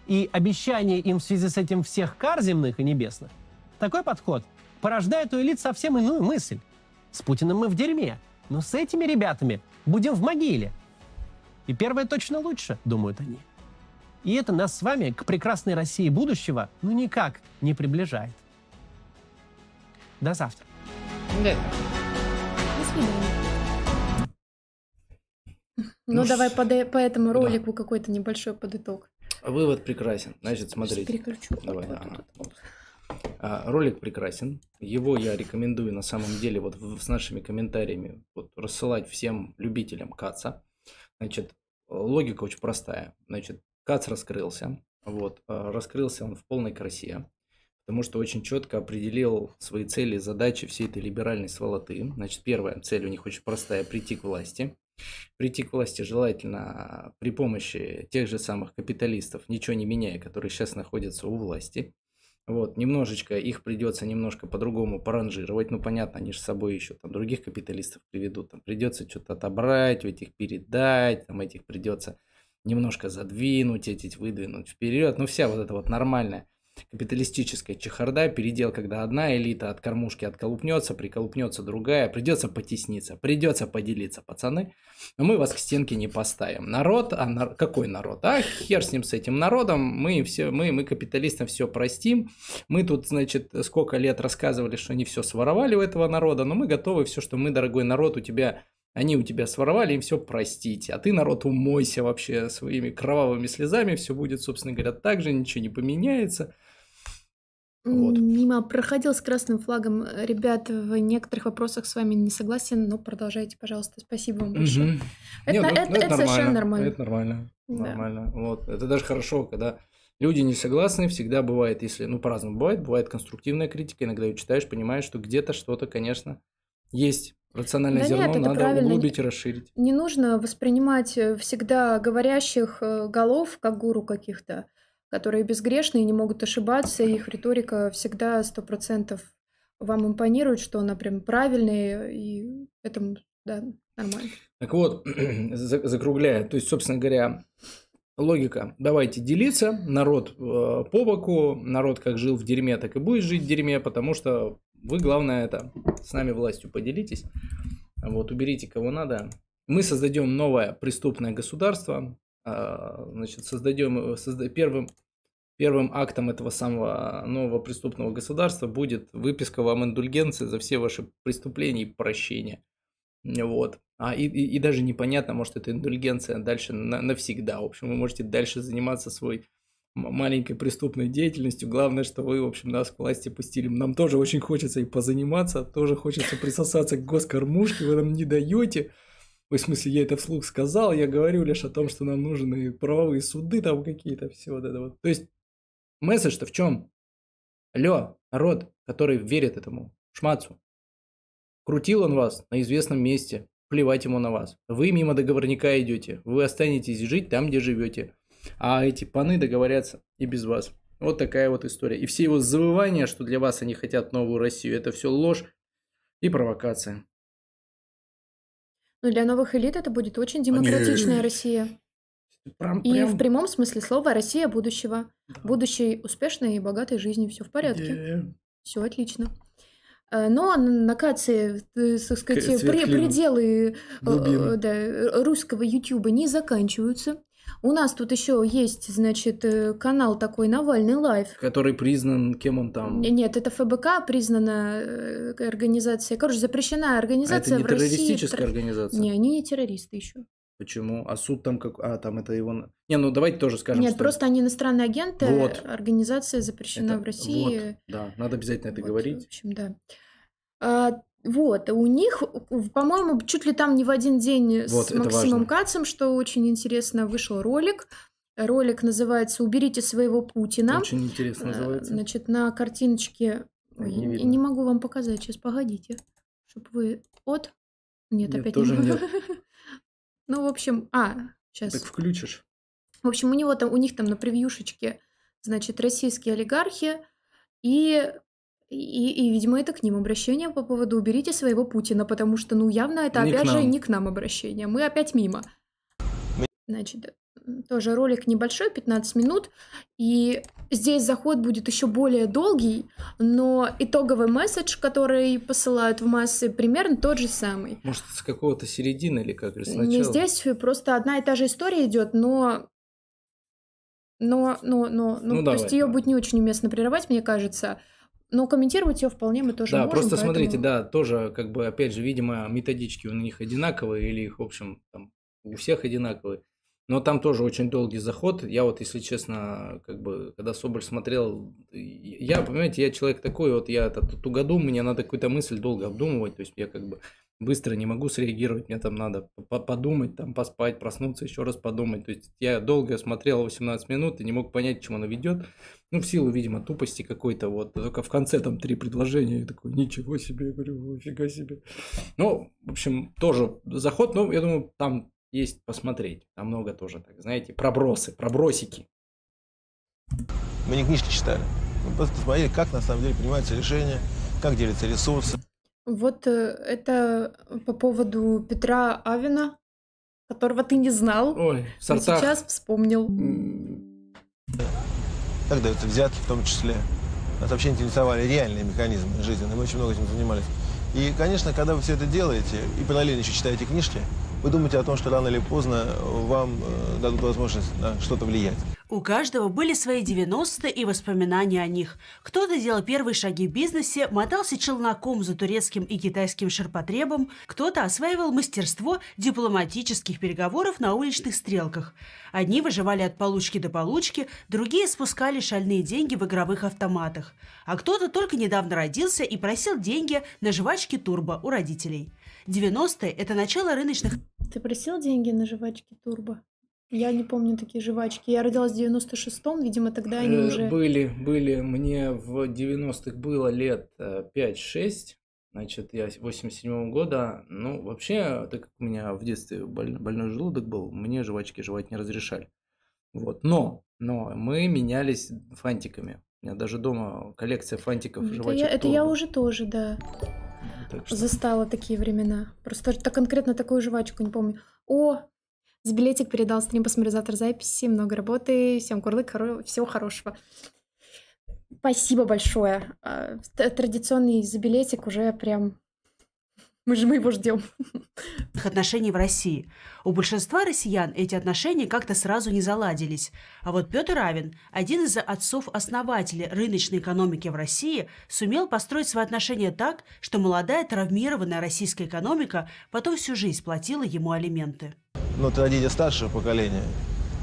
и обещание им в связи с этим всех кар земных и небесных, такой подход порождает у элит совсем иную мысль. С Путиным мы в дерьме, но с этими ребятами будем в могиле. И первое точно лучше, думают они. И это нас с вами к прекрасной России будущего ну никак не приближает. До завтра. Да.
До свидания. Ну, ну давай по, по этому ролику да. какой-то небольшой подыток.
Вывод прекрасен. Значит, смотрите. Переключу. Давай, вот, ага. вот, вот. А, ролик прекрасен. Его я рекомендую на самом деле вот с нашими комментариями вот, рассылать всем любителям Каца. Значит, э, логика очень простая. Значит, Кац раскрылся. Вот, э, раскрылся он в полной красе, потому что очень четко определил свои цели задачи всей этой либеральной сволоты. Значит, первая цель у них очень простая – прийти к власти прийти к власти желательно при помощи тех же самых капиталистов, ничего не меняя, которые сейчас находятся у власти. Вот, немножечко их придется немножко по-другому поранжировать. Ну, понятно, они же с собой еще там других капиталистов приведут. Там придется что-то отобрать, этих передать, там этих придется немножко задвинуть, этих выдвинуть вперед. Ну, вся вот эта вот нормальная Капиталистическая чехарда, передел, когда одна элита от кормушки отколупнется, приколупнется другая, придется потесниться, придется поделиться, пацаны. Но мы вас к стенке не поставим. Народ, а на... какой народ? А хер с ним, с этим народом, мы, все, мы, мы капиталистам все простим. Мы тут, значит, сколько лет рассказывали, что они все своровали у этого народа, но мы готовы все, что мы, дорогой народ, у тебя они у тебя своровали, им все простите. А ты, народ, умойся вообще своими кровавыми слезами, все будет, собственно говоря, так же, ничего не поменяется.
Вот. Мимо проходил с красным флагом. Ребят, в некоторых вопросах с вами не согласен, но продолжайте, пожалуйста. Спасибо вам большое. Угу. Это, Нет, ну, ну, это, это, это нормально. совершенно нормально. Это нормально. Да.
Нормально. Вот. Это даже хорошо, когда люди не согласны. Всегда бывает, если, ну, по-разному бывает, бывает конструктивная критика. Иногда ее читаешь, понимаешь, что где-то что-то, конечно, есть. Рациональное да зерно нет, надо правильно. углубить и расширить.
Не нужно воспринимать э, всегда говорящих э, голов как гуру каких-то которые безгрешны и не могут ошибаться, их риторика всегда сто процентов вам импонирует, что она прям правильная, и этому,
да, нормально.
Так вот, закругляя, то есть, собственно говоря, логика, давайте делиться, народ э, по боку, народ как жил в дерьме, так и будет жить в дерьме, потому что вы, главное, это с нами властью поделитесь, вот, уберите кого надо, мы создадем новое преступное государство, а, значит, создадем, э, созда... первым, первым актом этого самого а, нового преступного государства будет выписка вам индульгенции за все ваши преступления и прощения. Вот. А и, и, и даже непонятно, может, это индульгенция дальше на, навсегда. В общем, вы можете дальше заниматься своей маленькой преступной деятельностью. Главное, что вы, в общем, нас к власти пустили. Нам тоже очень хочется и позаниматься, тоже хочется присосаться к госкормушке, вы нам не даете. Ой, в смысле, я это вслух сказал, я говорю лишь о том, что нам нужны правовые суды там какие-то, все вот это вот. То есть месседж-то в чем? Алло, народ, который верит этому шмацу, крутил он вас на известном месте, плевать ему на вас. Вы мимо договорника идете, вы останетесь жить там, где живете. А эти паны договорятся и без вас. Вот такая вот история. И все его завывания, что для вас они хотят новую Россию, это все ложь и провокация.
Но ну, для новых элит это будет очень демократичная Они... Россия. Прям, и в прямом смысле слова Россия будущего. Да. Будущей успешной и богатой жизни. Все в порядке. Yeah. Все отлично. Э, Но ну, локации, а э, так сказать, Сверхлин. пределы Глубин. Э, да, русского Ютуба не заканчиваются. У нас тут еще есть, значит, э, канал такой Навальный Лайф.
Который признан, кем он там?
Нет, это ФБК признана э, организация. Короче, запрещенная организация а это не в террористическая
России. организация? Не,
они не террористы еще.
Почему? А суд там как... А, там это его... Не, ну давайте тоже скажем, Нет, что... просто
они иностранные агенты, вот. организация запрещена это... в России. Вот, да,
надо обязательно это вот, говорить. В
общем, да. А, вот, у них, по-моему, чуть ли там не в один день вот, с Максимом Кацем, что очень интересно, вышел ролик. Ролик называется «Уберите своего Путина». Очень интересно э, называется. Значит, на картиночке... не, видно. не могу вам показать, сейчас погодите, чтобы вы... От? Нет, нет опять тоже не могу. Ну, в общем, а, сейчас. Так
включишь.
В общем, у него там, у них там на превьюшечке, значит, российские олигархи, и и, и, видимо, это к ним обращение по поводу «уберите своего Путина», потому что, ну, явно это, не опять же, не к нам обращение. Мы опять мимо. Значит, тоже ролик небольшой, 15 минут, и здесь заход будет еще более долгий, но итоговый месседж, который посылают в массы, примерно тот же самый.
Может,
с какого-то середины или как же сначала? Не здесь,
э, просто одна и та же история идет, но... Но, но, но, ну, ну то давай, есть ее будет не очень уместно прерывать, мне кажется. Но ну, комментировать ее вполне мы тоже да, можем. Да, просто поэтому... смотрите,
да, тоже, как бы, опять же, видимо, методички у них одинаковые или их, в общем, там, у всех одинаковые. Но там тоже очень долгий заход. Я вот, если честно, как бы, когда Соболь смотрел, я, понимаете, я человек такой, вот я тут угоду, мне надо какую-то мысль долго обдумывать, то есть я как бы быстро не могу среагировать, мне там надо подумать, там поспать, проснуться, еще раз подумать. То есть я долго смотрел 18 минут и не мог понять, к чему она ведет. Ну, в силу, видимо, тупости какой-то, вот, только в конце там три предложения, я такой, ничего себе, я говорю, фига себе. Ну, в общем, тоже заход, но я думаю, там есть посмотреть, там много тоже, так, знаете, пробросы,
пробросики. Мы не книжки читали, мы просто смотрели, как на самом деле принимаются решения, как делятся ресурсы.
Вот э, это по поводу Петра Авина, которого ты не знал, Ой, в сортах... сейчас вспомнил
как даются взятки в том числе. Нас вообще интересовали реальные механизмы жизни, мы очень много этим занимались. И, конечно, когда вы все это делаете, и параллельно еще читаете книжки, вы думаете о том, что рано или поздно э, вам э, дадут возможность на что-то влиять.
У каждого были свои 90-е и воспоминания о них. Кто-то делал первые шаги в бизнесе, мотался челноком за турецким и китайским ширпотребом, кто-то осваивал мастерство дипломатических переговоров на уличных стрелках. Одни выживали от получки до получки, другие спускали шальные деньги в игровых автоматах. А кто-то только недавно родился и просил деньги на жвачки турбо у родителей. 90-е – это начало рыночных... Ты просил деньги на жвачки
Турбо? Я не помню такие жвачки. Я родилась в 96-м, видимо, тогда они э, уже...
Были, были. Мне в 90-х было лет 5-6. Э, Значит, я 87-го года. Ну, вообще, так как у меня в детстве больной желудок был, мне жвачки жевать не разрешали. Вот. Но, но мы менялись фантиками. У меня даже дома коллекция фантиков
это жвачек. Я, это я уже
тоже, да. Так Застала такие времена. Просто так конкретно такую жвачку не помню. О, с билетик передал стрим, посмотрю завтра записи, много работы, всем курлык, хоро... всего хорошего. Спасибо большое. А, традиционный забилетик уже прям мы же мы его ждем.
Отношений в России. У большинства россиян эти отношения как-то сразу не заладились. А вот Петр Авин, один из отцов-основателей рыночной экономики в России, сумел построить свои отношения так, что молодая травмированная российская экономика потом всю жизнь платила ему алименты.
Ну, это родители старшего поколения,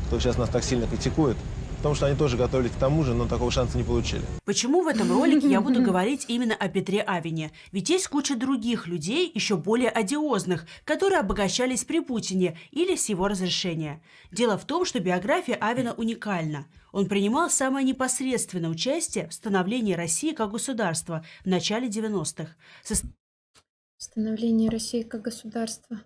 кто сейчас нас так сильно критикует – потому что они тоже готовились к тому же, но такого шанса не получили.
Почему в этом ролике я буду говорить именно о Петре Авине? Ведь есть куча других людей, еще более одиозных, которые обогащались при Путине или с его разрешения. Дело в том, что биография Авина уникальна. Он принимал самое непосредственное участие в становлении России как государства в начале 90-х. Со...
Становление России как государства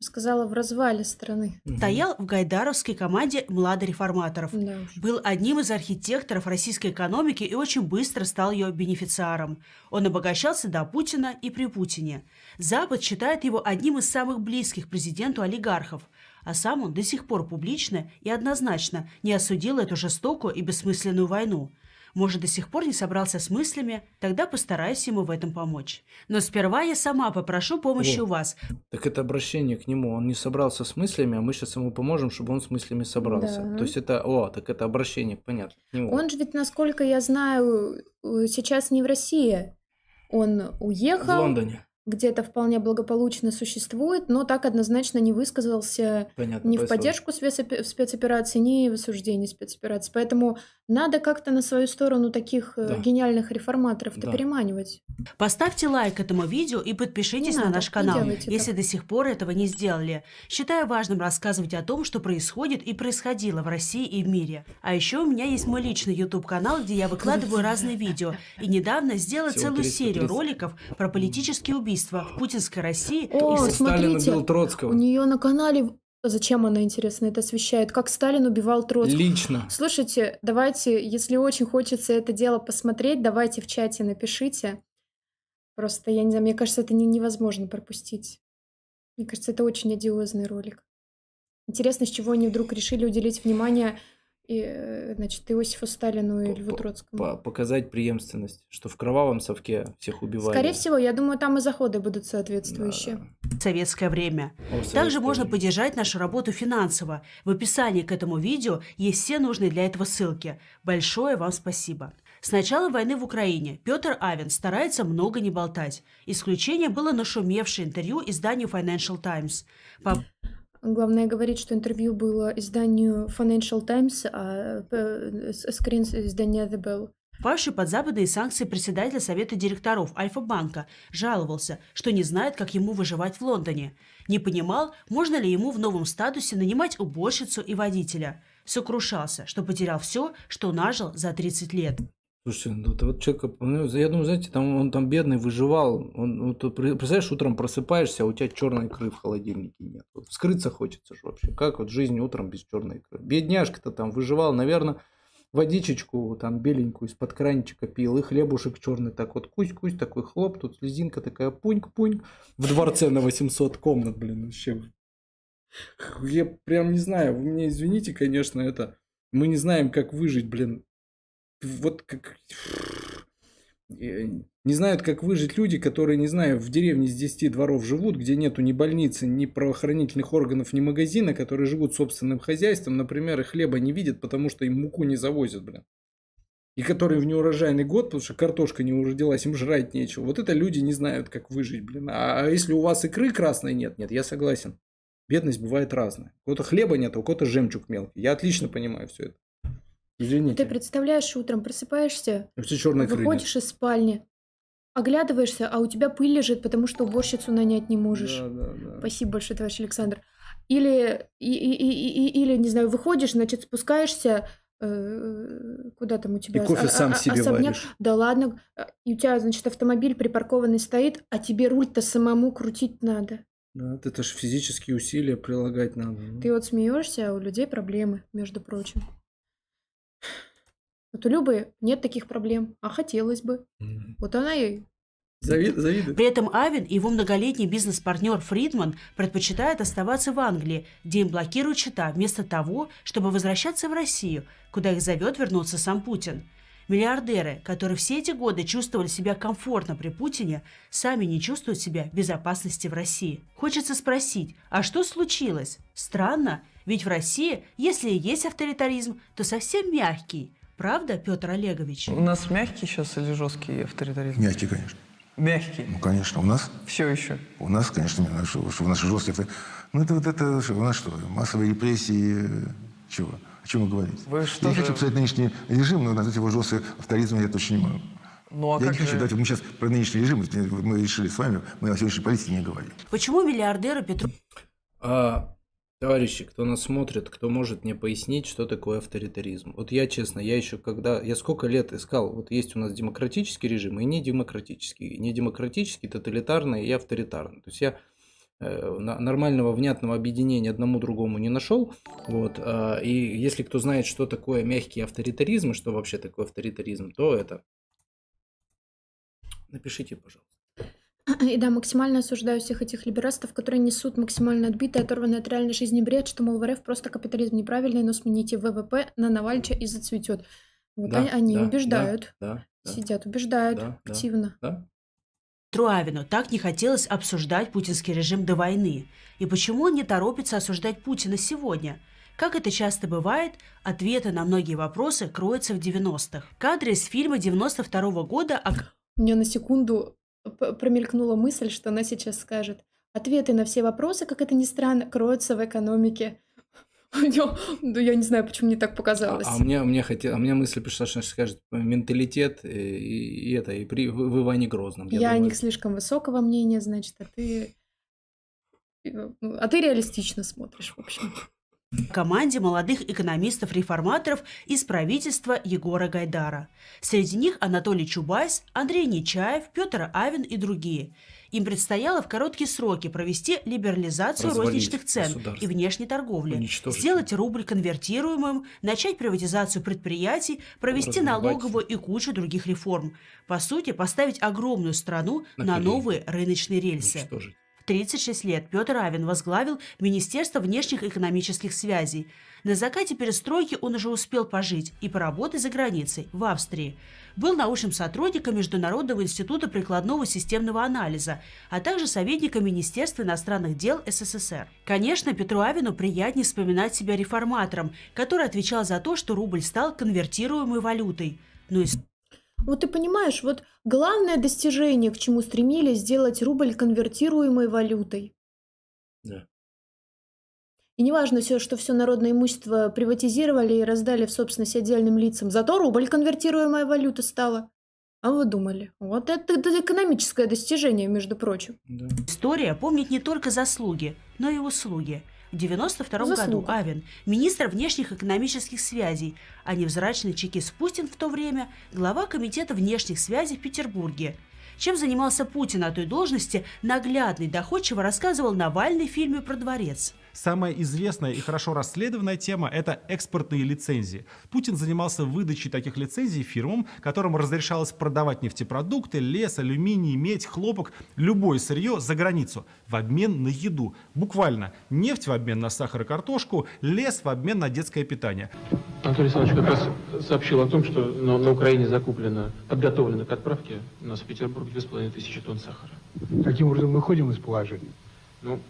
сказала, в развале страны.
Стоял в гайдаровской команде младореформаторов. Да. Был одним из архитекторов российской экономики и очень быстро стал ее бенефициаром. Он обогащался до Путина и при Путине. Запад считает его одним из самых близких президенту олигархов. А сам он до сих пор публично и однозначно не осудил эту жестокую и бессмысленную войну – может, до сих пор не собрался с мыслями? Тогда постараюсь ему в этом помочь. Но сперва я сама попрошу помощи вот. у вас.
Так это обращение к нему. Он не собрался с мыслями, а мы сейчас ему поможем, чтобы он с мыслями собрался. Да. То есть это, о, так это обращение, понятно. К нему. Он
же ведь, насколько я знаю, сейчас не в России. Он уехал. В Лондоне где-то вполне благополучно существует, но так однозначно не высказался Понятно, ни в поддержку спецоперации, ни в осуждении спецоперации. Поэтому надо как-то на свою сторону таких э, да. гениальных реформаторов-то да. переманивать.
Поставьте лайк этому видео и подпишитесь не на надо, наш ну канал, если так. до сих пор этого не сделали. Считаю важным рассказывать о том, что происходит и происходило в России и в мире. А еще у меня есть мой личный YouTube-канал, где я выкладываю разные видео. И недавно сделала целую серию роликов про политические убийства в путинской России. О, смотрите,
у
нее на канале Зачем она, интересно, это освещает? Как Сталин убивал Троцкого? Лично. Слушайте, давайте, если очень хочется это дело посмотреть, давайте в чате напишите. Просто, я не знаю, мне кажется, это не, невозможно пропустить. Мне кажется, это очень одиозный ролик. Интересно, с чего они вдруг решили уделить внимание и, значит, Иосифу Сталину и Льву Троцкому.
показать преемственность, что в кровавом совке всех убивают. Скорее
всего, я думаю, там и заходы будут соответствующие. Да. Советское время. О, советское Также время. можно поддержать нашу работу финансово. В описании к этому видео есть все нужные для этого ссылки. Большое вам спасибо. С начала войны в Украине Петр Авен старается много не болтать. Исключение было нашумевшее интервью изданию Financial Times. По...
Главное говорить, что интервью было изданию Financial Times, а э, э, скрин э, издания The Bell.
Паши под западные санкции председатель Совета директоров Альфа-банка жаловался, что не знает, как ему выживать в Лондоне. Не понимал, можно ли ему в новом статусе нанимать уборщицу и водителя. Сокрушался, что потерял все, что нажил за 30 лет.
Слушайте, ну, вот, вот человека, ну, я думаю, знаете, там он там бедный выживал. Он, вот, ну, представляешь, утром просыпаешься, а у тебя черной икры в холодильнике нет. Вот, вскрыться хочется же вообще. Как вот жизнь утром без черной икры? Бедняжка-то там выживал, наверное, водичечку там беленькую из-под кранчика пил, и хлебушек черный так вот кусь-кусь, такой хлоп, тут слезинка такая пуньк-пуньк в дворце на 800 комнат, блин, вообще. Я прям не знаю, вы меня извините, конечно, это... Мы не знаем, как выжить, блин, вот как... Э, не знают, как выжить люди, которые, не знаю, в деревне с 10 дворов живут, где нету ни больницы, ни правоохранительных органов, ни магазина, которые живут собственным хозяйством, например, и хлеба не видят, потому что им муку не завозят, блин. И которые в неурожайный год, потому что картошка не уродилась, им жрать нечего. Вот это люди не знают, как выжить, блин. А, а если у вас икры красной нет, нет, я согласен. Бедность бывает разная. У кого-то хлеба нет, а у кого-то жемчуг мелкий. Я отлично понимаю все это. Извините.
Ты представляешь, утром просыпаешься,
все черные выходишь
крылья. из спальни, оглядываешься, а у тебя пыль лежит, потому что уборщицу нанять не можешь. Да, да, да. Спасибо большое, товарищ Александр. Или, и, и, и, и, или, не знаю, выходишь, значит, спускаешься, э, куда там у тебя... И кофе а, сам а, себе особняк. варишь. Да ладно, э, и у тебя, значит, автомобиль припаркованный стоит, а тебе руль-то самому крутить надо.
Да,
это же физические усилия прилагать надо. Ну. Ты
вот смеешься, а у людей проблемы, между прочим. Вот у Любы нет таких проблем, а хотелось бы. Mm-hmm. Вот она и
Завид, завидует. При этом Авен и его многолетний бизнес-партнер Фридман предпочитают оставаться в Англии, где им блокируют счета, вместо того, чтобы возвращаться в Россию, куда их зовет вернуться сам Путин. Миллиардеры, которые все эти годы чувствовали себя комфортно при Путине, сами не чувствуют себя в безопасности в России. Хочется спросить, а что случилось? Странно, ведь в России, если и есть авторитаризм, то совсем мягкий – Правда, Петр Олегович? У нас мягкий сейчас или жесткий авторитаризм?
Мягкий, конечно. Мягкий? Ну, конечно. У нас? Все еще. У нас, конечно, у нас жесткий Ну, это вот это, у нас что, массовые репрессии, э, чего? О чем вы говорите? Вы что я же... хочу писать нынешний режим, но назвать его жестким авторитаризм я точно не могу.
Ну, а я не хочу, же... давайте
мы сейчас про нынешний режим, э, мы решили с вами, мы о сегодняшней политике не говорим.
Почему миллиардеры Петру...
А, Товарищи, кто нас смотрит, кто может мне пояснить, что такое авторитаризм? Вот я, честно, я еще когда... Я сколько лет искал, вот есть у нас демократический режим и не недемократический. И недемократический, тоталитарный и авторитарный. То есть я э, нормального внятного объединения одному другому не нашел. Вот. Э, и если кто знает, что такое мягкий авторитаризм и что вообще такое авторитаризм, то это напишите, пожалуйста.
И да, максимально осуждаю всех этих либерастов, которые несут максимально отбитый, оторванный от реальной жизни бред, что, мол, в РФ просто капитализм неправильный, но смените ВВП на Навальча и зацветет. Вот да, а, они да, убеждают,
да, сидят,
убеждают да, активно.
Да, да. Труавину так не хотелось обсуждать путинский режим до войны. И почему он не торопится осуждать Путина сегодня? Как это часто бывает, ответы на многие вопросы кроются в 90-х. Кадры из фильма 92 -го года... О...
Мне на секунду промелькнула мысль, что она сейчас скажет. Ответы на все вопросы, как это ни странно, кроются в экономике. Я, да я не знаю, почему мне так а, показалось. А, а
мне, мне хотел, а мне мысль пришла, что она скажет э, менталитет э, и, и это, и при,
в, в Иване Грозном. Я, я
о них слишком высокого мнения, значит, а ты... Э, а ты реалистично смотришь, в общем
команде молодых экономистов-реформаторов из правительства Егора Гайдара. Среди них Анатолий Чубайс, Андрей Нечаев, Петр Авин и другие. Им предстояло в короткие сроки провести либерализацию Развалить розничных цен и внешней торговли, сделать рубль конвертируемым, начать приватизацию предприятий, провести Разрубать. налоговую и кучу других реформ. По сути, поставить огромную страну на, на новые рыночные рельсы. Уничтожить. 36 лет Петр Авен возглавил Министерство внешних экономических связей. На закате перестройки он уже успел пожить и поработать за границей, в Австрии. Был научным сотрудником Международного института прикладного системного анализа, а также советником Министерства иностранных дел СССР. Конечно, Петру Авину приятнее вспоминать себя реформатором, который отвечал за то, что рубль стал конвертируемой валютой. Но и вот ну, ты понимаешь, вот
главное достижение, к чему стремились, сделать рубль конвертируемой валютой. Да. И неважно, все, что все народное имущество приватизировали и раздали в собственность отдельным лицам. Зато рубль конвертируемая валюта стала. А вы думали? Вот это, это экономическое достижение, между прочим. Да.
История помнит не только заслуги, но и услуги – в 1992 году Авен, министр внешних экономических связей, а невзрачный чекист Путин в то время глава Комитета внешних связей в Петербурге. Чем занимался Путин на той должности, наглядно и доходчиво рассказывал Навальный в фильме про дворец – Самая известная и хорошо расследованная тема – это экспортные
лицензии. Путин занимался выдачей таких лицензий фирмам, которым разрешалось продавать нефтепродукты,
лес, алюминий, медь, хлопок, любое сырье за границу в обмен на еду. Буквально нефть в обмен на сахар и картошку, лес в обмен на детское питание. Анатолий Александрович как раз сообщил о том, что на, на Украине закуплено, подготовлено к отправке у нас в Петербург 2,5 тысячи тонн сахара.
Каким образом выходим из положения?
Ну,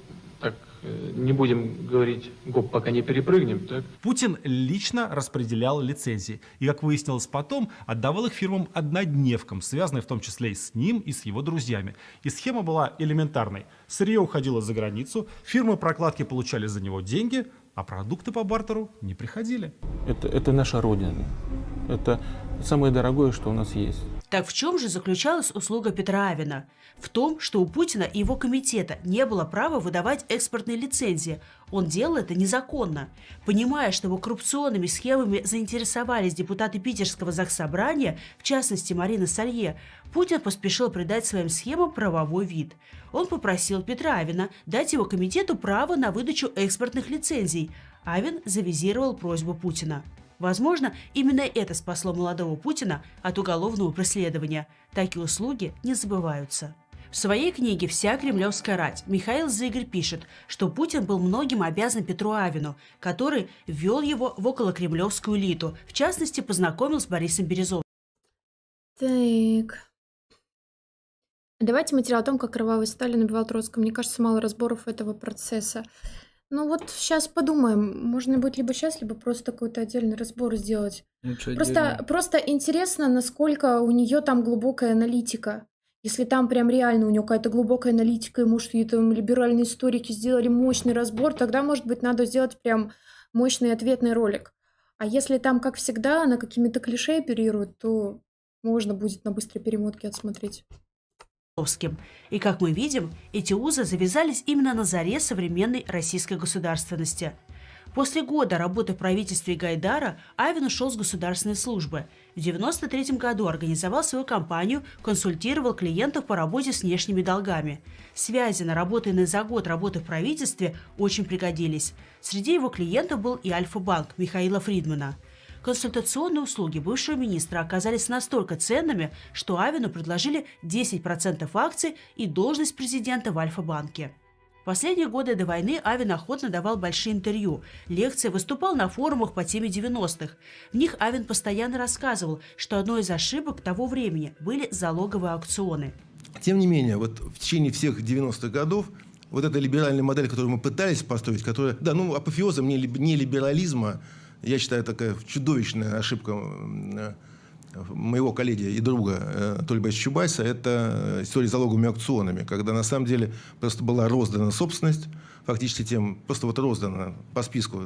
так Э, не будем говорить гоп, пока не перепрыгнем. Так? Путин лично
распределял лицензии и, как выяснилось потом, отдавал их фирмам однодневкам, связанные в том числе и с ним, и с его друзьями. И схема была элементарной. Сырье уходило за границу,
фирмы прокладки получали за него деньги, а продукты по бартеру не приходили. Это, это наша родина. Это самое дорогое, что у нас есть.
Так в чем же заключалась услуга Петра Авина? В том, что у Путина и его комитета не было права выдавать экспортные лицензии. Он делал это незаконно. Понимая, что его коррупционными схемами заинтересовались депутаты питерского заксобрания, в частности Марина Салье, Путин поспешил придать своим схемам правовой вид. Он попросил Петра Авина дать его комитету право на выдачу экспортных лицензий. Авин завизировал просьбу Путина. Возможно, именно это спасло молодого Путина от уголовного преследования. Такие услуги не забываются. В своей книге «Вся кремлевская рать» Михаил Зыгорь пишет, что Путин был многим обязан Петру Авину, который ввел его в околокремлевскую элиту, в частности, познакомил с Борисом Березовым.
Так. Давайте материал о том, как кровавый Сталин убивал Троцкого. Мне кажется, мало разборов этого процесса. Ну вот сейчас подумаем, можно будет либо сейчас, либо просто какой-то отдельный разбор сделать.
Ну, просто,
просто интересно, насколько у нее там глубокая аналитика. Если там прям реально у нее какая-то глубокая аналитика, и может ее там либеральные историки сделали мощный разбор, тогда, может быть, надо сделать прям мощный ответный ролик. А если там, как всегда, она какими-то клише оперирует, то можно будет на быстрой перемотке
отсмотреть. И, как мы видим, эти узы завязались именно на заре современной российской государственности. После года работы в правительстве Гайдара Айвен ушел с государственной службы. В 1993 году организовал свою компанию, консультировал клиентов по работе с внешними долгами. Связи, наработанные за год работы в правительстве, очень пригодились. Среди его клиентов был и Альфа-банк Михаила Фридмана – Консультационные услуги бывшего министра оказались настолько ценными, что Авину предложили 10% акций и должность президента в Альфа-банке. В Последние годы до войны Авин охотно давал большие интервью, лекции, выступал на форумах по теме 90-х. В них Авин постоянно рассказывал, что одной из ошибок того времени были залоговые аукционы.
Тем не менее, вот в течение всех 90-х годов вот эта либеральная модель, которую мы пытались построить, которая, да, ну, апофеозом либерализма я считаю, такая чудовищная ошибка э, моего коллеги и друга Анатолия э, Чубайса, это э, история с залоговыми аукционами, когда на самом деле просто была роздана собственность, фактически тем, просто вот роздана по списку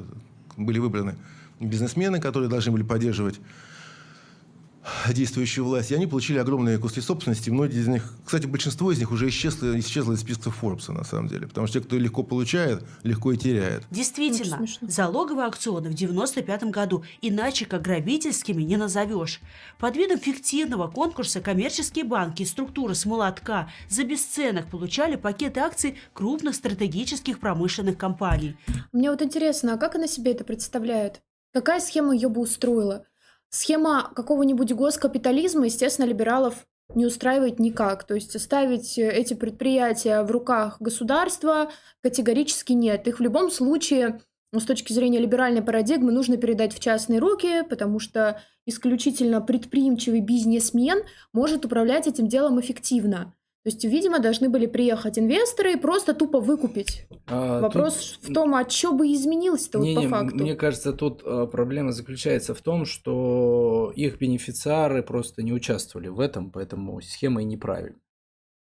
были выбраны бизнесмены, которые должны были поддерживать действующую власть, и они получили огромные куски собственности. Многие из них, кстати, большинство из них уже исчезло, исчезло из списка Форбса, на самом деле. Потому что те, кто легко получает, легко и теряет.
Действительно, залоговые акционы в 95 году иначе как грабительскими не назовешь. Под видом фиктивного конкурса коммерческие банки и структуры с молотка за бесценок получали пакеты акций крупных стратегических промышленных компаний.
Мне вот интересно, а как она себе это представляет? Какая схема ее бы устроила? Схема какого-нибудь госкапитализма, естественно, либералов не устраивает никак. То есть ставить э, эти предприятия в руках государства категорически нет. Их в любом случае, ну, с точки зрения либеральной парадигмы, нужно передать в частные руки, потому что исключительно предприимчивый бизнесмен может управлять этим делом эффективно. То есть, видимо, должны были приехать инвесторы и просто тупо выкупить.
А, Вопрос тут... в
том, а что бы изменилось-то вот по факту? Мне
кажется, тут э, проблема заключается в том, что их бенефициары просто не участвовали в этом, поэтому схема и неправильная.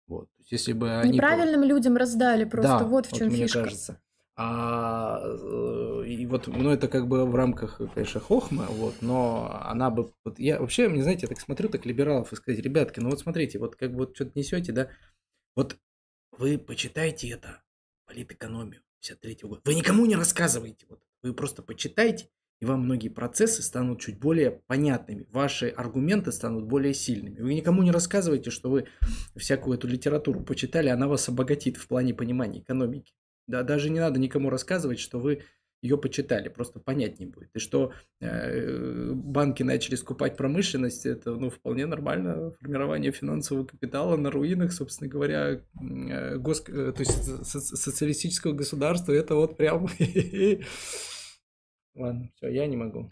Вот. Если бы они... Неправильным
людям раздали просто, да, вот в чем вот, фишка. Мне кажется.
А, э, и вот, ну, это как бы в рамках, конечно, хохмы, вот, но она бы... Вот я вообще, мне, знаете, я так смотрю, так либералов и сказать, ребятки, ну вот смотрите, вот как бы вот что-то несете, да, вот вы почитайте это, политэкономию 53 год. вы никому не рассказывайте, вот, вы просто почитайте, и вам многие процессы станут чуть более понятными, ваши аргументы станут более сильными. Вы никому не рассказывайте, что вы всякую эту литературу почитали, она вас обогатит в плане понимания экономики. Да, даже не надо никому рассказывать, что вы ее почитали, просто понятнее будет. И что э, банки начали скупать промышленность, это ну, вполне нормально формирование финансового капитала на руинах, собственно говоря, э, гос, э, то есть со, со, социалистического государства, это вот прям... Ладно, все, я не могу.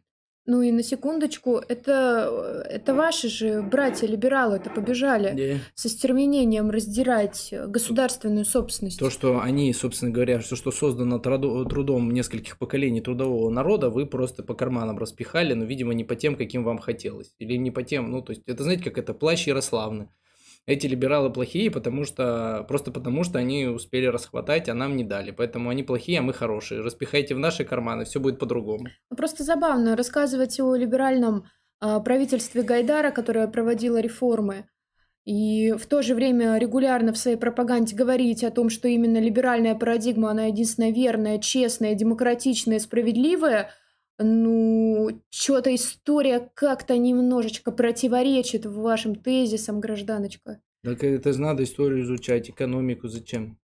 Ну и на секундочку, это, э, это ваши же братья-либералы-то побежали yeah. со стерменением раздирать государственную собственность.
То, что они, собственно говоря, что, что создано трудом нескольких поколений трудового народа, вы просто по карманам распихали, но, видимо, не по тем, каким вам хотелось. Или не по тем, ну, то есть, это знаете, как это плащ Ярославны эти либералы плохие, потому что просто потому что они успели расхватать, а нам не дали. Поэтому они плохие, а мы хорошие. Распихайте в наши карманы, все будет по-другому.
Просто забавно рассказывать о либеральном э, правительстве Гайдара, которое проводило реформы, и в то же время регулярно в своей пропаганде говорить о том, что именно либеральная парадигма, она единственная верная, честная, демократичная, справедливая – ну, что-то история как-то немножечко противоречит вашим тезисам, гражданочка.
Так это же надо историю изучать, экономику зачем?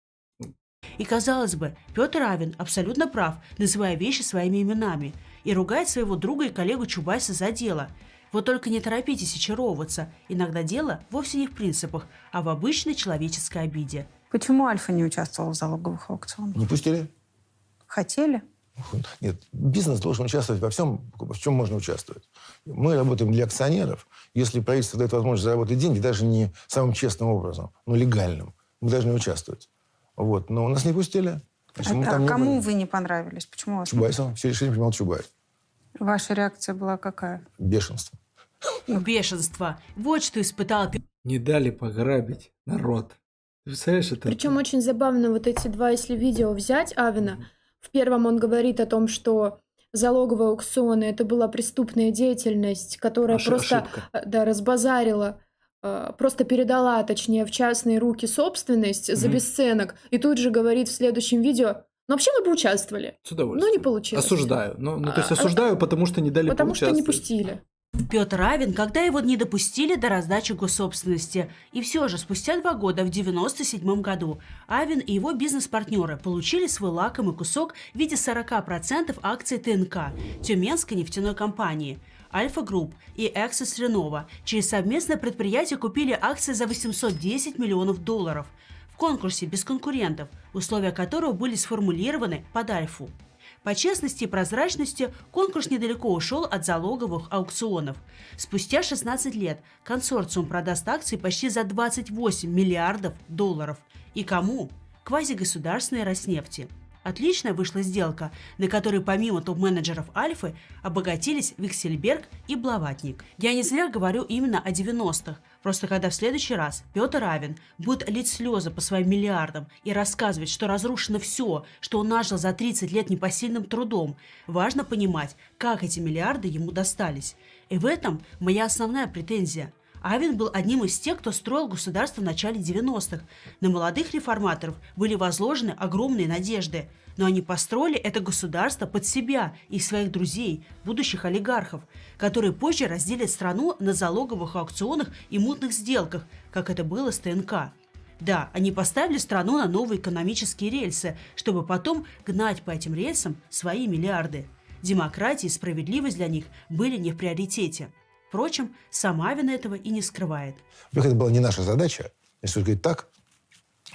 И казалось бы, Петр Равин абсолютно прав, называя вещи своими именами, и ругает своего друга и коллегу Чубайса за дело. Вот только не торопитесь очаровываться, иногда дело вовсе не в принципах, а в обычной человеческой обиде. Почему Альфа не участвовал в залоговых аукционах? Не пустили. Хотели.
Нет, бизнес должен участвовать во всем, в чем можно участвовать. Мы работаем для акционеров. Если правительство дает возможность заработать деньги, даже не самым честным образом, но легальным, мы должны участвовать. Вот. Но нас не пустили. Значит, а, а кому не
были. вы не понравились? Почему вас? Чубайсом.
Все решили принимал Чубайс.
Ваша реакция была какая? Бешенство. Бешенство. Вот что испытал ты.
Не
дали пограбить народ. Ты представляешь это?
Причем очень
забавно вот эти два, если видео взять Авина, mm-hmm в первом он говорит о том, что залоговые аукционы это была преступная деятельность, которая Наша просто э, да, разбазарила э, просто передала, точнее, в частные руки собственность mm-hmm. за бесценок, и тут же говорит в следующем видео,
ну вообще мы бы участвовали. С ну, удовольствием. Но не получилось. Осуждаю. Ну, ну то а, есть а, а осуждаю,
а, потому что не дали Потому что не
пустили. Петр Равин, когда его не допустили до раздачи госсобственности. И все же, спустя два года, в 1997 году, Авин и его бизнес-партнеры получили свой лакомый кусок в виде 40% акций ТНК – Тюменской нефтяной компании. Альфа Групп и Эксис Ренова через совместное предприятие купили акции за 810 миллионов долларов в конкурсе без конкурентов, условия которого были сформулированы под Альфу. По честности и прозрачности конкурс недалеко ушел от залоговых аукционов. Спустя 16 лет консорциум продаст акции почти за 28 миллиардов долларов. И кому? Квазигосударственной Роснефти – Отличная вышла сделка, на которой помимо топ-менеджеров Альфы обогатились Виксельберг и Блаватник. Я не зря говорю именно о 90-х, Просто когда в следующий раз Петр Равин будет лить слезы по своим миллиардам и рассказывать, что разрушено все, что он нажил за 30 лет непосильным трудом, важно понимать, как эти миллиарды ему достались. И в этом моя основная претензия – а Авен был одним из тех, кто строил государство в начале 90-х. На молодых реформаторов были возложены огромные надежды. Но они построили это государство под себя и своих друзей, будущих олигархов, которые позже разделят страну на залоговых аукционах и мутных сделках, как это было с ТНК. Да, они поставили страну на новые экономические рельсы, чтобы потом гнать по этим рельсам свои миллиарды. Демократия и справедливость для них были не в приоритете – Впрочем, сама Самавин этого и не скрывает.
Это была не наша задача. Если говорить так,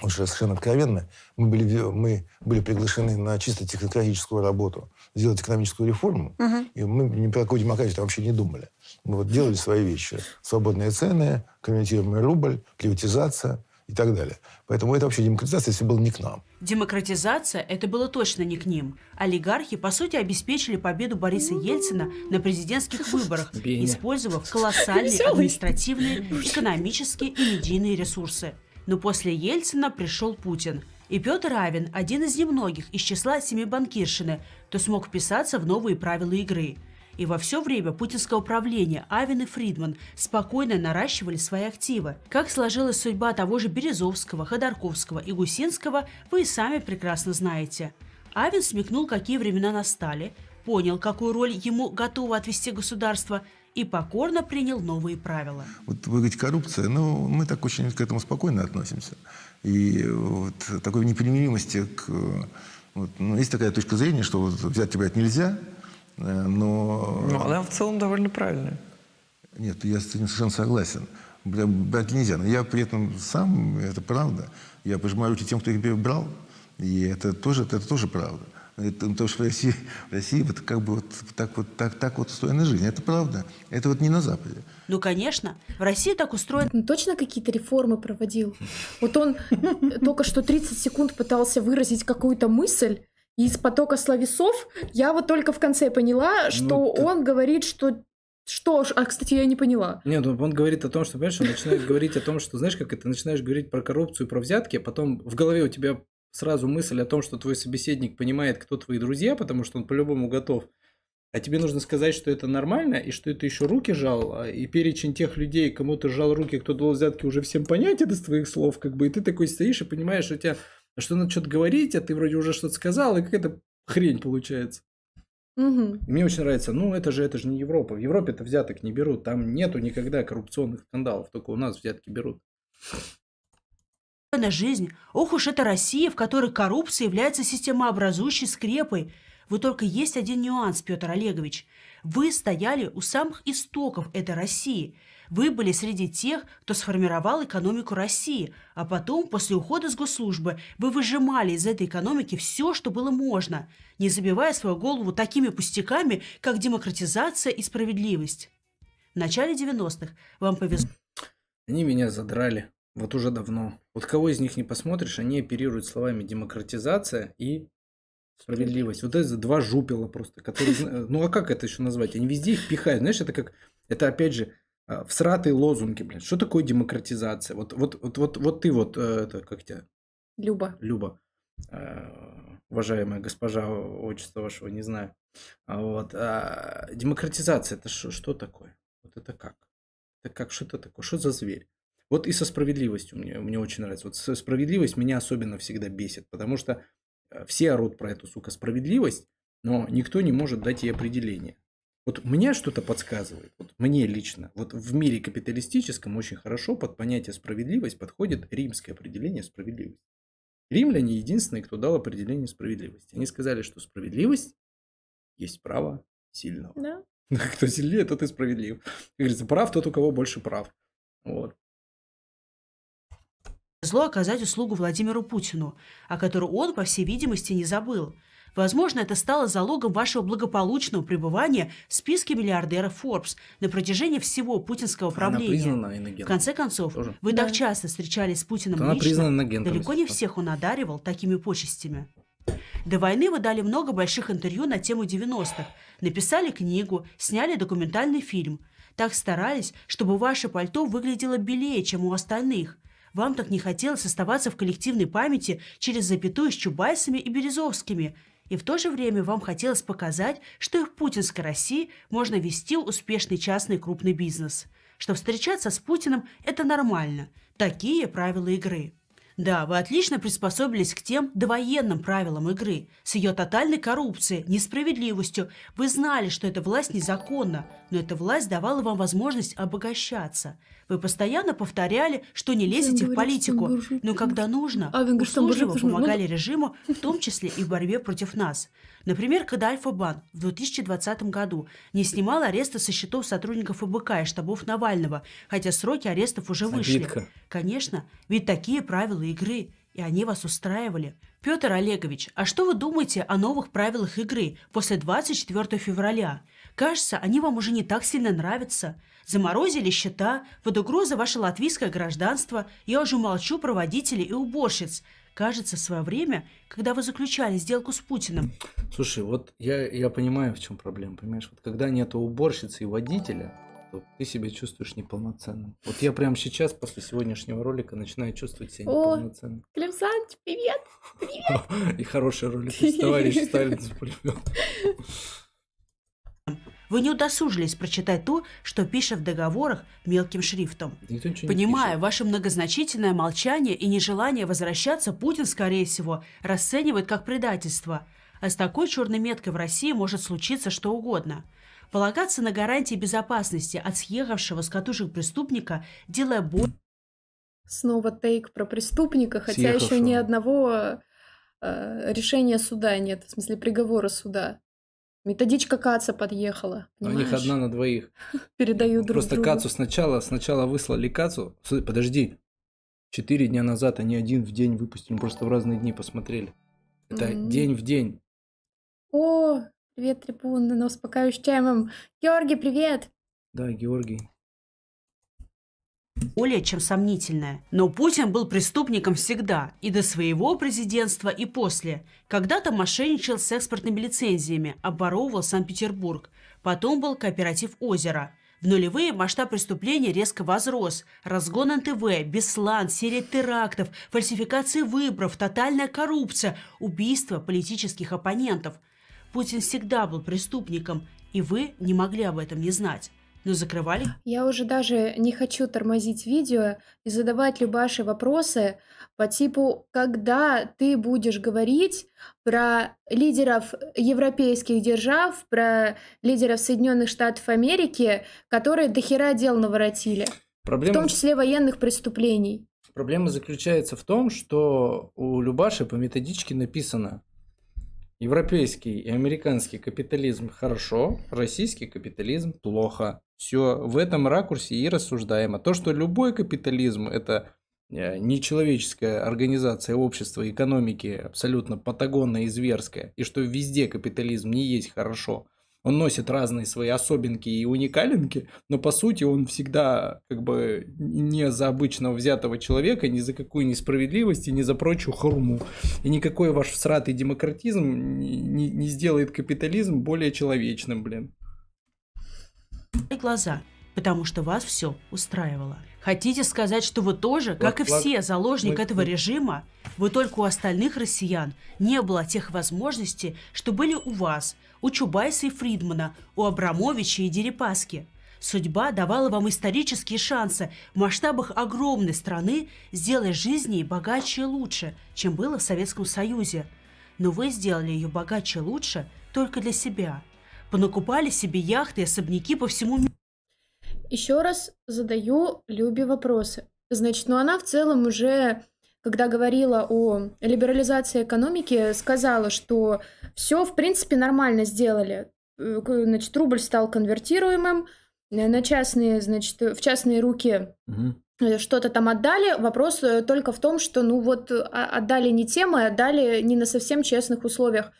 уже совершенно откровенно, мы были, мы были приглашены на чисто технократическую работу, сделать экономическую реформу, угу. и мы ни про какую демократию вообще не думали. Мы вот делали свои вещи. Свободные цены, конвертируемый рубль, приватизация, и так далее. Поэтому это вообще демократизация, если было не к нам.
Демократизация – это было точно не к ним. Олигархи, по сути, обеспечили победу Бориса Ельцина на президентских выборах, использовав колоссальные административные, экономические и медийные ресурсы. Но после Ельцина пришел Путин – и Петр Авин, один из немногих из числа семи банкиршины, кто смог вписаться в новые правила игры – и во все время путинского правления Авен и Фридман спокойно наращивали свои активы. Как сложилась судьба того же Березовского, Ходорковского и Гусинского, вы и сами прекрасно знаете. Авен смекнул, какие времена настали, понял, какую роль ему готово отвести государство, и покорно принял новые правила.
Вот вы говорите, коррупция, ну мы так очень к этому спокойно относимся. И вот такой непримиримости к... Вот, ну, есть такая точка зрения, что вот взять тебя это нельзя, Э, но... Но ну, она в целом довольно правильная. Нет, я с этим совершенно согласен. Брать нельзя. Но я при этом сам, это правда. Я пожимаю руки тем, кто их брал. И это тоже, это тоже правда. Это, потому что в России, в России вот как бы вот так вот так, так вот устроена жизнь. Это правда. Это вот не на Западе.
Ну, конечно. В России так устроено. Он точно какие-то реформы
проводил? Вот он только что 30 секунд пытался выразить какую-то мысль, из потока словесов я вот только в конце поняла, ну, что ну, ты... он говорит, что что ж, а, кстати, я не поняла.
Нет, он, ну, он говорит о том, что, понимаешь, он начинает говорить о том, что, знаешь, как это, начинаешь говорить про коррупцию, про взятки, а потом в голове у тебя сразу мысль о том, что твой собеседник понимает, кто твои друзья, потому что он по-любому готов. А тебе нужно сказать, что это нормально, и что это еще руки жал, а, и перечень тех людей, кому ты жал руки, кто дал взятки, уже всем понятен из твоих слов, как бы, и ты такой стоишь и понимаешь, что у тебя что надо что-то говорить, а ты вроде уже что-то сказал, и какая-то хрень получается. Угу. мне очень нравится, ну это же, это же не Европа. В Европе это взяток не берут, там нету никогда коррупционных скандалов, только у нас взятки берут.
На жизнь. Ох уж это Россия, в которой коррупция является системообразующей скрепой. Вы только есть один нюанс, Петр Олегович. Вы стояли у самых истоков этой России – вы были среди тех, кто сформировал экономику России, а потом, после ухода с госслужбы, вы выжимали из этой экономики все, что было можно, не забивая свою голову такими пустяками, как демократизация и справедливость. В начале 90-х вам повезло.
Они меня задрали. Вот уже давно. Вот кого из них не посмотришь, они оперируют словами демократизация и справедливость. Вот это два жупела просто, которые... Ну а как это еще назвать? Они везде их пихают. Знаешь, это как... Это опять же Э, всратые лозунги, блин. Что такое демократизация? Вот, вот, вот, вот, вот ты вот, э, это, как тебя? Люба. Люба. Э, уважаемая госпожа, отчество вашего не знаю. А вот. А демократизация это что, что такое? Вот это как? Это как? Что это такое? Что за зверь? Вот и со справедливостью мне, мне очень нравится. Вот справедливость меня особенно всегда бесит, потому что все орут про эту, сука, справедливость, но никто не может дать ей определение. Вот мне что-то подсказывает, вот мне лично, вот в мире капиталистическом очень хорошо под понятие справедливость подходит римское определение справедливости. Римляне единственные, кто дал определение справедливости. Они сказали, что справедливость есть право сильного. Да. Кто сильнее, тот и справедлив. Как говорится, прав тот, у кого больше прав. Вот.
Зло оказать услугу Владимиру Путину, о которой он, по всей видимости, не забыл – Возможно, это стало залогом вашего благополучного пребывания в списке миллиардеров Forbes на протяжении всего путинского правления. Она признана В конце концов, Тоже. вы да. так часто встречались с Путиным она лично, далеко не всех он одаривал такими почестями. До войны вы дали много больших интервью на тему 90-х, написали книгу, сняли документальный фильм. Так старались, чтобы ваше пальто выглядело белее, чем у остальных – вам так не хотелось оставаться в коллективной памяти через запятую с Чубайсами и Березовскими и в то же время вам хотелось показать, что и в путинской России можно вести успешный частный крупный бизнес, что встречаться с Путиным – это нормально, такие правила игры. Да, вы отлично приспособились к тем довоенным правилам игры, с ее тотальной коррупцией, несправедливостью. Вы знали, что эта власть незаконна, но эта власть давала вам возможность обогащаться – вы постоянно повторяли, что не лезете в политику, но когда нужно, а, услуживо ну, помогали режиму, в том числе и в борьбе против нас. Например, когда Альфа-Банк в 2020 году не снимал ареста со счетов сотрудников ФБК и штабов Навального, хотя сроки арестов уже вышли. Конечно, ведь такие правила игры, и они вас устраивали. Петр Олегович, а что вы думаете о новых правилах игры после 24 февраля? Кажется, они вам уже не так сильно нравятся. Заморозили счета, под угрозу ваше латвийское гражданство, я уже молчу про водителей и уборщиц. Кажется, в свое время, когда вы заключали сделку с Путиным.
Слушай, вот я, я понимаю, в чем проблема, понимаешь? Вот когда нет уборщицы и водителя, то ты себя чувствуешь неполноценным. Вот я прямо сейчас, после сегодняшнего ролика, начинаю чувствовать себя неполноценным. О,
Клим Саныч, привет! Привет!
И хороший ролик из
товарища Сталин. Вы не удосужились прочитать то, что пишет в договорах мелким шрифтом. Никто Понимая ваше многозначительное молчание и нежелание возвращаться, Путин, скорее всего, расценивает как предательство. А с такой черной меткой в России может случиться что угодно. Полагаться на гарантии безопасности от съехавшего с катушек преступника, делая боль... Снова
тейк про преступника, хотя Съехавшего. еще ни одного э, решения суда нет, в смысле приговора суда. Методичка Каца подъехала. У а них
одна на двоих.
Передаю друг Просто другу. Кацу
сначала, сначала выслали Кацу. Подожди, четыре дня назад они один в день выпустили, мы просто в разные дни посмотрели. Это mm-hmm. день в день.
О, привет, трибуны, на успокаивающим чаем. Георгий, привет!
Да, Георгий более чем сомнительное. Но Путин был преступником всегда, и до своего президентства, и после. Когда-то мошенничал с экспортными лицензиями, оборовывал Санкт-Петербург. Потом был кооператив «Озеро». В нулевые масштаб преступления резко возрос. Разгон НТВ, Беслан, серия терактов, фальсификации выборов, тотальная коррупция, убийство политических оппонентов. Путин всегда был преступником, и вы не могли об этом не знать. Ну, закрывали?
Я уже даже не хочу тормозить видео и задавать Любаше вопросы по типу, когда ты будешь говорить про лидеров европейских держав, про лидеров Соединенных Штатов Америки, которые дохера дел наворотили. Проблема... В том числе военных преступлений.
Проблема заключается в том, что у Любаши по методичке написано Европейский и американский капитализм хорошо, российский капитализм плохо. Все в этом ракурсе и рассуждаем. А то, что любой капитализм – это э, нечеловеческая организация общества, экономики абсолютно патагонная и зверская, и что везде капитализм не есть хорошо. Он носит разные свои особенки и уникаленки, но по сути он всегда как бы не за обычного взятого человека, ни за какую несправедливость и ни за прочую хурму. И никакой ваш всратый демократизм не, не сделает капитализм более человечным, блин
и глаза, потому что вас все устраивало. Хотите сказать, что вы тоже, как и все, заложник этого режима? Вы только у остальных россиян не было тех возможностей, что были у вас, у Чубайса и Фридмана, у Абрамовича и Дерипаски. Судьба давала вам исторические шансы в масштабах огромной страны сделать жизни богаче и лучше, чем было в Советском Союзе. Но вы сделали ее богаче и лучше только для себя – понакупали себе яхты и особняки по всему миру.
Еще раз задаю Любе вопросы. Значит, ну она в целом уже, когда говорила о либерализации экономики, сказала, что все, в принципе, нормально сделали. Э, значит, рубль стал конвертируемым, э, на частные, значит, в частные руки
угу.
что-то там отдали. Вопрос только в том, что, ну вот, а, отдали не тем, а отдали не на совсем честных условиях.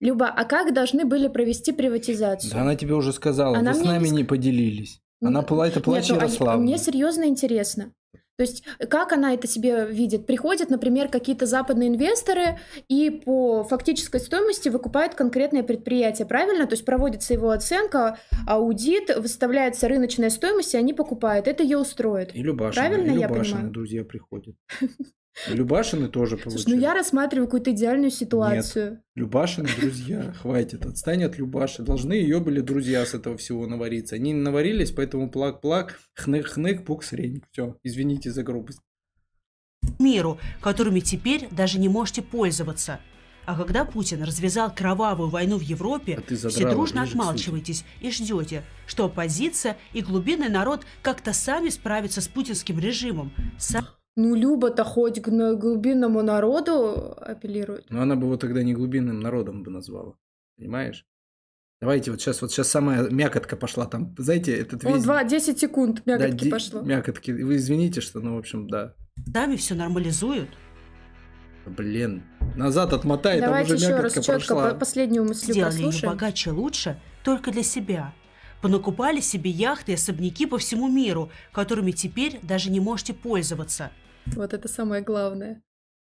Люба, а как должны были провести приватизацию? Да
она тебе уже сказала, она вы с нами не, не поделились. Она пла... это плач Нет, ну, а Ярославна. А, мне
серьезно интересно. То есть как она это себе видит? Приходят, например, какие-то западные инвесторы и по фактической стоимости выкупают конкретное предприятие, правильно? То есть проводится его оценка, аудит, выставляется рыночная стоимость, и они покупают. Это ее устроит. И Любашина, правильно и Любашина, я понимаю?
друзья приходят. Любашины тоже получили. Слушай, ну
я рассматриваю какую-то идеальную ситуацию. Нет.
Любашины друзья, хватит, отстань от Любаши. Должны ее были друзья с этого всего навариться. Они не наварились, поэтому плак-плак, хнык-хнык, пук-срень. Все, извините за грубость.
Миру, которыми теперь даже не можете пользоваться. А когда Путин развязал кровавую войну в Европе, а задрала, все дружно отмалчиваетесь и ждете, что оппозиция и глубинный народ как-то сами справятся с путинским режимом. Сам... Ну,
Люба-то хоть к глубинному народу апеллирует.
Ну она бы его тогда не глубинным народом бы назвала. Понимаешь? Давайте вот сейчас, вот сейчас самая мякотка пошла там. Знаете, этот весь... Он два
десять секунд мякотки да, пошло.
Мякотки. Вы извините, что, ну, в общем, да. Дами все нормализуют. Блин. Назад отмотай, а Давайте там уже еще раз четко По
последнюю мысль Сделали послушаем. ее богаче лучше только для себя. Понакупали себе яхты и особняки по всему миру, которыми теперь даже не можете пользоваться – вот
это самое главное.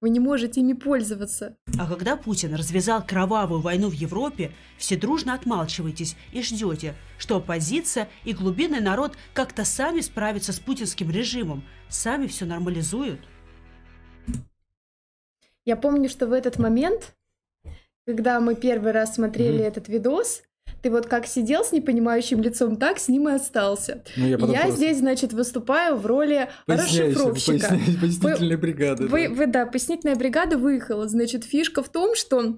Вы не можете ими пользоваться.
А когда Путин развязал кровавую войну в Европе, все дружно отмалчиваетесь и ждете, что оппозиция и глубинный народ как-то сами справятся с путинским режимом, сами все нормализуют.
Я помню, что в этот момент, когда мы первый раз смотрели mm-hmm. этот видос, ты вот как сидел с непонимающим лицом, так с ним и остался. Ну, я я здесь, значит, выступаю в роли расшифровщика. Поясня...
Пояснительная бригада. Вы, да.
Вы, да, пояснительная бригада выехала. Значит, фишка в том, что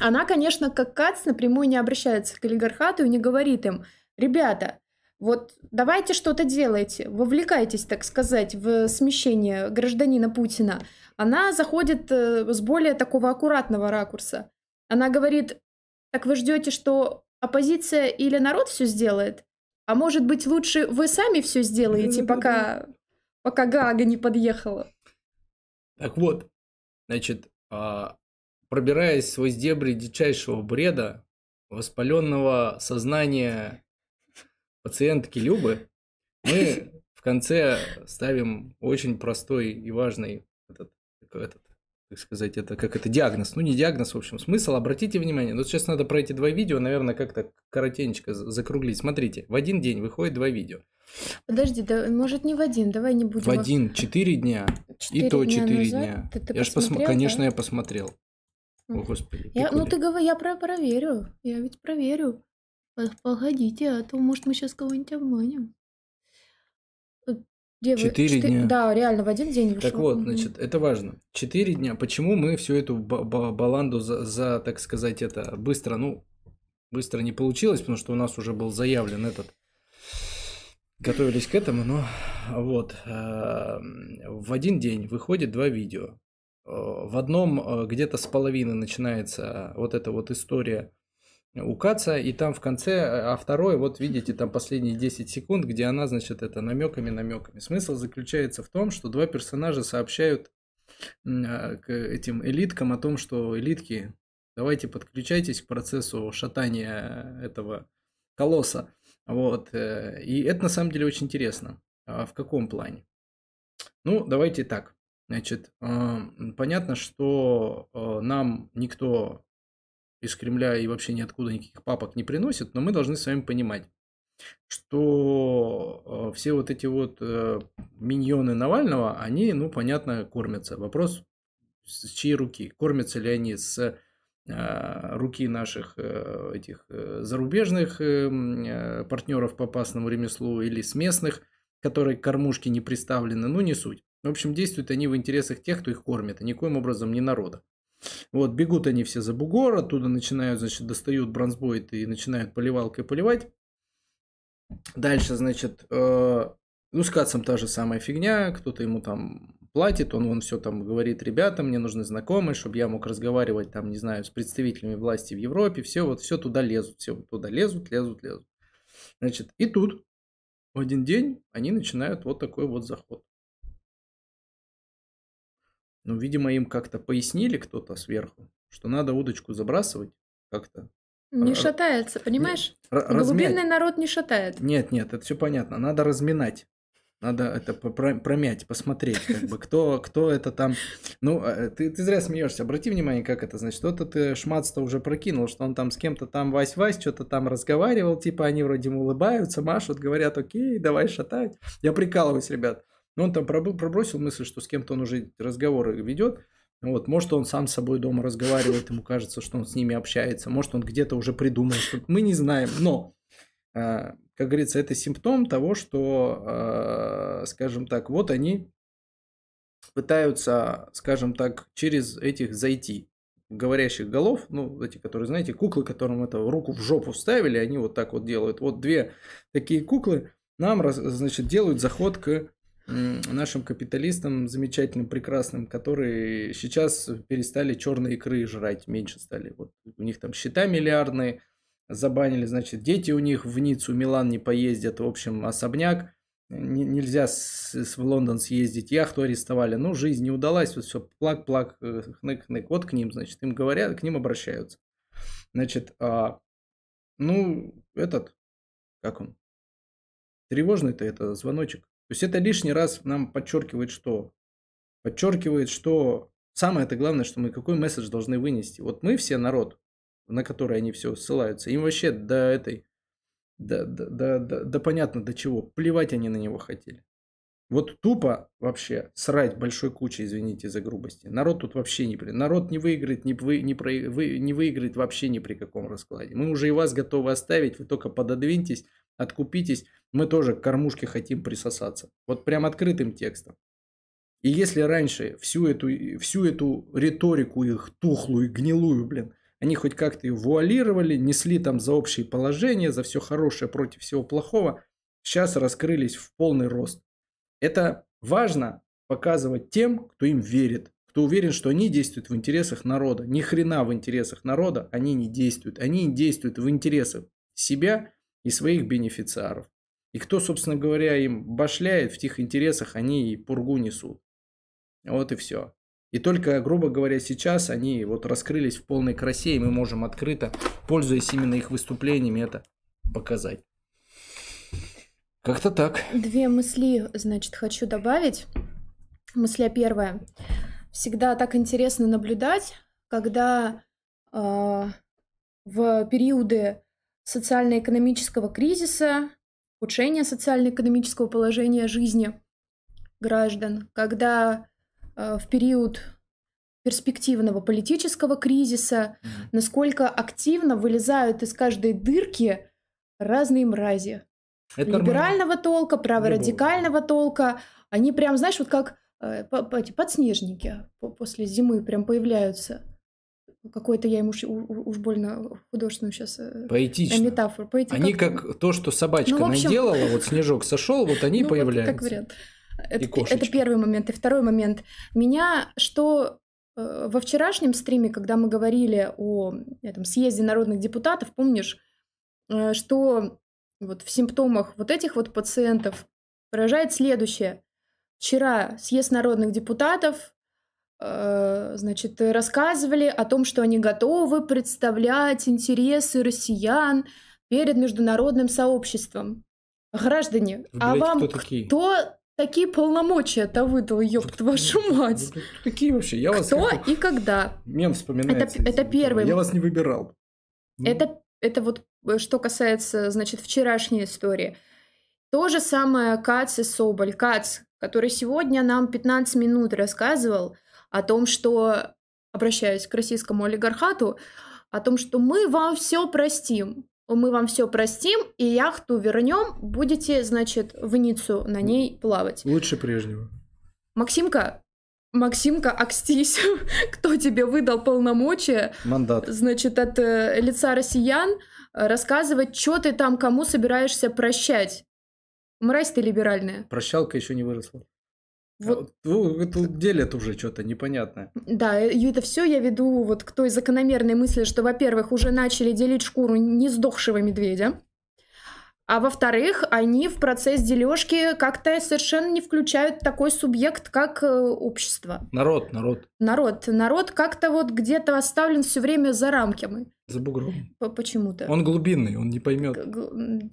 она, конечно, как Кац напрямую не обращается к олигархату и не говорит им, ребята, вот давайте что-то делайте, вовлекайтесь, так сказать, в смещение гражданина Путина. Она заходит э, с более такого аккуратного ракурса. Она говорит, так вы ждете, что оппозиция или народ все сделает, а может быть лучше вы сами все сделаете, пока, пока Гага не подъехала.
Так вот, значит, а, пробираясь сквозь дебри дичайшего бреда, воспаленного сознания пациентки Любы, мы в конце ставим очень простой и важный этот, этот как сказать, это как это диагноз, ну не диагноз, в общем, смысл, обратите внимание, но ну, сейчас надо про эти два видео, наверное, как-то коротенечко закруглить. Смотрите, в один день выходит два видео.
Подожди, да, может не в один, давай не будем. В один,
четыре дня, 4 и то четыре дня. Ты, ты я же посмотрел, конечно, я посмотрел. О, господи. Я, ну
ты говори, я про проверю, я ведь проверю. Погодите, а то, может, мы сейчас кого-нибудь обманем четыре дня. Да, реально в один день вышло. Так вот, значит,
это важно. Четыре дня. Почему мы всю эту баланду за, за, так сказать, это быстро, ну, быстро не получилось, потому что у нас уже был заявлен этот готовились к этому, но вот эм, в один день выходит два видео. Э, в одном э, где-то с половины начинается вот эта вот история у Каца, и там в конце, а, а второй, вот видите, там последние 10 секунд, где она, значит, это намеками, намеками. Смысл заключается в том, что два персонажа сообщают а, к этим элиткам о том, что элитки, давайте подключайтесь к процессу шатания этого колосса. Вот. Э, и это на самом деле очень интересно. А в каком плане? Ну, давайте так. Значит, понятно, что э, нам никто из Кремля и вообще ниоткуда никаких папок не приносит, но мы должны с вами понимать, что э, все вот эти вот э, миньоны Навального, они, ну, понятно, кормятся. Вопрос, с чьей руки? Кормятся ли они с э, руки наших этих зарубежных эм, партнеров по опасному ремеслу или с местных, которые к кормушке не приставлены, ну не суть. В общем, действуют они в интересах тех, кто их кормит, а никоим образом не народа. Вот, бегут они все за бугор, оттуда начинают, значит, достают бронзбойт и начинают поливалкой поливать. Дальше, значит, э, ну, с Кацом та же самая фигня, кто-то ему там платит, он он все там говорит, ребята, мне нужны знакомые, чтобы я мог разговаривать там, не знаю, с представителями власти в Европе, все вот, все туда лезут, все туда лезут, лезут, лезут. Значит, и тут в один день они начинают вот такой вот заход. Ну, видимо, им как-то пояснили кто-то сверху, что надо удочку забрасывать как-то.
Не Р... шатается, понимаешь? Р... Глубинный народ не шатает.
Нет, нет, это все понятно. Надо разминать. Надо это промять, посмотреть, как бы, кто, кто это там. Ну, а, ты, ты зря смеешься. Обрати внимание, как это, значит, что-то ты э, шмац-то уже прокинул, что он там с кем-то там вась-вась, что-то там разговаривал, типа они вроде улыбаются, машут, говорят, окей, давай шатать. Я прикалываюсь, ребят. Но он там пробросил мысль, что с кем-то он уже разговоры ведет. Вот, может, он сам с собой дома разговаривает, ему кажется, что он с ними общается, может, он где-то уже придумал, что мы не знаем, но, а, как говорится, это симптом того, что, а, скажем так, вот они пытаются, скажем так, через этих зайти говорящих голов, ну, эти, которые, знаете, куклы, которым это руку в жопу вставили, они вот так вот делают. Вот две такие куклы нам, значит, делают заход к нашим капиталистам замечательным, прекрасным, которые сейчас перестали черные икры жрать, меньше стали. Вот у них там счета миллиардные, забанили, значит, дети у них в Ниццу, Милан не поездят, в общем, особняк. Н- нельзя с, с, в Лондон съездить, яхту арестовали. Ну, жизнь не удалась, вот все, плак-плак, э, хнык-хнык. Вот к ним, значит, им говорят, к ним обращаются. Значит, а, ну, этот, как он, тревожный-то это звоночек то есть это лишний раз нам подчеркивает, что подчеркивает, что самое это главное, что мы какой месседж должны вынести. Вот мы все народ, на который они все ссылаются, им вообще до этой, до до до до понятно до чего, плевать они на него хотели. Вот тупо вообще срать большой кучей, извините за грубости. Народ тут вообще не при... Народ не выиграет, не, вы, не, про... вы, не выиграет вообще ни при каком раскладе. Мы уже и вас готовы оставить, вы только пододвиньтесь, откупитесь мы тоже к кормушке хотим присосаться. Вот прям открытым текстом. И если раньше всю эту, всю эту риторику их тухлую гнилую, блин, они хоть как-то ее вуалировали, несли там за общие положения, за все хорошее против всего плохого, сейчас раскрылись в полный рост. Это важно показывать тем, кто им верит, кто уверен, что они действуют в интересах народа. Ни хрена в интересах народа они не действуют. Они действуют в интересах себя и своих бенефициаров. И кто, собственно говоря, им башляет в тех интересах, они и пургу несут. Вот и все. И только, грубо говоря, сейчас они вот раскрылись в полной красе, и мы можем открыто, пользуясь именно их выступлениями, это показать. Как-то так.
Две мысли, значит, хочу добавить. Мысля первая. Всегда так интересно наблюдать, когда э, в периоды социально-экономического кризиса улучшение социально-экономического положения жизни граждан, когда э, в период перспективного политического кризиса, насколько активно вылезают из каждой дырки разные мрази. Это Либерального нормально. толка, праворадикального толка. Они прям, знаешь, вот как э, подснежники после зимы прям появляются какой-то я ему уж, уж больно художественную сейчас э, Поэтично. Э, метафору. Поэти, они
как... как то, что собачка ну, общем... наделала, вот снежок сошел, вот они ну, появляются. Вот, как вариант. Это, это
первый момент. И второй момент. Меня что э, во вчерашнем стриме, когда мы говорили о этом съезде народных депутатов, помнишь, что вот в симптомах вот этих вот пациентов поражает следующее. Вчера съезд народных депутатов Э, значит, рассказывали о том, что они готовы представлять интересы россиян перед международным сообществом. Граждане, ну, а Блядь, а вам кто такие, кто такие полномочия-то выдал, ёпт вашу мать? Вы, ну, такие вообще? Я вас кто и когда? Мем вспоминается. Это, это первый. Я вас не выбирал. Ну. Это, это вот э, что касается, значит, вчерашней истории. То же самое Кац и Соболь. Кац, который сегодня нам 15 минут рассказывал – о том, что, обращаюсь к российскому олигархату, о том, что мы вам все простим, мы вам все простим и яхту вернем, будете, значит, в Ниццу на ней плавать.
Лучше прежнего.
Максимка, Максимка, окстись, кто тебе выдал полномочия, Мандат. значит, от э, лица россиян э, рассказывать, что ты там кому собираешься прощать. Мразь ты либеральная.
Прощалка еще не выросла. А вот. Ну, это делят уже
что-то непонятное. Да, и это все я веду вот к той закономерной мысли, что, во-первых, уже начали делить шкуру не сдохшего медведя, а во-вторых, они в процесс дележки как-то совершенно не включают такой субъект, как э, общество.
Народ, народ.
Народ. Народ как-то вот где-то оставлен все время за рамками. За бугром. Почему-то. Он
глубинный, он не поймет.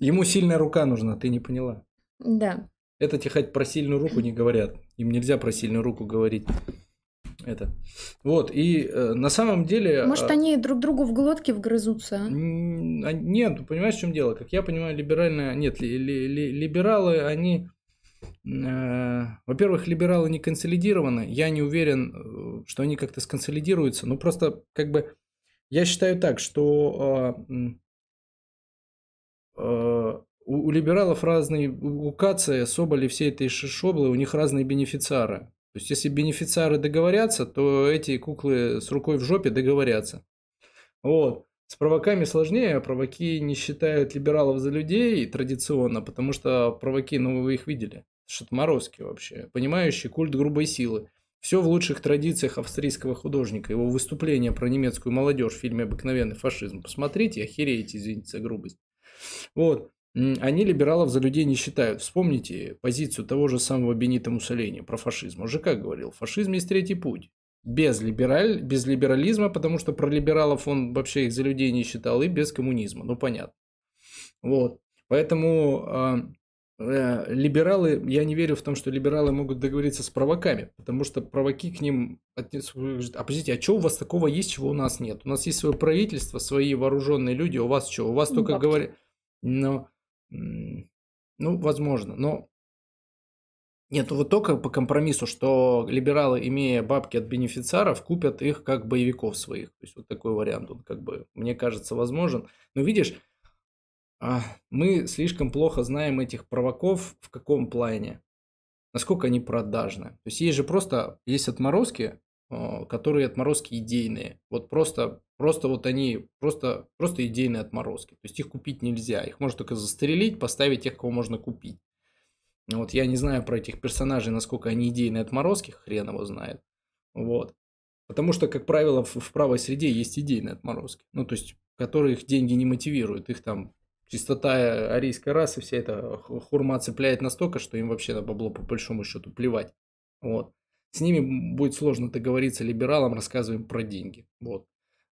Ему сильная рука нужна, ты не поняла. Да. Это тебе хоть про сильную руку не говорят. Им нельзя про сильную руку говорить. Это. Вот, и э, на самом деле... Может, а,
они друг другу в глотке
вгрызутся? А? а
нет, понимаешь, в чем дело? Как я понимаю, либеральная... Нет, ли, ли, ли, либералы, они... Э, во-первых, либералы не консолидированы. Я не уверен, э, что они как-то сконсолидируются. Ну, просто как бы... Я считаю так, что а, у, у либералов разные, у Кация, Соболи, все этой шоблы, у них разные бенефициары. То есть, если бенефициары договорятся, то эти куклы с рукой в жопе договорятся. Вот. С провоками сложнее, а провоки не считают либералов за людей традиционно, потому что провоки, ну вы их видели, шатморозки вообще, понимающий культ грубой силы. Все в лучших традициях австрийского художника. Его выступление про немецкую молодежь в фильме «Обыкновенный фашизм». Посмотрите, охереете, извините за грубость. Вот они либералов за людей не считают. Вспомните позицию того же самого Бенита Муссолини про фашизм. Он же как говорил, фашизм есть третий путь. Без, либераль, без либерализма, потому что про либералов он вообще их за людей не считал, и без коммунизма, ну понятно. Вот. Поэтому э, э, либералы, я не верю в том, что либералы могут договориться с праваками, потому что праваки к ним отнесут, а подождите, а что у вас такого есть, чего у нас нет? У нас есть свое правительство, свои вооруженные люди, а у вас что? У вас ну, только говорят... Но ну, возможно, но... Нет, ну, вот только по компромиссу, что либералы, имея бабки от бенефициаров, купят их как боевиков своих. То есть вот такой вариант, он как бы, мне кажется, возможен. Но видишь, а, мы слишком плохо знаем этих провоков в каком плане, насколько они продажны. То есть есть же просто, есть отморозки, а, которые отморозки идейные. Вот просто Просто вот они просто, просто идейные отморозки. То есть их купить нельзя. Их можно только застрелить, поставить тех, кого можно купить. Ну вот я не знаю про этих персонажей, насколько они идейные отморозки, хрен его знает. Вот. Потому что, как правило, в, в правой среде есть идейные отморозки. Ну, то есть, которые их деньги не мотивируют. Их там чистота э, арийской расы, вся эта хурма цепляет настолько, что им вообще на бабло по большому счету плевать. Вот. С ними будет сложно договориться либералам, рассказываем про деньги. Вот.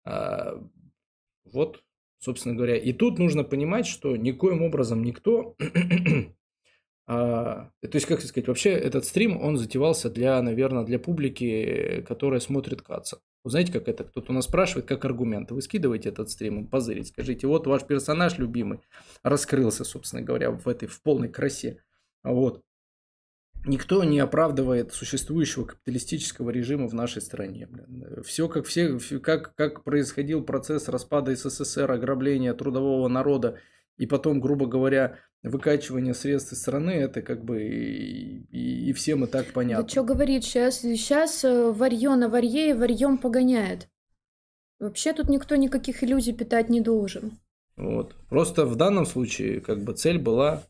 А, вот, собственно говоря. И тут нужно понимать, что никоим образом никто... а, то есть, как сказать, вообще этот стрим, он затевался для, наверное, для публики, которая смотрит Каца. Вы знаете, как это? Кто-то у нас спрашивает, как аргумент. Вы скидываете этот стрим, позырить, скажите, вот ваш персонаж любимый раскрылся, собственно говоря, в этой, в полной красе. Вот. Никто не оправдывает существующего капиталистического режима в нашей стране. Все как, все, как, как происходил процесс распада СССР, ограбления трудового народа и потом, грубо говоря, выкачивание средств из страны, это как бы и, и, и всем и так понятно.
Да что говорит, сейчас, сейчас э, варье на варье и варьем погоняет. Вообще тут никто никаких иллюзий питать не должен.
Вот. Просто в данном случае как бы цель была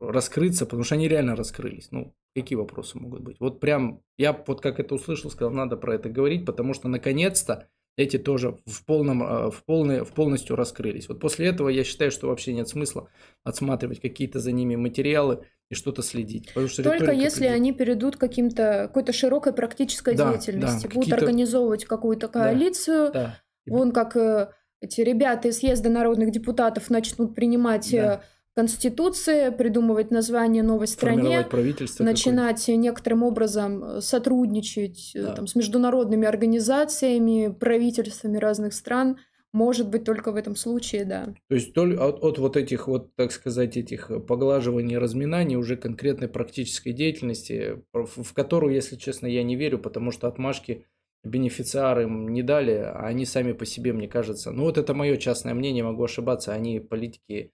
раскрыться, потому что они реально раскрылись. Ну, какие вопросы могут быть? Вот прям, я вот как это услышал, сказал, надо про это говорить, потому что наконец-то эти тоже в, полном, э, в, полной, в полностью раскрылись. Вот после этого я считаю, что вообще нет смысла отсматривать какие-то за ними материалы и что-то следить. Что Только если придет.
они перейдут к каким-то, какой-то широкой практической да, деятельности, да, будут организовывать какую-то коалицию. Да, да. Вон как э, эти ребята из съезда народных депутатов начнут принимать да э, Конституции, придумывать название новой стране, правительство начинать некоторым образом э, сотрудничать э, да. там, с международными организациями, правительствами разных стран. Может быть, только в этом случае, да.
То есть от, от вот этих вот, так сказать, этих поглаживаний, разминаний уже конкретной практической деятельности, в, которую, если честно, я не верю, потому что отмашки бенефициары им не дали, а они сами по себе, мне кажется. Ну вот это мое частное мнение, могу ошибаться, они политики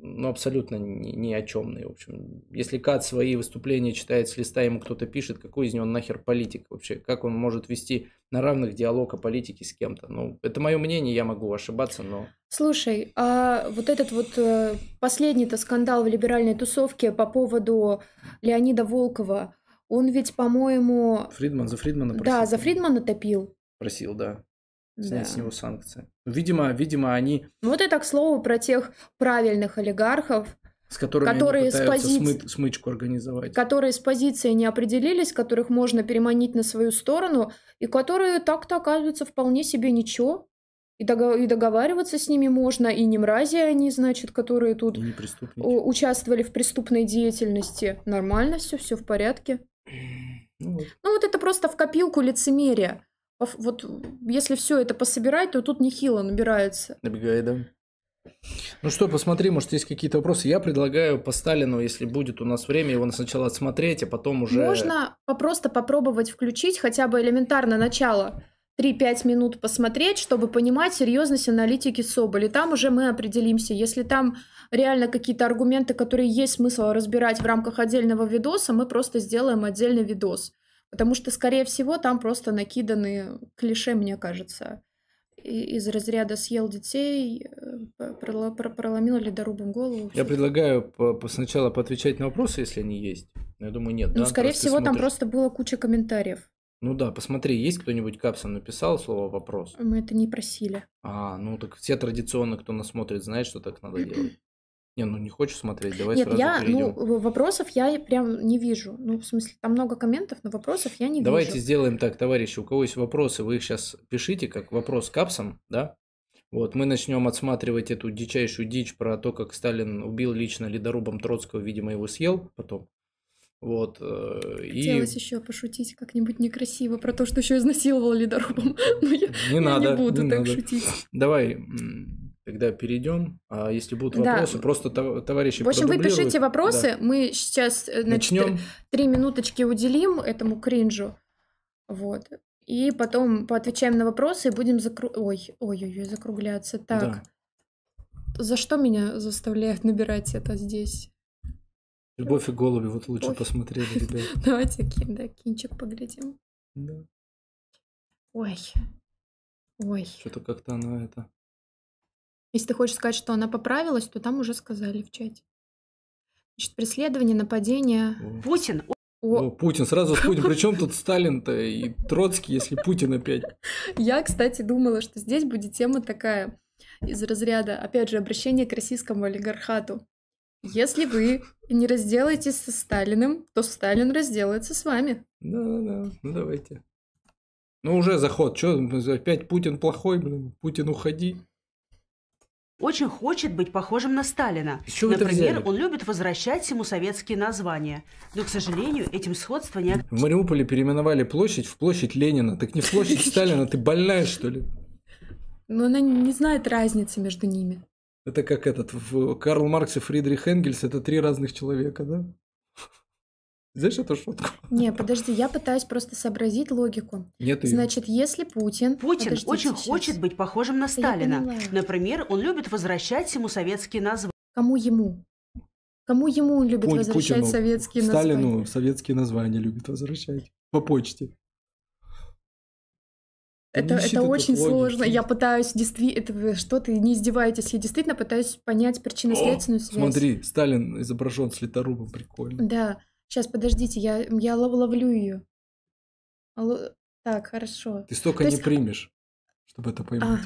ну, абсолютно ни, ни о чемные. В общем, если Кат свои выступления читает с листа, ему кто-то пишет, какой из него нахер политик вообще? Как он может вести на равных диалог о политике с кем-то? Ну, это мое мнение, я могу ошибаться, но...
Слушай, а вот этот вот э, последний-то скандал в либеральной тусовке по поводу Леонида Волкова, он ведь, по-моему...
Фридман за Фридмана просил. Да, за
Фридмана топил.
Просил, да снять да. с него санкции. Видимо, видимо, они...
Ну, вот это, к слову, про тех правильных олигархов,
с которыми которые они пытаются с пози... смы... смычку организовать.
Которые с позиции не определились, которых можно переманить на свою сторону, и которые так-то оказываются вполне себе ничего. И, и договариваться с ними можно, и не мрази они, значит, которые тут участвовали в преступной деятельности. Нормально все, все в порядке. Ну вот. ну вот это просто в копилку лицемерия. Вот если все это пособирать, то тут нехило набирается.
Набегает, да? Ну что, посмотри, может, есть какие-то вопросы. Я предлагаю по Сталину, если будет у нас время, его сначала отсмотреть, а потом уже... Можно
просто попробовать включить хотя бы элементарно начало. 3-5 минут посмотреть, чтобы понимать серьезность аналитики Соболи. Там уже мы определимся. Если там реально какие-то аргументы, которые есть смысл разбирать в рамках отдельного видоса, мы просто сделаем отдельный видос. Потому что, скорее всего, там просто накиданы клише, мне кажется. И из разряда съел детей, э, проломил ледорубом голову. Я
предлагаю по сначала поотвечать на вопросы, если они есть. я думаю, нет. Ну, да? скорее просто всего, смотришь... там просто
было куча комментариев.
Ну да, посмотри, есть кто-нибудь капсом написал слово вопрос?
Мы это не просили.
А, ну так все традиционно, кто нас смотрит, знает, что так надо делать. Не, ну не хочешь смотреть, давай Нет, сразу я, перейдем.
ну, вопросов я прям не вижу. Ну, в смысле, там много комментов, но вопросов я не Давайте вижу. Давайте
сделаем так, товарищи, у кого есть вопросы, вы их сейчас пишите, как вопрос капсом, да? Вот, мы начнем отсматривать эту дичайшую дичь про то, как Сталин убил лично ледорубом Троцкого, видимо, его съел потом. Вот. Э, Хотелось и...
еще пошутить как-нибудь некрасиво про то, что еще изнасиловал ледорубом.
Но я, не я надо, не буду не так надо. шутить. Давай, когда перейдем. А если будут вопросы, да. просто товарищи. В общем, вы пишите вопросы.
Да. Мы сейчас э, начнем. Три минуточки уделим этому кринжу. Вот. И потом поотвечаем на вопросы и будем закру... ой, ой, ой, ой, закругляться. Так. Да. За что меня заставляют набирать это здесь?
Любовь и голуби, вот лучше Ой. посмотрели, ребят.
Давайте да, кинчик поглядим.
Да. Ой. Ой. Что-то как-то оно это если ты хочешь сказать, что она поправилась, то там уже сказали в чате.
Значит, преследование, нападение. Путин. О. Ну, Путин,
сразу Путин. Причем тут Сталин-то и Троцкий, если Путин опять?
Я, кстати, думала, что здесь будет тема такая из разряда, опять же, обращение к российскому олигархату. Если вы не разделаетесь со Сталиным, то Сталин разделается с вами. Да-да-да,
ну
давайте. Ну уже заход, что опять Путин плохой, блин, Путин уходи
очень хочет быть похожим на Сталина. Например, он любит возвращать ему советские названия. Но, к сожалению, этим сходство не...
В Мариуполе переименовали площадь в площадь Ленина. Так не в площадь Сталина, ты больная, что ли?
Но она не
знает разницы между ними.
Это как этот, в Карл Маркс и Фридрих Энгельс, это три
разных человека, да? Знаешь эту шутку?
Не, подожди, я пытаюсь просто сообразить логику.
Нет, Значит,
если Путин... Путин подожди, очень сейчас. хочет
быть похожим на Сталина. Например, он любит возвращать ему советские названия. Кому ему? Кому
ему он любит Пу- возвращать советские Сталину названия?
Сталину советские названия любит возвращать по почте. Это, это очень логики. сложно. Я
пытаюсь действительно... Что ты, не издеваетесь? Я действительно пытаюсь понять причинно-следственную связь.
Смотри, Сталин изображен с литорубом, прикольно.
Да. Сейчас, подождите, я, я ловлю ее. Л... Так, хорошо. Ты столько То не есть...
примешь, чтобы это а. поймать.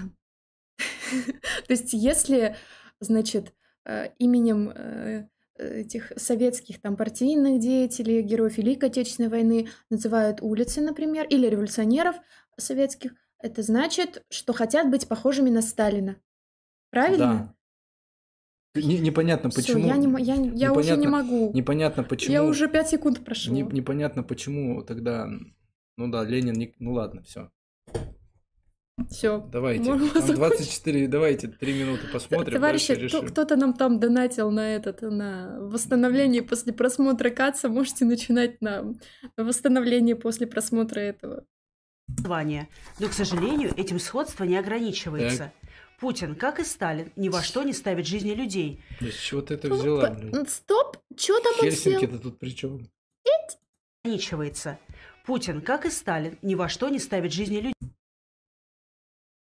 То есть, если, значит, э, именем э, этих советских там партийных деятелей, героев Великой Отечественной войны называют улицы, например, или революционеров советских, это значит, что хотят быть похожими на Сталина. Правильно?
Не, непонятно почему. Всё, я не,
я, я непонятно, уже не могу.
Непонятно почему. Я уже
5 секунд прошло. Не,
непонятно почему тогда. Ну да, Ленин. Не, ну ладно, все. Все. Давайте. 24, давайте 3 минуты посмотрим. Товарищи,
кто-то нам там донатил на этот, на восстановление после просмотра Каца. Можете начинать на восстановление после просмотра
этого. Звание. Но, к сожалению, этим сходство не ограничивается. Так. Путин, как и Сталин, ни во что не ставит жизни людей.
Да с чего ты это ну, взяла? Блин?
Стоп, что там Хельсинки-то
тут при чем?
ограничивается. Путин, как и Сталин, ни во что не ставит жизни людей.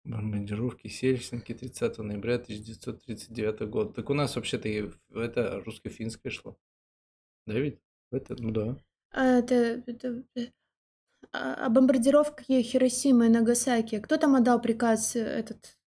Бомбардировки Сельсинки 30 ноября 1939 года. Так у нас вообще-то это русско-финское
шло. Да ведь? Это, ну да.
А, это, это, а, а бомбардировки Хиросимы и Нагасаки. Кто там отдал приказ этот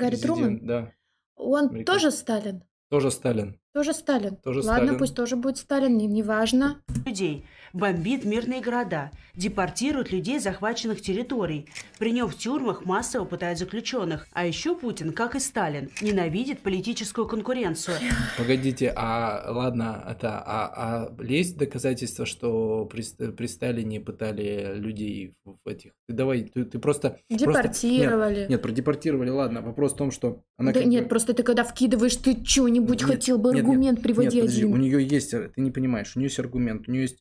Гарри
Труман? Да. Он Американ. тоже Сталин?
Тоже Сталин.
Тоже Сталин. Тоже Ладно, Сталин. пусть тоже будет Сталин, неважно. Не Людей бомбит мирные города, депортирует людей с захваченных территорий, при нем в тюрьмах массово пытают заключенных. А еще Путин, как и Сталин, ненавидит политическую конкуренцию.
Погодите, а ладно, это, а, а есть доказательства, что при, при Сталине пытали людей в этих... давай, ты, ты просто... Депортировали. Просто, нет, нет, про депортировали, ладно. Вопрос в том, что... Она да нет, бы...
просто ты когда вкидываешь, ты что-нибудь хотел бы нет, аргумент нет, приводить. Нет, подожди, у
нее есть, ты не понимаешь, у нее есть аргумент, у нее есть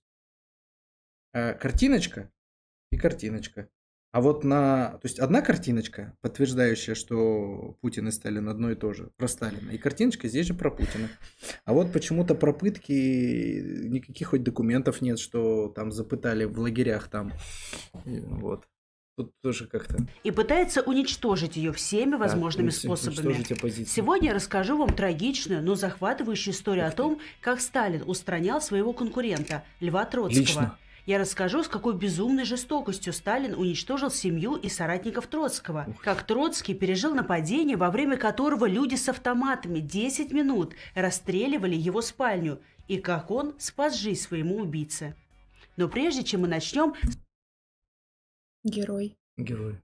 Э, картиночка и картиночка. А вот на... То есть одна картиночка, подтверждающая, что Путин и Сталин одно и то же, про Сталина. И картиночка здесь же про Путина. А вот почему-то про пытки никаких хоть документов нет, что там запытали в лагерях там. Вот. Тут тоже как-то...
И пытается уничтожить ее всеми да, возможными способами. Сегодня я расскажу вам трагичную, но захватывающую историю о том, как Сталин устранял своего конкурента Льва Троцкого. Лично. Я расскажу, с какой безумной жестокостью Сталин уничтожил семью и соратников Троцкого. Как Троцкий пережил нападение, во время которого люди с автоматами 10 минут расстреливали его спальню, и как он спас жизнь своему убийце. Но прежде чем мы начнем...
Герой. Герой.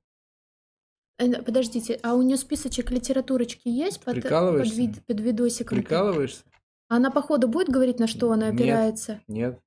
Э, подождите, а у нее списочек литературочки есть под, под, вид, под видосиком?
Прикалываешься?
Она, походу, будет говорить, на что она опирается?
Нет, нет.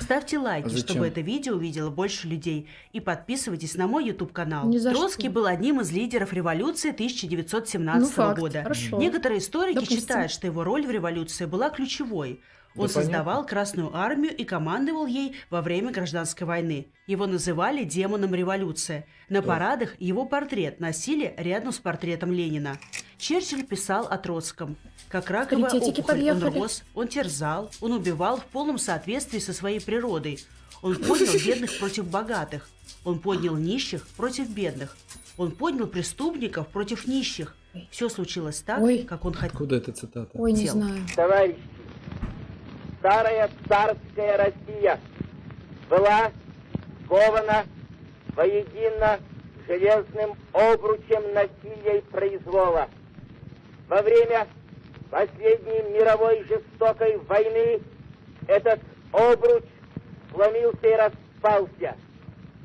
Ставьте лайки, а чтобы это видео увидело больше людей. И подписывайтесь на мой YouTube-канал. Троцкий был одним из лидеров революции 1917 ну, факт. года. Хорошо. Некоторые историки Допустим. считают, что его роль в революции была ключевой. Он да создавал понятно. Красную Армию и командовал ей во время Гражданской войны. Его называли демоном революции. На да. парадах его портрет носили рядом с портретом Ленина. Черчилль писал о Троцком. Как раковая Лететики опухоль он рос, он терзал, он убивал в полном соответствии со своей природой. Он поднял бедных против богатых. Он поднял нищих против бедных. Он поднял преступников против нищих. Все случилось так, Ой. как он хотел. Откуда эта цитата? Ой, не знаю.
Товарищ старая
царская Россия была
скована воедино железным обручем насилия и произвола. Во время последней мировой жестокой войны этот обруч сломился и распался.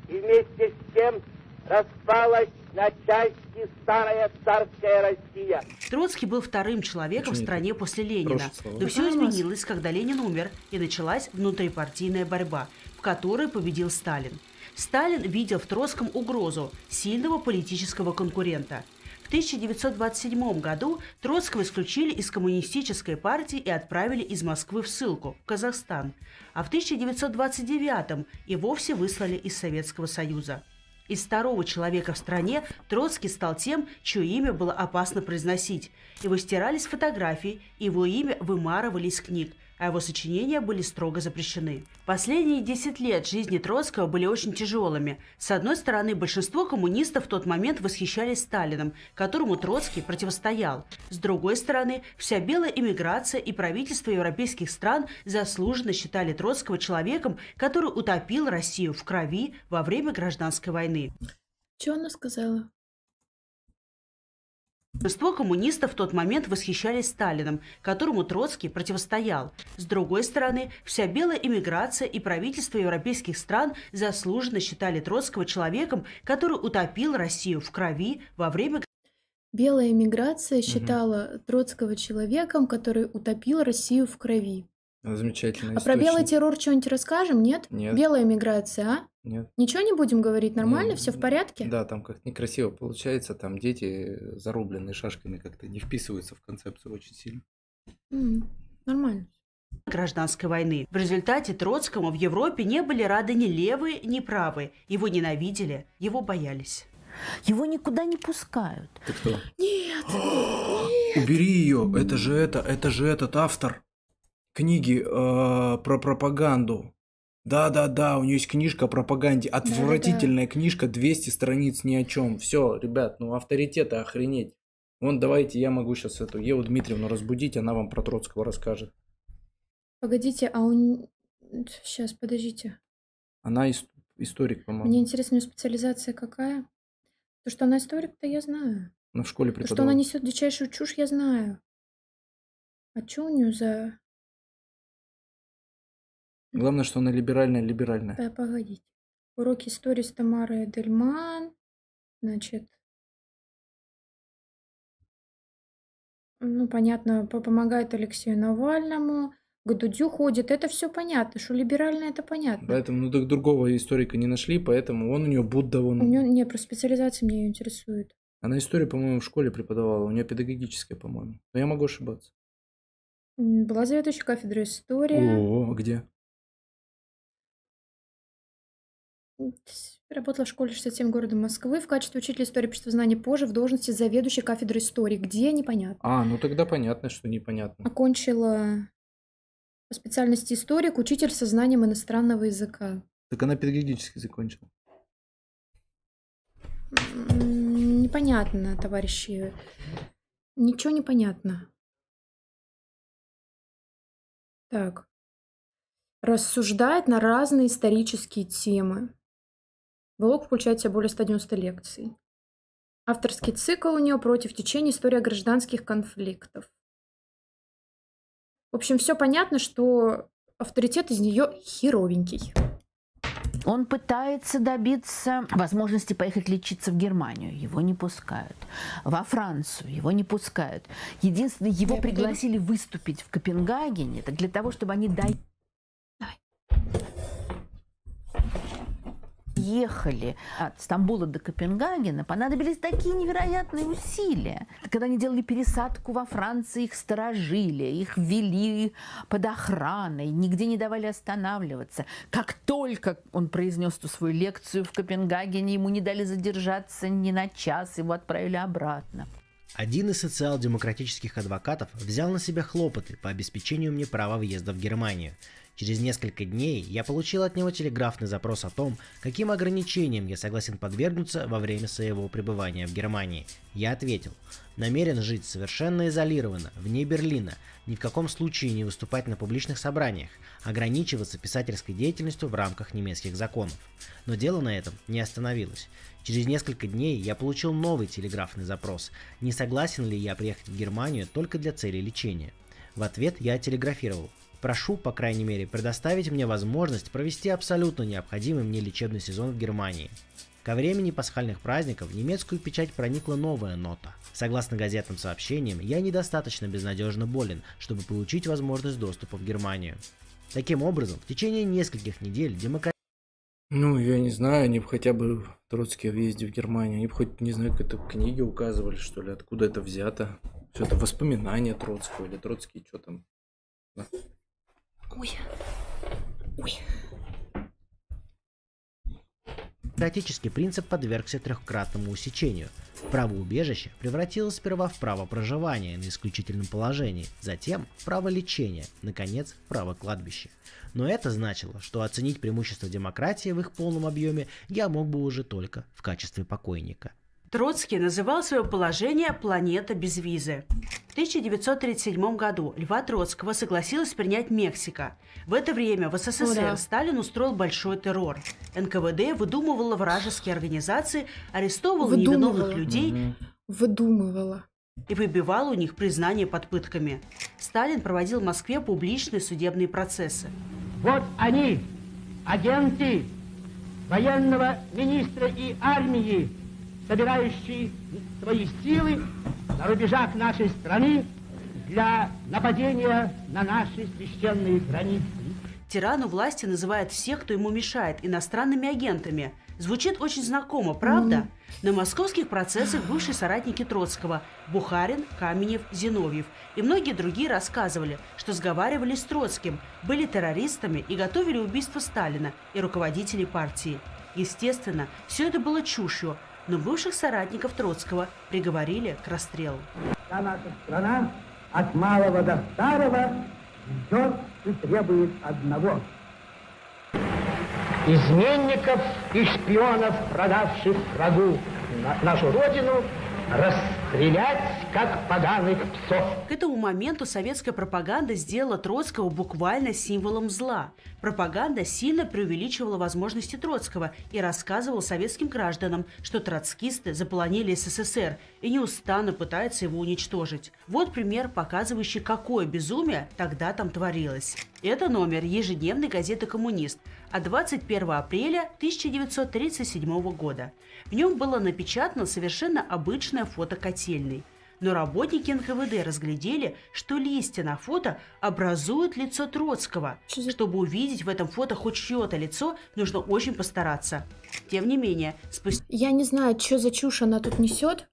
И вместе с тем распалась на части старая царская
Россия. Троцкий был вторым человеком в стране после Ленина. Но все изменилось, когда Ленин умер, и началась внутрипартийная борьба, в которой победил Сталин. Сталин видел в Троцком угрозу сильного политического конкурента. В 1927 году Троцкого исключили из коммунистической партии и отправили из Москвы в ссылку, в Казахстан. А в 1929 и вовсе выслали из Советского Союза. Из второго человека в стране Троцкий стал тем, чье имя было опасно произносить. Его стирали с фотографий, его имя вымарывали из книг а его сочинения были строго запрещены. Последние 10 лет жизни Троцкого были очень тяжелыми. С одной стороны, большинство коммунистов в тот момент восхищались Сталином, которому Троцкий противостоял. С другой стороны, вся белая иммиграция и правительство европейских стран заслуженно считали Троцкого человеком, который утопил Россию в крови во время гражданской войны. Что она сказала? Большинство коммунистов в тот момент восхищались Сталиным, которому Троцкий противостоял. С другой стороны, вся белая иммиграция и правительство европейских стран заслуженно считали Троцкого человеком, который утопил Россию в крови во время...
Белая иммиграция считала угу. Троцкого человеком, который утопил Россию в крови.
Замечательно. А источник. про белый террор
что-нибудь расскажем, нет? Нет. Белая иммиграция? а? Нет. Ничего не будем говорить, нормально, ну, все в порядке?
Да, там как-то некрасиво получается, там дети, э, зарубленные шашками, как-то не вписываются в концепцию очень сильно.
Mm, нормально гражданской войны. В результате Троцкому в Европе не были рады ни левые, ни правые. Его ненавидели, его боялись. Его никуда не пускают. Ты кто? Нет! нет.
Убери ее! Это же это, это же этот автор книги э, про пропаганду. Да-да-да, у нее есть книжка о пропаганде. Отвратительная да, да. книжка, 200 страниц ни о чем. Все, ребят, ну авторитета охренеть. Вон, давайте я могу сейчас эту Еву Дмитриевну разбудить, она вам про Троцкого расскажет.
Погодите, а он... Сейчас, подождите.
Она ис... историк, по-моему. Мне
интересно, у нее специализация какая? То, что она историк-то я знаю.
Она ну, в школе преподавала. То, что она несет дичайшую чушь, я знаю. А что у нее за... Главное, что она либеральная-либеральная. Да, э, погодите. Урок истории с Тамарой Эдельман. Значит, ну, понятно, помогает Алексею
Навальному, к Дудю ходит. Это все понятно, что либерально это понятно.
Поэтому, ну, так другого
историка не нашли, поэтому он у нее Будда, он... У
нее, не про специализацию меня интересует.
Она историю, по-моему, в школе преподавала, у нее педагогическая, по-моему. Но я могу ошибаться.
Была заведующая кафедрой истории. О, где?
Работала в школе 67 города Москвы в качестве учителя истории обществознания позже в должности заведующей кафедры истории. Где, непонятно.
А, ну тогда понятно, что непонятно.
Окончила по специальности историк, учитель со знанием иностранного языка.
Так она
педагогически закончила.
непонятно,
товарищи. Ничего не понятно. Так. Рассуждает на разные исторические
темы. Блог включает в себя более 190 лекций. Авторский цикл у нее против течения история гражданских конфликтов. В общем, все понятно, что авторитет из нее херовенький.
Он пытается добиться возможности поехать лечиться в Германию. Его не пускают. Во Францию его не пускают. Единственное, его Я пригласили буду... выступить в Копенгагене это для того, чтобы они дали... Ехали от Стамбула до Копенгагена, понадобились такие невероятные усилия. Когда они делали пересадку во Франции, их сторожили, их вели под охраной, нигде не давали останавливаться. Как только он произнес ту свою лекцию в Копенгагене, ему не дали задержаться ни на час, его отправили обратно.
Один из социал-демократических адвокатов взял на себя хлопоты по обеспечению мне права въезда в Германию – Через несколько дней я получил от него телеграфный запрос о том, каким ограничениям я согласен подвергнуться во время своего пребывания в Германии. Я ответил, намерен жить совершенно изолированно, вне Берлина, ни в каком случае не выступать на публичных собраниях, ограничиваться писательской деятельностью в рамках немецких законов. Но дело на этом не остановилось. Через несколько дней я получил новый телеграфный запрос, не согласен ли я приехать в Германию только для цели лечения. В ответ я телеграфировал – Прошу, по крайней мере, предоставить мне возможность провести абсолютно необходимый мне лечебный сезон в Германии. Ко времени пасхальных праздников в немецкую печать проникла новая нота. Согласно газетным сообщениям, я недостаточно безнадежно болен, чтобы получить
возможность доступа в Германию. Таким образом, в течение нескольких недель демократия... Ну, я не знаю, они бы хотя бы Троцкий о въезде в Германию, они бы хоть, не знаю, какие-то книге указывали, что ли, откуда это взято. все это воспоминания Троцкого или Троцкий, что там Ой.
Ой. Статический принцип подвергся трехкратному усечению. Право убежища превратилось сперва в право проживания на исключительном положении, затем в право лечения, наконец, в право кладбища. Но это значило, что оценить преимущества демократии в их полном объеме я мог
бы уже только в
качестве покойника –
Троцкий называл свое положение «планета без визы». В 1937 году Льва Троцкого согласилась принять Мексика. В это время в СССР ну, Сталин устроил большой террор. НКВД выдумывала вражеские организации, арестовывала выдумывала. невиновных людей. Угу.
Выдумывала
и выбивал у них признание под пытками. Сталин проводил в Москве публичные судебные процессы. Вот они, агенты военного министра и армии, собирающие свои силы на рубежах нашей страны для нападения на наши священные границы. Тирану власти называют всех, кто ему мешает, иностранными агентами. Звучит очень знакомо, правда? Mm. На московских процессах бывшие соратники Троцкого – Бухарин, Каменев, Зиновьев и многие другие рассказывали, что сговаривались с Троцким, были террористами и готовили убийство Сталина и руководителей партии. Естественно, все это было чушью, но бывших соратников Троцкого приговорили к расстрелу. Вся наша страна от малого до старого ждет и требует одного. Изменников
и шпионов, продавших врагу нашу родину,
расстрелять,
как поганых псов. К этому моменту советская пропаганда сделала Троцкого буквально символом зла. Пропаганда сильно преувеличивала возможности Троцкого и рассказывала советским гражданам, что троцкисты заполонили СССР и неустанно пытаются его уничтожить. Вот пример, показывающий, какое безумие тогда там творилось. Это номер ежедневной газеты «Коммунист», а от 21 апреля 1937 года. В нем было напечатано совершенно обычное фото котельной. Но работники НКВД разглядели, что листья на фото образуют лицо Троцкого. Чтобы увидеть в этом фото хоть чье-то лицо, нужно очень постараться. Тем не менее, спустя... Я не знаю, что за чушь она тут несет.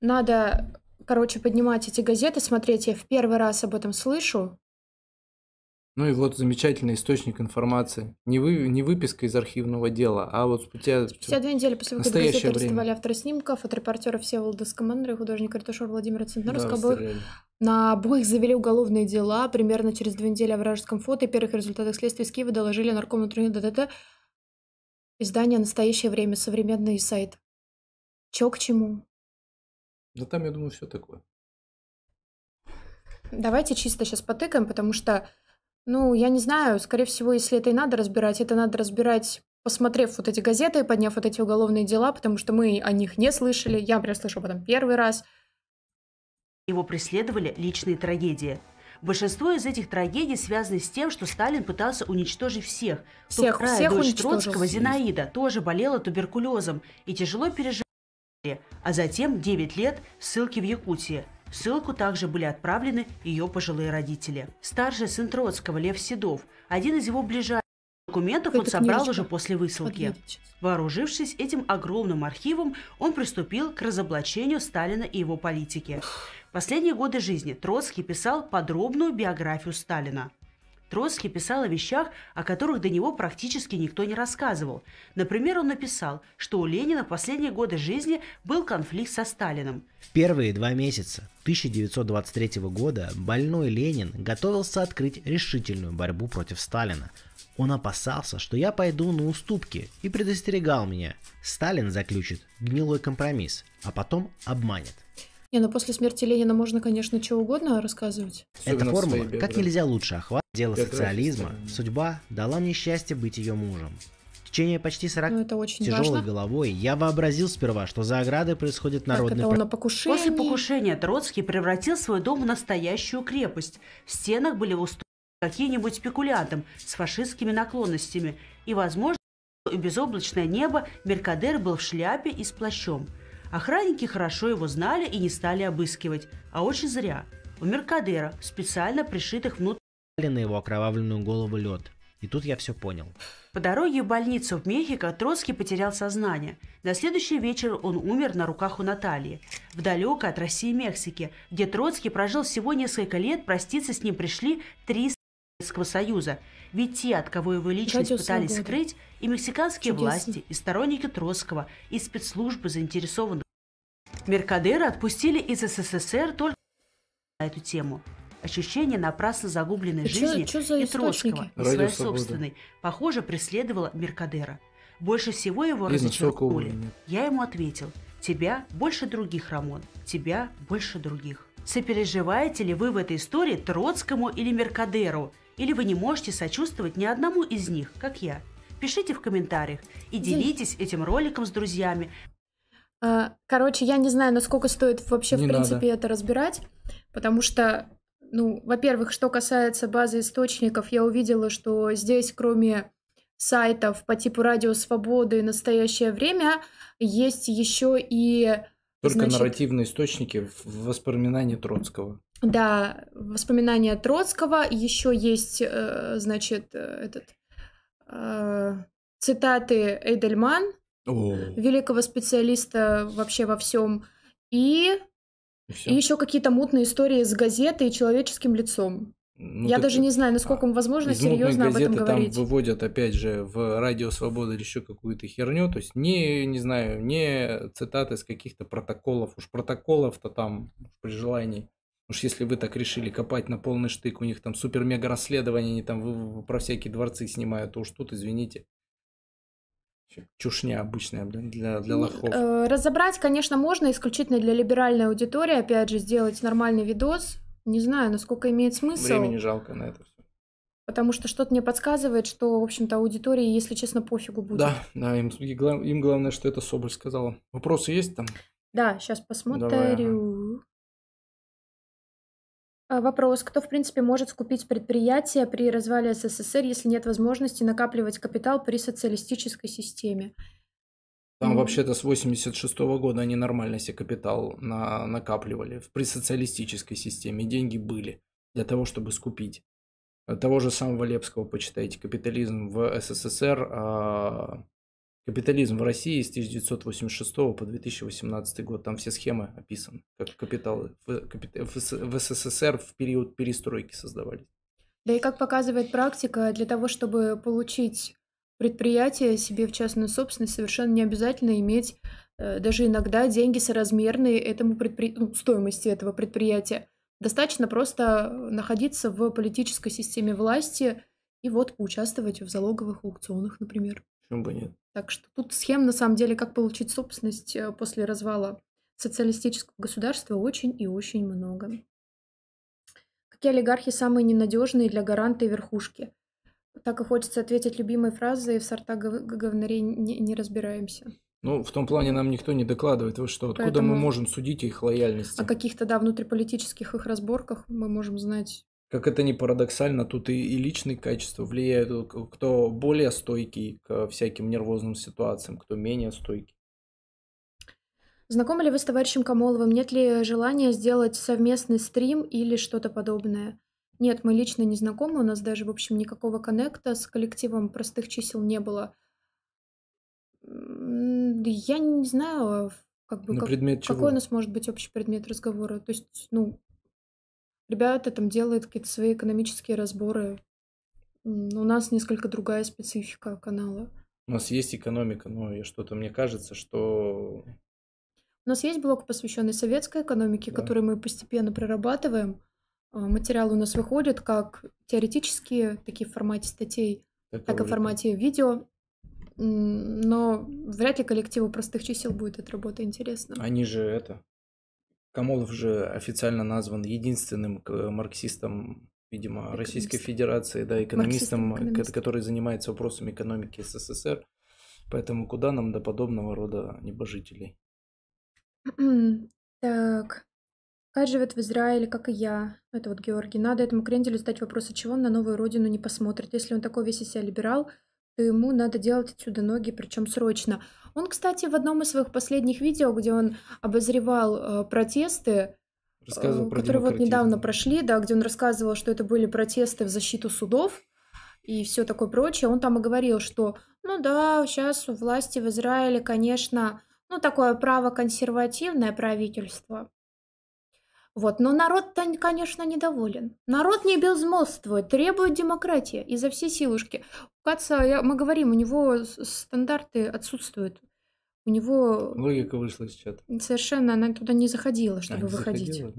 Надо короче, поднимать эти газеты, смотреть, я в первый раз об этом слышу.
Ну и вот замечательный источник информации. Не, вы, не выписка из архивного дела, а вот спустя... Спустя две недели после выхода газеты арестовали
автора снимков от репортера Всеволода Скамандра и художника ретушера Владимира Центнерского. Да, На обоих завели уголовные дела. Примерно через две недели о вражеском фото и первых результатах следствия из Киева доложили нарком внутренних ДТТ. Издание «Настоящее время», современный сайт. Чё к чему?
Да там, я думаю, все такое.
Давайте чисто сейчас потыкаем, потому что ну, я не знаю, скорее всего, если это и надо разбирать, это надо разбирать посмотрев вот эти газеты, подняв вот эти уголовные дела, потому что мы о них не слышали. Я, например, слышу об этом
первый раз. Его преследовали личные трагедии. Большинство из этих трагедий связаны с тем, что Сталин пытался уничтожить всех. Всех, Тукрая, всех дочь Троцкого, Зинаида, тоже болела туберкулезом и тяжело переживала, а затем 9 лет ссылки в Якутии – ссылку также были отправлены ее пожилые родители. Старший сын Троцкого, Лев Седов, один из его ближайших документов он собрал уже после высылки. Вооружившись этим огромным архивом, он приступил к разоблачению Сталина и его политики. Последние годы жизни Троцкий писал подробную биографию Сталина. Троцкий писал о вещах, о которых до него практически никто не рассказывал. Например, он написал, что у Ленина в последние годы жизни был конфликт со Сталиным.
В первые два месяца 1923 года больной Ленин готовился открыть решительную борьбу против Сталина. Он опасался, что я пойду на уступки и предостерегал меня. Сталин заключит гнилой компромисс, а потом обманет.
Не, ну после смерти Ленина можно, конечно, чего угодно рассказывать.
Эта формула как нельзя лучше охват дело Петра социализма. Судьба дала мне счастье быть ее мужем. В течение почти 40 ну, это очень тяжелой важно. головой я вообразил сперва, что за оградой происходит народный так, про... на
После покушения Троцкий превратил свой дом в настоящую крепость. В стенах были устроены какие-нибудь спекулянтам с фашистскими наклонностями. И, возможно, безоблачное небо Меркадер был в шляпе и с плащом. Охранники хорошо его знали и не стали обыскивать, а очень зря. У Меркадера специально пришитых внутрь на его окровавленную голову лед. И тут я все понял. По дороге в больницу в Мехико Троцкий потерял сознание. На следующий вечер он умер на руках у Натальи. В далекой от России Мексике, где Троцкий прожил всего несколько лет, проститься с ним пришли три Советского Союза. Ведь те, от кого его личность Радио пытались свободы. скрыть, и мексиканские Чудесно. власти, и сторонники Троцкого, и спецслужбы заинтересованы. Меркадера отпустили из СССР только на эту тему. Ощущение напрасно загубленной и жизни чё, чё и Троцкого, и своей собственной, похоже, преследовало Меркадера. Больше всего его разочаровали. Я ему ответил, тебя больше других, Рамон, тебя больше других. Сопереживаете ли вы в этой истории Троцкому или Меркадеру? Или вы не можете сочувствовать ни одному из них, как я? Пишите в комментариях и делитесь этим роликом с друзьями.
А, короче, я не знаю, насколько стоит вообще, не в принципе, надо. это разбирать, потому что, ну, во-первых, что касается базы источников, я увидела, что здесь, кроме сайтов по типу Радио Свободы и Настоящее время, есть еще и... Только значит,
нарративные источники в воспоминании Троцкого.
Да, воспоминания Троцкого, еще есть, э, значит, э, этот э, цитаты Эйдельман, О. великого специалиста вообще во всем, и, и, и еще какие-то мутные истории с газетой и человеческим лицом. Ну, Я даже не знаю, насколько а, возможно серьезно об этом говорить.
Там выводят, опять же, в радио Свобода или еще какую-то херню. То есть не, не знаю, не цитаты с каких-то протоколов. Уж протоколов-то там при желании Уж если вы так решили копать на полный штык, у них там супер-мега расследование, они там про всякие дворцы снимают, то уж тут, извините. Чушня обычная, блин, для, для ну, лохов.
Э, разобрать, конечно, можно, исключительно для либеральной аудитории. Опять же, сделать нормальный видос. Не знаю, насколько имеет смысл. Времени
жалко на это все.
Потому что что-то мне подсказывает, что, в общем-то, аудитории, если честно, пофигу будет. Да,
да, им, им главное, что это Соболь сказала. Вопросы есть там?
Да, сейчас посмотрю. Давай, ага. А, вопрос, кто, в принципе, может скупить предприятие при развале СССР, если нет возможности накапливать капитал при социалистической системе? Там вообще-то
с 86 года они нормально себе капитал на, накапливали. При социалистической системе деньги были для того, чтобы скупить. Э, того же самого Лепского почитайте. Капитализм в СССР а, Капитализм в России с 1986 по 2018 год. Там все схемы описаны, как капитал в э, СССР в период перестройки создавались.
Да и как показывает практика, для того, чтобы получить предприятие себе в частную собственность, совершенно не обязательно иметь э, даже иногда деньги соразмерные этому предпри... ну, стоимости этого предприятия. Достаточно просто находиться в политической системе власти и вот поучаствовать в залоговых аукционах, например. Почему бы нет? Так что тут схем, на самом деле, как получить собственность э, после развала социалистического государства очень и очень много. Какие олигархи самые ненадежные для гаранта и верхушки? Так и хочется ответить любимой фразой «в сорта говнарей не, не разбираемся».
Ну, в том плане нам никто не докладывает. Вы что, откуда Поэтому... мы можем судить их лояльность? О
каких-то, да, внутриполитических их разборках мы можем знать
как это ни парадоксально, тут и, и личные качества влияют. Кто более стойкий к всяким нервозным ситуациям, кто менее стойкий.
Знакомы ли вы с товарищем Камоловым? Нет ли желания сделать совместный стрим или что-то подобное? Нет, мы лично не знакомы, у нас даже, в общем, никакого коннекта с коллективом простых чисел не было. Я не знаю, а как бы, как, какой у нас может быть общий предмет разговора. То есть, ну, Ребята там делают какие-то свои экономические разборы. У нас несколько другая специфика канала.
У нас есть экономика, но я что-то мне кажется, что...
У нас есть блок, посвященный советской экономике, да. который мы постепенно прорабатываем. А, Материалы у нас выходят как теоретические, такие в формате статей, так, так и в формате видео. Но вряд ли коллективу простых чисел будет эта работа интересна.
Они же это, Камолов же официально назван единственным э, марксистом, видимо, экономист. Российской Федерации, да, экономистом, э, экономист. который занимается вопросами экономики СССР. Поэтому куда нам до подобного рода небожителей?
Так. как живет в Израиле, как и я. Это вот Георгий. Надо этому кренделю задать вопрос, а чего он на новую родину не посмотрит. Если он такой весь из себя либерал, то ему надо делать отсюда ноги, причем срочно. Он, кстати, в одном из своих последних видео, где он обозревал э, протесты, э, рассказывал про которые вот недавно прошли, да, где он рассказывал, что это были протесты в защиту судов и все такое прочее, он там и говорил, что, ну да, сейчас у власти в Израиле, конечно, ну такое право консервативное правительство. Вот, но народ конечно, недоволен. Народ не безмолвствует, требует демократии и за все силушки. У Каца, я, мы говорим, у него стандарты отсутствуют у него...
Логика вышла из чата.
Совершенно, она туда не заходила, чтобы а, выходить.
Заходила,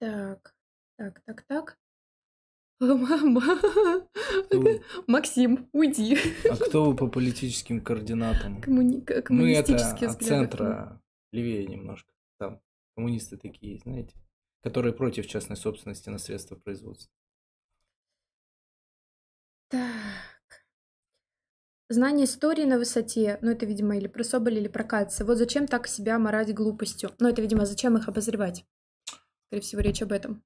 да. Так, так, так, так. Мама. Кто? Максим, уйди.
А кто вы по политическим координатам?
Коммуни... Мы ну, это от
центра левее немножко. Там коммунисты такие, знаете, которые против частной собственности на средства производства.
Так.
Знание истории на высоте, ну это, видимо, или про Соболя, или про Каца. Вот зачем так себя морать глупостью? Ну это, видимо, зачем их обозревать? Скорее всего, речь об этом.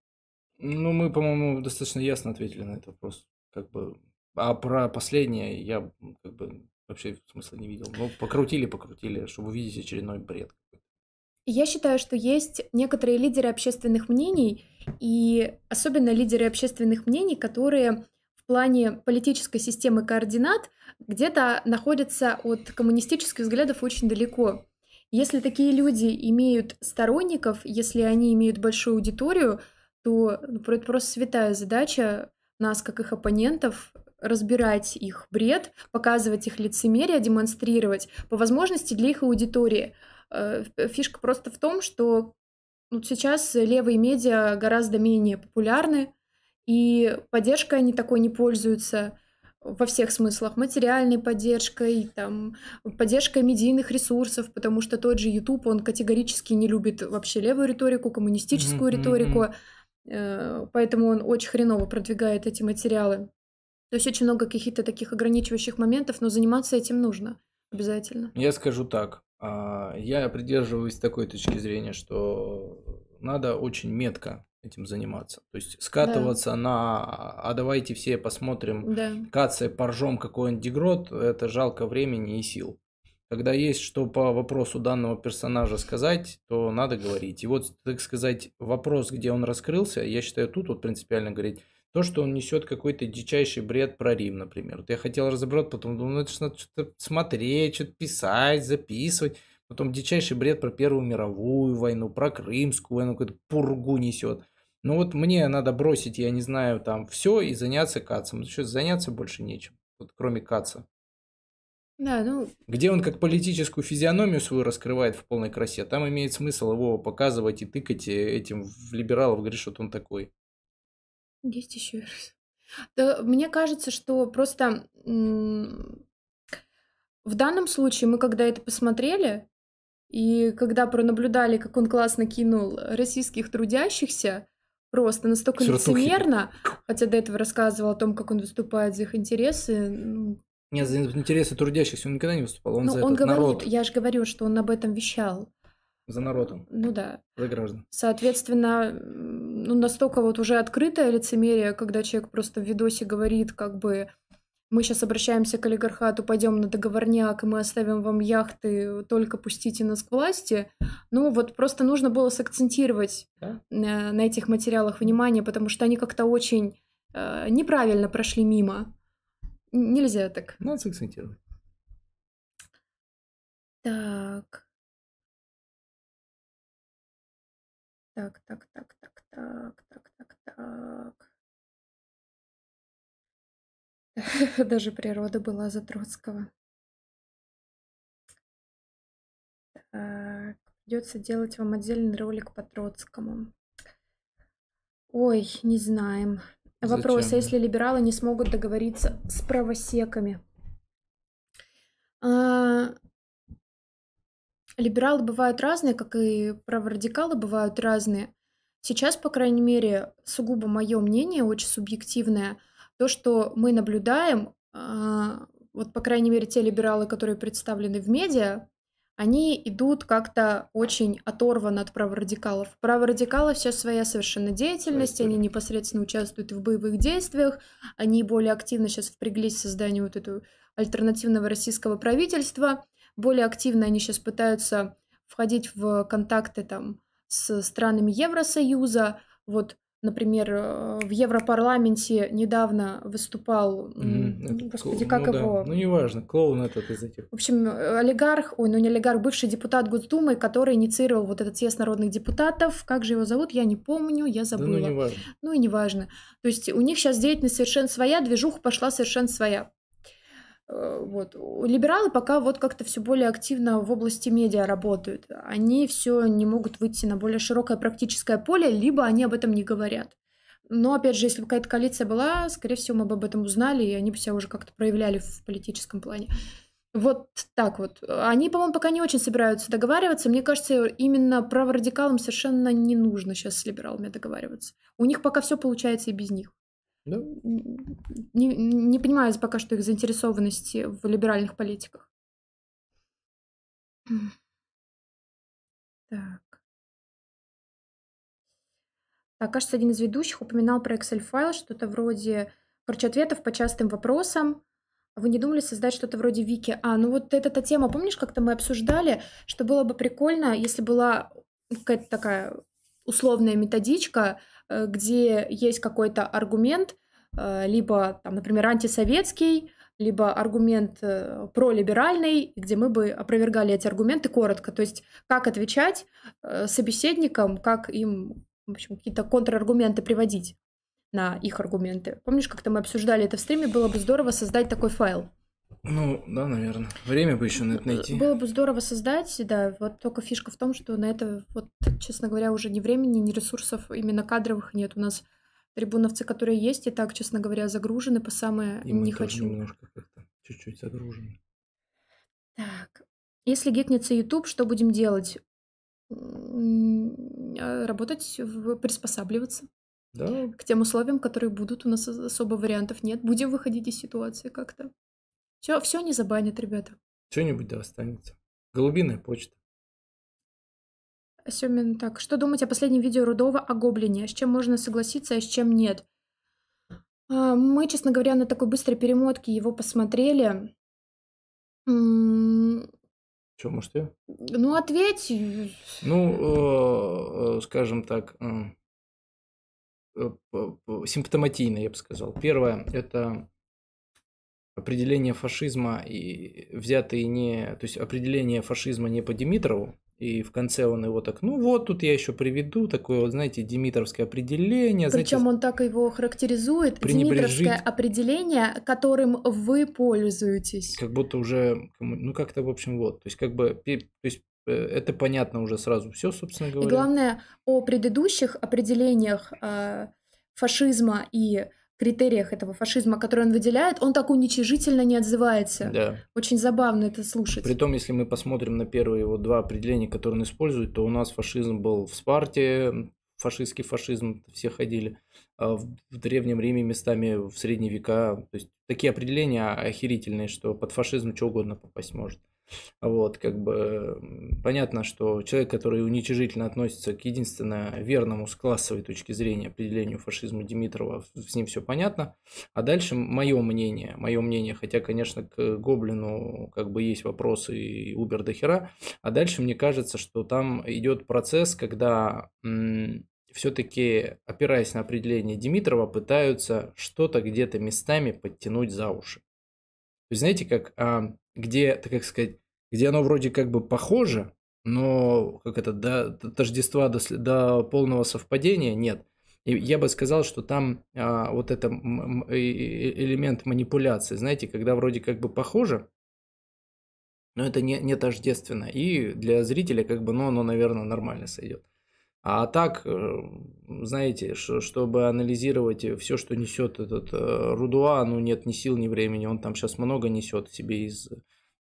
Ну,
мы, по-моему, достаточно ясно ответили на этот вопрос. Как бы... А про последнее я как бы вообще смысла не видел. Ну, покрутили, покрутили, чтобы увидеть очередной бред.
Я считаю, что есть некоторые лидеры общественных мнений, и особенно лидеры общественных мнений, которые в плане политической системы координат где-то находятся от коммунистических взглядов очень далеко. Если такие люди имеют сторонников, если они имеют большую аудиторию, то ну, это просто святая задача нас, как их оппонентов, разбирать их бред, показывать их лицемерие, демонстрировать по возможности для их аудитории. Э, фишка просто в том, что вот ну, сейчас левые медиа гораздо менее популярны, и поддержкой они такой не пользуются во всех смыслах, материальной поддержкой, там, поддержкой медийных ресурсов, потому что тот же YouTube, он категорически не любит вообще левую риторику, коммунистическую mm-hmm. риторику, э, поэтому он очень хреново продвигает эти материалы. То есть очень много каких-то таких ограничивающих моментов, но заниматься этим нужно обязательно.
Я скажу так, а, я придерживаюсь такой точки зрения, что надо очень метко этим заниматься. То есть скатываться да. на «а давайте все посмотрим да. каце, поржем какой-нибудь дегрот» — это жалко времени и сил. Когда есть что по вопросу данного персонажа сказать, то надо говорить. И вот, так сказать, вопрос, где он раскрылся, я считаю, тут вот принципиально говорить, то, что он несет какой-то дичайший бред про Рим, например. Вот я хотел разобрать, потом думал, ну это же надо что-то смотреть, что-то писать, записывать. Потом дичайший бред про Первую мировую войну, про Крымскую войну, какую-то пургу несет. Ну вот мне надо бросить, я не знаю, там все и заняться кацом. Ну, что, заняться больше нечем, вот, кроме каца. Да, ну... Где он как политическую физиономию свою раскрывает в полной красе, там имеет смысл его показывать и тыкать э, этим в либералов, говорит, что он такой.
Есть еще раз. Да, мне кажется, что просто в данном случае мы, когда это посмотрели, и когда пронаблюдали, как он классно кинул российских трудящихся, просто настолько Сюртухи. лицемерно, хотя до этого рассказывал о том, как он выступает за их интересы. Ну.
Нет,
за интересы трудящихся он никогда не выступал, он Но ну, за он этот говорит, народ.
Я же говорю, что он об этом вещал. За народом. Ну да. За граждан. Соответственно, ну настолько вот уже открытое лицемерие, когда человек просто в видосе говорит как бы мы сейчас обращаемся к олигархату, пойдем на договорняк, и мы оставим вам яхты, только пустите нас к власти. Ну, вот просто нужно было сакцентировать да? Э, на этих материалах внимание, потому что они как-то очень э, неправильно прошли мимо. Нельзя так. Ну, надо
сакцентировать. Так. Так, так, так, так, так, так, так, так. Даже природа была за Троцкого. Так, придется делать вам отдельный ролик по Троцкому. Ой, не
знаем. Вопрос, а если либералы не смогут договориться с правосеками? А... Либералы бывают разные, как и праворадикалы бывают разные. Сейчас, по крайней мере, сугубо мое мнение, очень субъективное – то, что мы наблюдаем, а, вот, по крайней мере, те либералы, которые представлены в медиа, они идут как-то очень оторванно от праворадикалов. Праворадикалы все своя совершенно деятельность, они непосредственно участвуют в боевых действиях, они более активно сейчас впряглись в создание вот этого альтернативного российского правительства, более активно они сейчас пытаются входить в контакты там с странами Евросоюза, вот Например, э, в Европарламенте недавно выступал, mm,
господи, как ну, его? Да. Ну,
неважно, клоун этот из этих.
В общем, олигарх, ой, ну не олигарх, бывший депутат Госдумы, который инициировал вот этот съезд народных депутатов. Как же его зовут, я не помню, я забыла. Да, ну, неважно. Ну, и неважно. То есть у них сейчас деятельность совершенно своя, движуха пошла совершенно своя. Э, вот. Либералы пока вот как-то все более активно в области медиа работают. Они все не могут выйти на более широкое практическое поле, либо они об этом не говорят. Но, опять же, если бы какая-то коалиция была, скорее всего, мы бы об этом узнали, и они бы себя уже как-то проявляли в политическом плане. Вот так вот. Они, по-моему, пока не очень собираются договариваться. Мне кажется, именно праворадикалам совершенно не нужно сейчас с либералами договариваться. У них пока все получается и без них. Да. Не, не понимаю пока что их заинтересованности
в либеральных политиках. Так. Так, кажется, один из ведущих упоминал
про Excel-файл, что-то вроде, короче, ответов по частым вопросам. А вы не думали создать что-то вроде Вики? А, ну вот эта -та тема, помнишь, как-то мы обсуждали, что было бы прикольно, если была какая-то такая условная методичка, Э, где есть какой-то аргумент, э, либо, там, например, антисоветский, либо аргумент э, пролиберальный, где мы бы опровергали эти аргументы коротко. То есть как отвечать собеседникам, как им в общем, какие-то контраргументы приводить на их аргументы. Помнишь, как-то мы обсуждали это в стриме, было бы здорово создать такой файл.
Ну, да, наверное. Время бы еще на это найти. Было
бы здорово создать, да. Вот только фишка в том, что на это, вот, честно говоря, уже ни времени, ни ресурсов именно кадровых нет. У нас трибуновцы, которые есть, и так, честно говоря, загружены по самое и не хочу.
немножко как-то чуть-чуть загружены.
Так. Если гикнется YouTube, что будем делать? А, работать, приспосабливаться. Да. К тем условиям, которые будут, у нас особо вариантов нет. Будем выходить из ситуации как-то. Все, все не забанят, ребята.
Что-нибудь да останется. Голубиная почта.
Семен, так, что думать о последнем видео Рудова о Гоблине? С чем можно согласиться, а с чем нет? А, мы, честно говоря, на такой быстрой перемотке его посмотрели.
Что, может, я? Ну, ответь. Ну, э, э, скажем так, э,
симптоматично, я бы сказал. Первое – это определение фашизма и взятые не, то есть определение фашизма не по Димитрову, и в конце он его так, ну вот тут я еще приведу такое вот, знаете, димитровское определение. Причем знаете,
он так его характеризует, пренебрежить... димитровское определение, которым вы пользуетесь.
Как будто уже, ну как-то в общем вот, то есть как бы, то есть э, это понятно уже сразу все, собственно говоря. И
главное, о предыдущих определениях э, фашизма и критериях этого фашизма, который он выделяет, он так уничижительно не отзывается. Да. Очень забавно это слушать.
Притом, если мы посмотрим на первые его два определения, которые он использует, то у нас фашизм был в Спарте, фашистский фашизм, все ходили, а в, в Древнем Риме местами, в Средние века. То есть такие определения охерительные, что под фашизм что угодно попасть может. Вот, как бы понятно, что человек, который уничижительно относится к единственно верному с классовой точки зрения определению фашизма Димитрова, с ним все понятно. А дальше мое мнение, мое мнение, хотя, конечно, к Гоблину как бы есть вопросы и Убер до хера, а дальше мне кажется, что там идет процесс, когда все-таки, опираясь на определение Димитрова, пытаются что-то где-то местами подтянуть за уши. то есть знаете, как, а, где, так как сказать, где оно вроде как бы похоже, но как это, до, до тождества, до, до полного совпадения нет. И я бы сказал, что там а, вот это э, э, э, элемент манипуляции, знаете, когда вроде как бы похоже, но это не, не тождественно. И для зрителя как бы, ну, оно, наверное, нормально сойдет. А так, знаете, чтобы анализировать все, что несет этот Рудуа, ну нет ни сил, ни времени, он там сейчас много несет себе из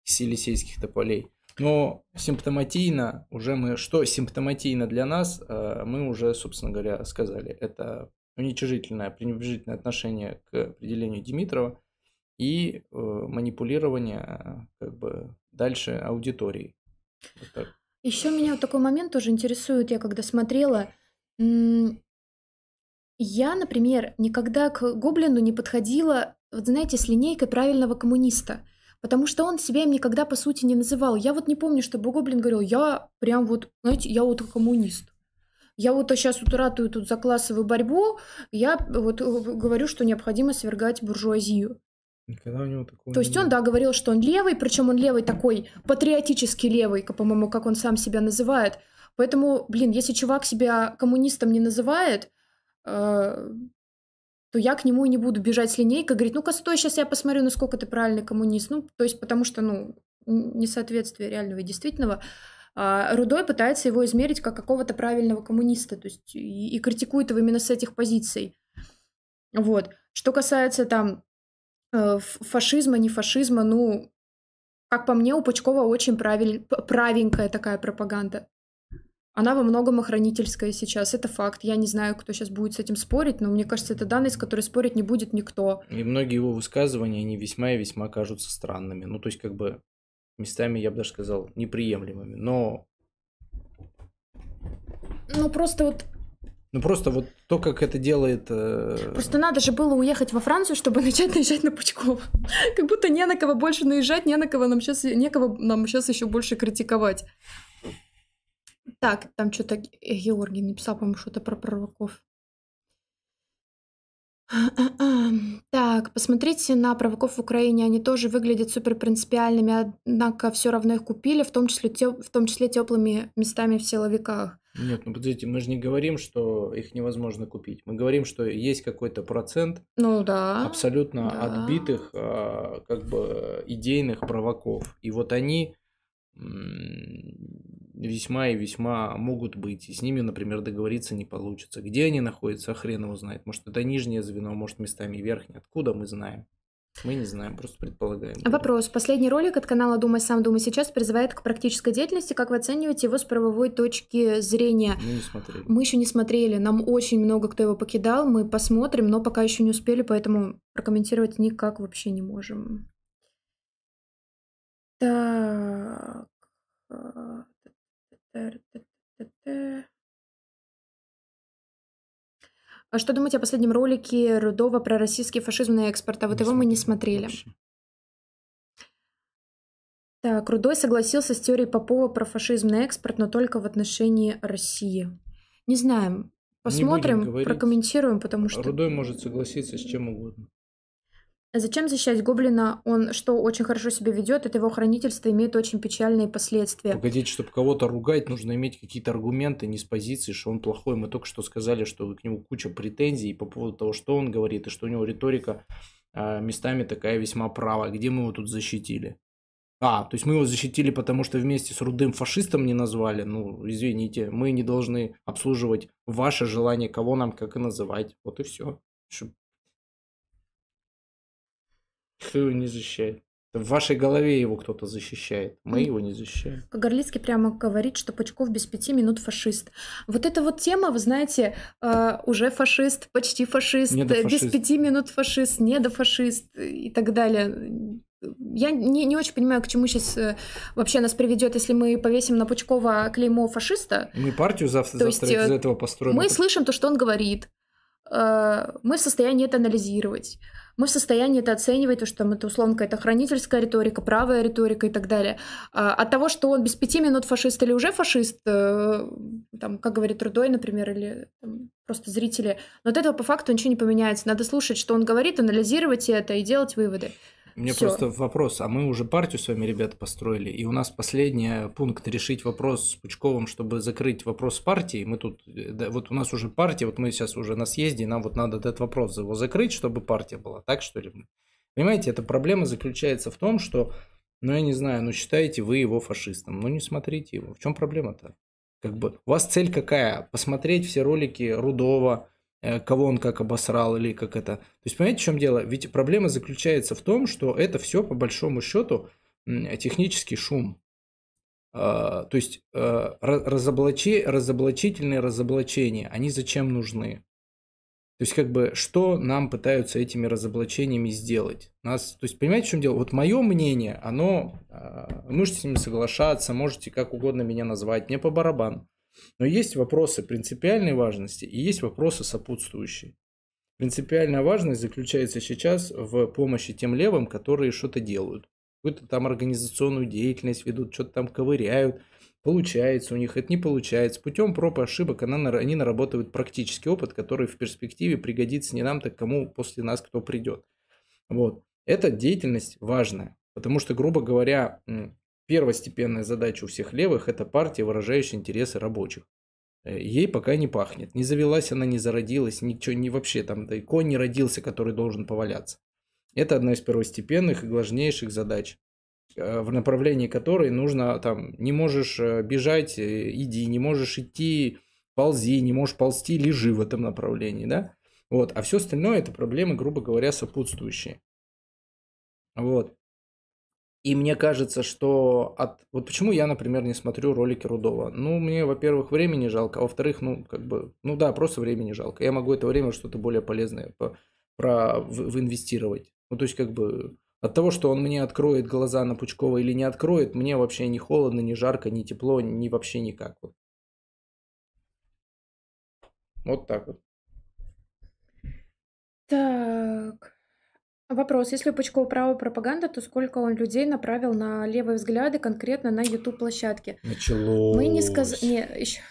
силисейских тополей. Но симптоматично уже мы, что симптоматично для нас, э, мы уже, собственно говоря, сказали. Это уничижительное, пренебрежительное отношение к определению Димитрова и э, манипулирование э, как бы дальше аудиторией.
Вот так. Еще меня вот такой момент тоже интересует, я когда смотрела, я, например, никогда к гоблину не подходила, вот знаете, с линейкой правильного коммуниста – Потому что он себя им никогда, по сути, не называл. Я вот не помню, чтобы Гоблин говорил, я прям вот, знаете, я вот коммунист. Я вот сейчас вот тут за классовую борьбу, я вот э, говорю, что необходимо свергать буржуазию.
Никогда у него такого То есть было. он,
да, говорил, что он левый, причем он левый такой, патриотически левый, по-моему, как он сам себя называет. Поэтому, блин, если чувак себя коммунистом не называет, э, то я к нему и не буду бежать с линейкой, говорит, ну-ка стой, сейчас я посмотрю, насколько ты правильный коммунист. Ну, то есть потому что, ну, несоответствие реального и действительного. А Рудой пытается его измерить как какого-то правильного коммуниста, то есть и, и критикует его именно с этих позиций. Вот. Что касается там э, фашизма, не фашизма, ну, как по мне, у Пучкова очень правиль... правенькая такая пропаганда. Она во многом охранительская сейчас, это факт. Я не знаю, кто сейчас будет с этим спорить, но мне кажется, это данные, с которой спорить не будет никто.
И многие его высказывания, они весьма и весьма кажутся странными. Ну, то есть, как бы, местами, я бы даже сказал, неприемлемыми. Но...
Ну, просто вот
ну просто вот то, как это делает... Э...
Просто надо же было уехать во Францию, чтобы начать наезжать на Пучкова. как будто не на кого больше наезжать, не на кого нам сейчас, некого нам сейчас еще больше критиковать. Так, там что-то э, Георгий написал, по-моему, что-то про провоков. Так, посмотрите на провоков в Украине. Они тоже выглядят супер принципиальными, однако все равно их купили, в том числе, теп... в том числе теплыми местами в силовиках.
Нет, ну подождите, мы же не говорим, что их невозможно купить. Мы говорим, что есть какой-то процент
ну, да,
абсолютно да. отбитых а, как бы идейных провоков. И вот они весьма и весьма могут быть. И с ними, например, договориться не получится. Где они находятся, хрен его знает. Может, это нижнее звено, может, местами верхнее. Откуда мы знаем? Мы не знаем, просто предполагаем. А
вопрос. Последний ролик от канала «Думай сам, думай сейчас» призывает к практической деятельности. Как вы оцениваете его с правовой точки зрения? Мы не смотрели. Мы еще не смотрели. Нам очень много кто его покидал. Мы посмотрим, но пока еще не успели, поэтому прокомментировать никак вообще не можем.
Так. А, а что думаете о последнем ролике Рудова про российский фашизм на экспорт? А вот не его мы не смотрели. Вообще.
Так, Рудой согласился с теорией Попова про фашизм на экспорт, но только в отношении России. Не знаем.
Посмотрим,
прокомментируем, потому что...
Рудой может согласиться с чем угодно.
Зачем защищать гоблина? Он что, очень хорошо себя ведет, это его хранительство имеет очень печальные последствия.
Погодите, чтобы кого-то ругать, нужно иметь какие-то аргументы, не с позиции, что он плохой. Мы только что сказали, что к нему куча претензий по поводу того, что он говорит, и что у него риторика а, местами такая весьма правая. Где мы его тут защитили? А, то есть мы его защитили, потому что вместе с рудым фашистом не назвали. Ну, извините, мы не должны обслуживать ваше желание, кого нам как и называть. Вот и все. Кто его не защищает? В вашей голове его кто-то защищает, мы его не защищаем.
Кагарлицкий прямо говорит, что Пучков без пяти минут фашист. Вот эта вот тема, вы знаете, э, уже фашист, почти фашист, без пяти минут фашист, недофашист и так далее. Я не, не очень понимаю, к чему сейчас э, вообще нас приведет, если мы повесим на Пучкова клеймо фашиста.
Мы партию завтра, то завтра есть, из э, этого построим. Мы слышим
то, что он говорит. Э, мы в состоянии это анализировать мы в состоянии это оценивать, то, что там это условно какая-то хранительская риторика, правая риторика и так далее. А, от того, что он без пяти минут фашист или уже фашист, э, там, как говорит Рудой, например, или там, просто зрители, но от этого по факту ничего не поменяется. Надо слушать, что он говорит, анализировать это и делать выводы. Мне Всё. просто
вопрос, а мы уже партию с вами, ребята, построили, и у нас последний пункт решить вопрос с Пучковым, чтобы закрыть вопрос с партией. Мы тут, э, да, вот у нас уже партия, вот мы сейчас уже на съезде, и нам вот надо этот вопрос его закрыть, чтобы партия была, так что ли? Понимаете, эта проблема заключается в том, что, ну я не знаю, ну считаете вы его фашистом, ну не смотрите его. В чем проблема-то? Как бы у вас цель какая? Посмотреть все ролики Рудова, Э, кого он как обосрал или как это. То есть понимаете, в чем дело? Ведь проблема заключается в том, что это все по большому счету технический шум. А, то есть э, разоблачи, разоблачительные разоблачения, они зачем нужны? То есть, как бы, что нам пытаются этими разоблачениями сделать? Нас, то есть, понимаете, в чем дело? Вот мое мнение, оно, а, можете с ним соглашаться, можете как угодно меня назвать, мне по барабану. Но есть вопросы принципиальной важности и есть вопросы сопутствующие. Принципиальная важность заключается сейчас в помощи тем левым, которые что-то делают. Какую-то там организационную деятельность ведут, что-то там ковыряют. Получается у них, это не получается. Путем проб и ошибок она, они нарабатывают практический опыт, который в перспективе пригодится не нам, так кому после нас кто придет. Вот. Эта деятельность важная, потому что, грубо говоря, Первостепенная задача у всех левых – это партия, выражающая интересы рабочих. Э, ей пока не пахнет. Не завелась она, не зародилась, ничего не вообще там, да и конь не родился, который должен поваляться. Это одна из первостепенных и главнейших задач, э, в направлении которой нужно а, там, не можешь э, бежать, иди, не можешь идти, ползи, не можешь ползти, лежи в этом направлении, да? Вот, а все остальное это проблемы, грубо говоря, сопутствующие. Вот. И мне кажется, что от... Вот почему я, например, не смотрю ролики Рудова? Ну, мне, во-первых, времени жалко, а во-вторых, ну, как бы... Ну да, просто времени жалко. Я могу это время что-то более полезное по... про... в... в инвестировать. Ну, то есть, как бы... От того, что он мне откроет глаза на Пучкова или не откроет, мне вообще не холодно, не жарко, не тепло, ни вообще никак. Вот,
вот так вот. Так. Вопрос. Если у Пучкова правая пропаганда, то сколько он людей направил на левые взгляды конкретно на YouTube-площадке?
Началось. Мы не сказали...
еще...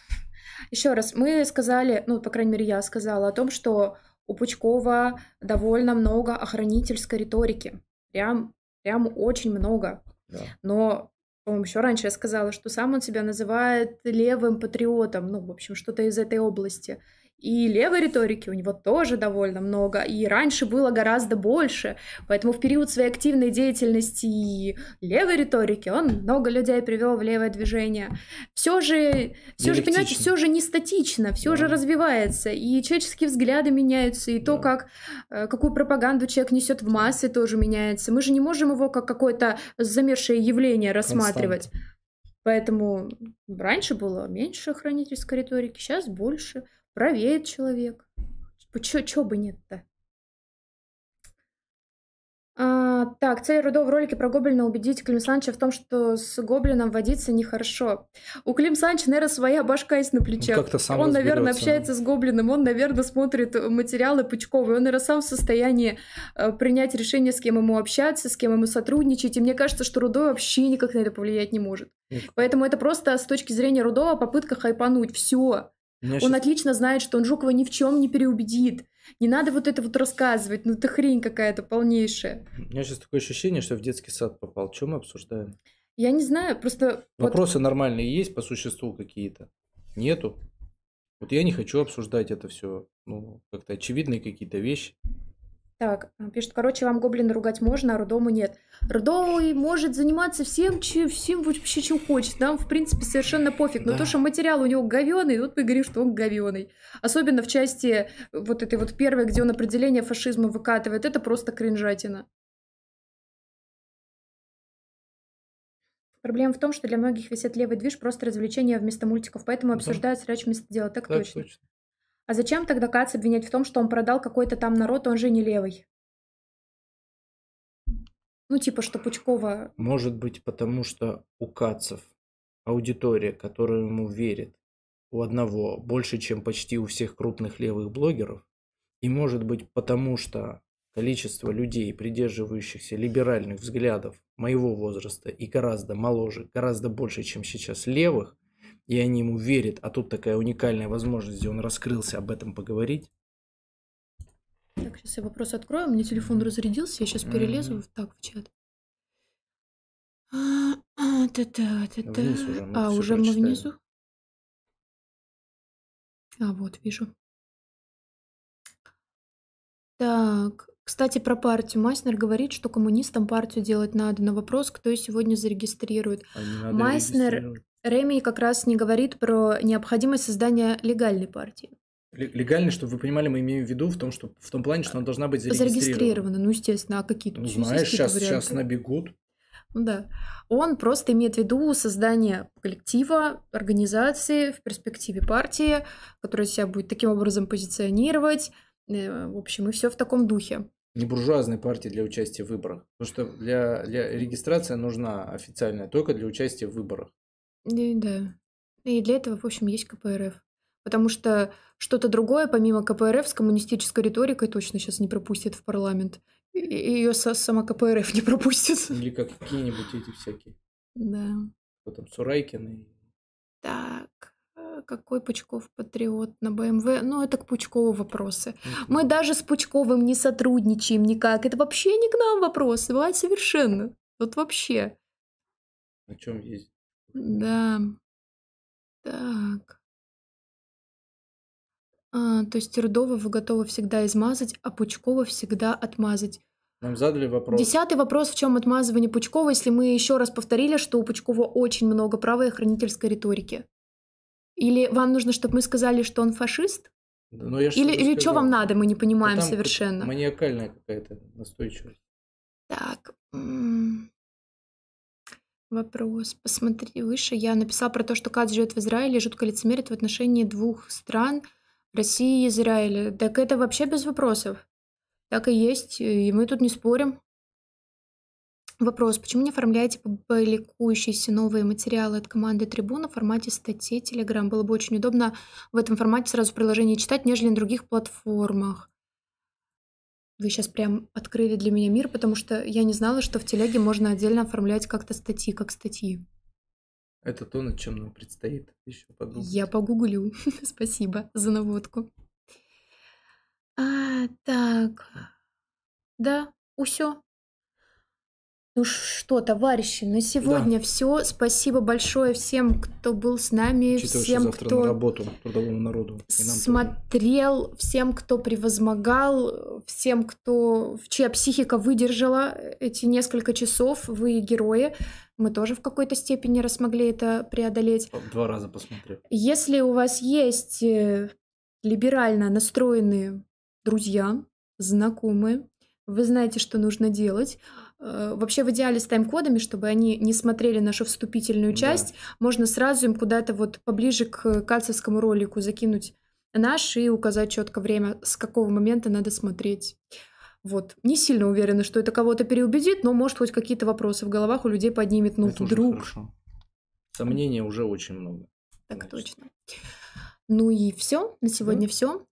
еще раз. Мы сказали, ну, по крайней мере, я сказала о том, что у Пучкова довольно много охранительской риторики. Прям, прям очень много. Да. Но по-моему, еще раньше я сказала, что сам он себя называет левым патриотом, ну, в общем, что-то из этой области. И левой риторики у него тоже довольно много, и раньше было гораздо больше. Поэтому в период своей активной деятельности и левой риторики он много людей привел в левое движение. Все же, все же понимаете, все же не статично, все да. же развивается, и человеческие взгляды меняются, и да. то, как, э, какую пропаганду человек несет в массы, тоже меняется. Мы же не можем его как какое-то замершее явление рассматривать. Констант. Поэтому раньше было меньше хранительской риторики, сейчас больше правеет человек. Чё, бы нет-то? А, так, цель Рудо в ролике про Гоблина убедить Клим Санча в том, что с Гоблином водиться нехорошо. У Клим Санча, наверное, своя башка есть на плечах. Как-то сам он, наверное, общается с Гоблином, он, наверное, смотрит э, материалы пучковые. он, наверное, сам в состоянии э, принять решение, с кем ему общаться, с кем ему сотрудничать. И мне кажется, что Рудо вообще никак на это повлиять не может. Нет. Поэтому это просто с точки зрения Рудова попытка хайпануть. Все он сейчас... отлично знает, что он Жукова ни в чем не переубедит. Не надо вот это вот рассказывать, ну это хрень какая-то полнейшая.
У меня сейчас такое ощущение, что в детский сад попал. Чем мы обсуждаем?
Я не знаю, просто...
Вопросы вот... нормальные есть по существу какие-то? Нету? Вот я не хочу обсуждать это все. Ну, как-то очевидные какие-то вещи.
Так, э, пишет, короче, вам гоблина ругать можно, а Рудому нет. Рудовый может заниматься всем, чем, всем вообще, чем хочет. Нам, в принципе, совершенно пофиг. Но да. то, что материал у него говёный, тут ты говоришь, что он говёный. Особенно в части вот этой вот первой, где он определение фашизма выкатывает. Это просто кринжатина. Проблема в том, что для многих висит левый движ просто развлечение вместо мультиков, поэтому обсуждают срач вместо дела. Так, так точно. точно. А зачем тогда Кац обвинять в том, что он продал какой-то там
народ, он же не левый? Ну, типа, что Пучкова...
Может быть, потому что у Кацев аудитория, которая ему верит, у одного больше, чем почти у всех крупных левых блогеров, и может быть потому, что количество людей, придерживающихся либеральных взглядов моего возраста и гораздо моложе, гораздо больше, чем сейчас левых, и они ему верят, а тут такая уникальная возможность, где он раскрылся, об этом поговорить.
Так, сейчас я вопрос открою. У меня телефон разрядился, я сейчас перелезу mm-hmm. так в чат.
А, уже, а уже прочитаем. мы внизу? А, вот, вижу. Так, кстати, про партию. Майснер говорит, что коммунистам партию делать надо, На вопрос, кто
сегодня зарегистрирует. А Майснер, Реми как раз не говорит про необходимость создания легальной партии.
Легально, чтобы вы понимали, мы имеем в виду в том, что в том плане, что она должна быть зарегистрирована. Зарегистрирована,
ну естественно, а какие тут? Ну, знаешь, сейчас, варианты? сейчас набегут. Ну да. Он просто имеет в виду создание коллектива, организации в перспективе партии, которая себя будет таким образом позиционировать. Э, в общем, и все в таком духе
не буржуазной партии для участия в выборах. Потому что для, для регистрации нужна официальная только для участия в выборах.
И, да. И для этого, в общем, есть КПРФ. Потому что что-то другое, помимо КПРФ, с коммунистической риторикой точно сейчас не пропустит в парламент. и Ее со сама КПРФ не пропустит.
Или как какие-нибудь эти всякие. Да. Потом там, Сурайкин?
Так какой Пучков патриот на БМВ? Ну, это к Пучкову вопросы. Мы даже с Пучковым не сотрудничаем никак. Это вообще не к нам вопросы, бывает совершенно. Вот вообще.
О чем есть? Да. Так. А, то есть Рудова вы готовы всегда измазать, а
Пучкова всегда отмазать.
Нам задали вопрос. Десятый
вопрос, в чем отмазывание Пучкова, если мы еще раз повторили, что у Пучкова очень много правой охранительской риторики. Или вам нужно, чтобы мы сказали, что он фашист?
Ну, я или, или что вам
надо, мы не понимаем там совершенно.
Маниакальная какая-то настойчивость.
Так. Вопрос. Посмотри выше. Я написала про то, что Кац живет в Израиле, жутко лицемерит в отношении двух стран, России и Израиля. Так это вообще без вопросов. Так и есть, и мы тут не спорим. Вопрос, почему не оформляете публикующиеся новые материалы от команды Трибуна в формате статьи Telegram? Было бы очень удобно в этом формате сразу приложение читать, нежели на других платформах. Вы сейчас прям открыли для меня мир, потому что я не знала, что в телеге можно отдельно оформлять как-то статьи, как статьи.
Это то, над чем нам предстоит еще подумать. Я
погуглю. Спасибо за наводку. А, так. Да, усё. Ну что, товарищи, на сегодня да. все. Спасибо большое всем, кто был с нами, Читаю, всем, кто на
работу трудовому народу.
смотрел, тоже. всем, кто превозмогал, всем, кто чья психика выдержала эти несколько часов. Вы герои. Мы тоже в какой-то степени раз смогли это преодолеть.
Два раза посмотрел.
Если у вас есть э, либерально настроенные друзья, знакомые, вы знаете, что нужно делать. Э, вообще в идеале с тайм-кодами, чтобы они не смотрели нашу вступительную часть, да. можно сразу им куда-то вот поближе к кальцевскому ролику закинуть наш и указать четко время, с какого момента надо смотреть. Вот. Не сильно уверена, что это кого-то переубедит, но может хоть какие-то вопросы в головах у людей поднимет. Ну, это вдруг.
Сомнений уже очень много.
Так значит. точно. Ну и все. На сегодня да. все.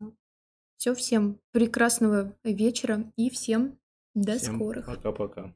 Все, всем прекрасного
вечера и всем до Всем скорых. Пока-пока.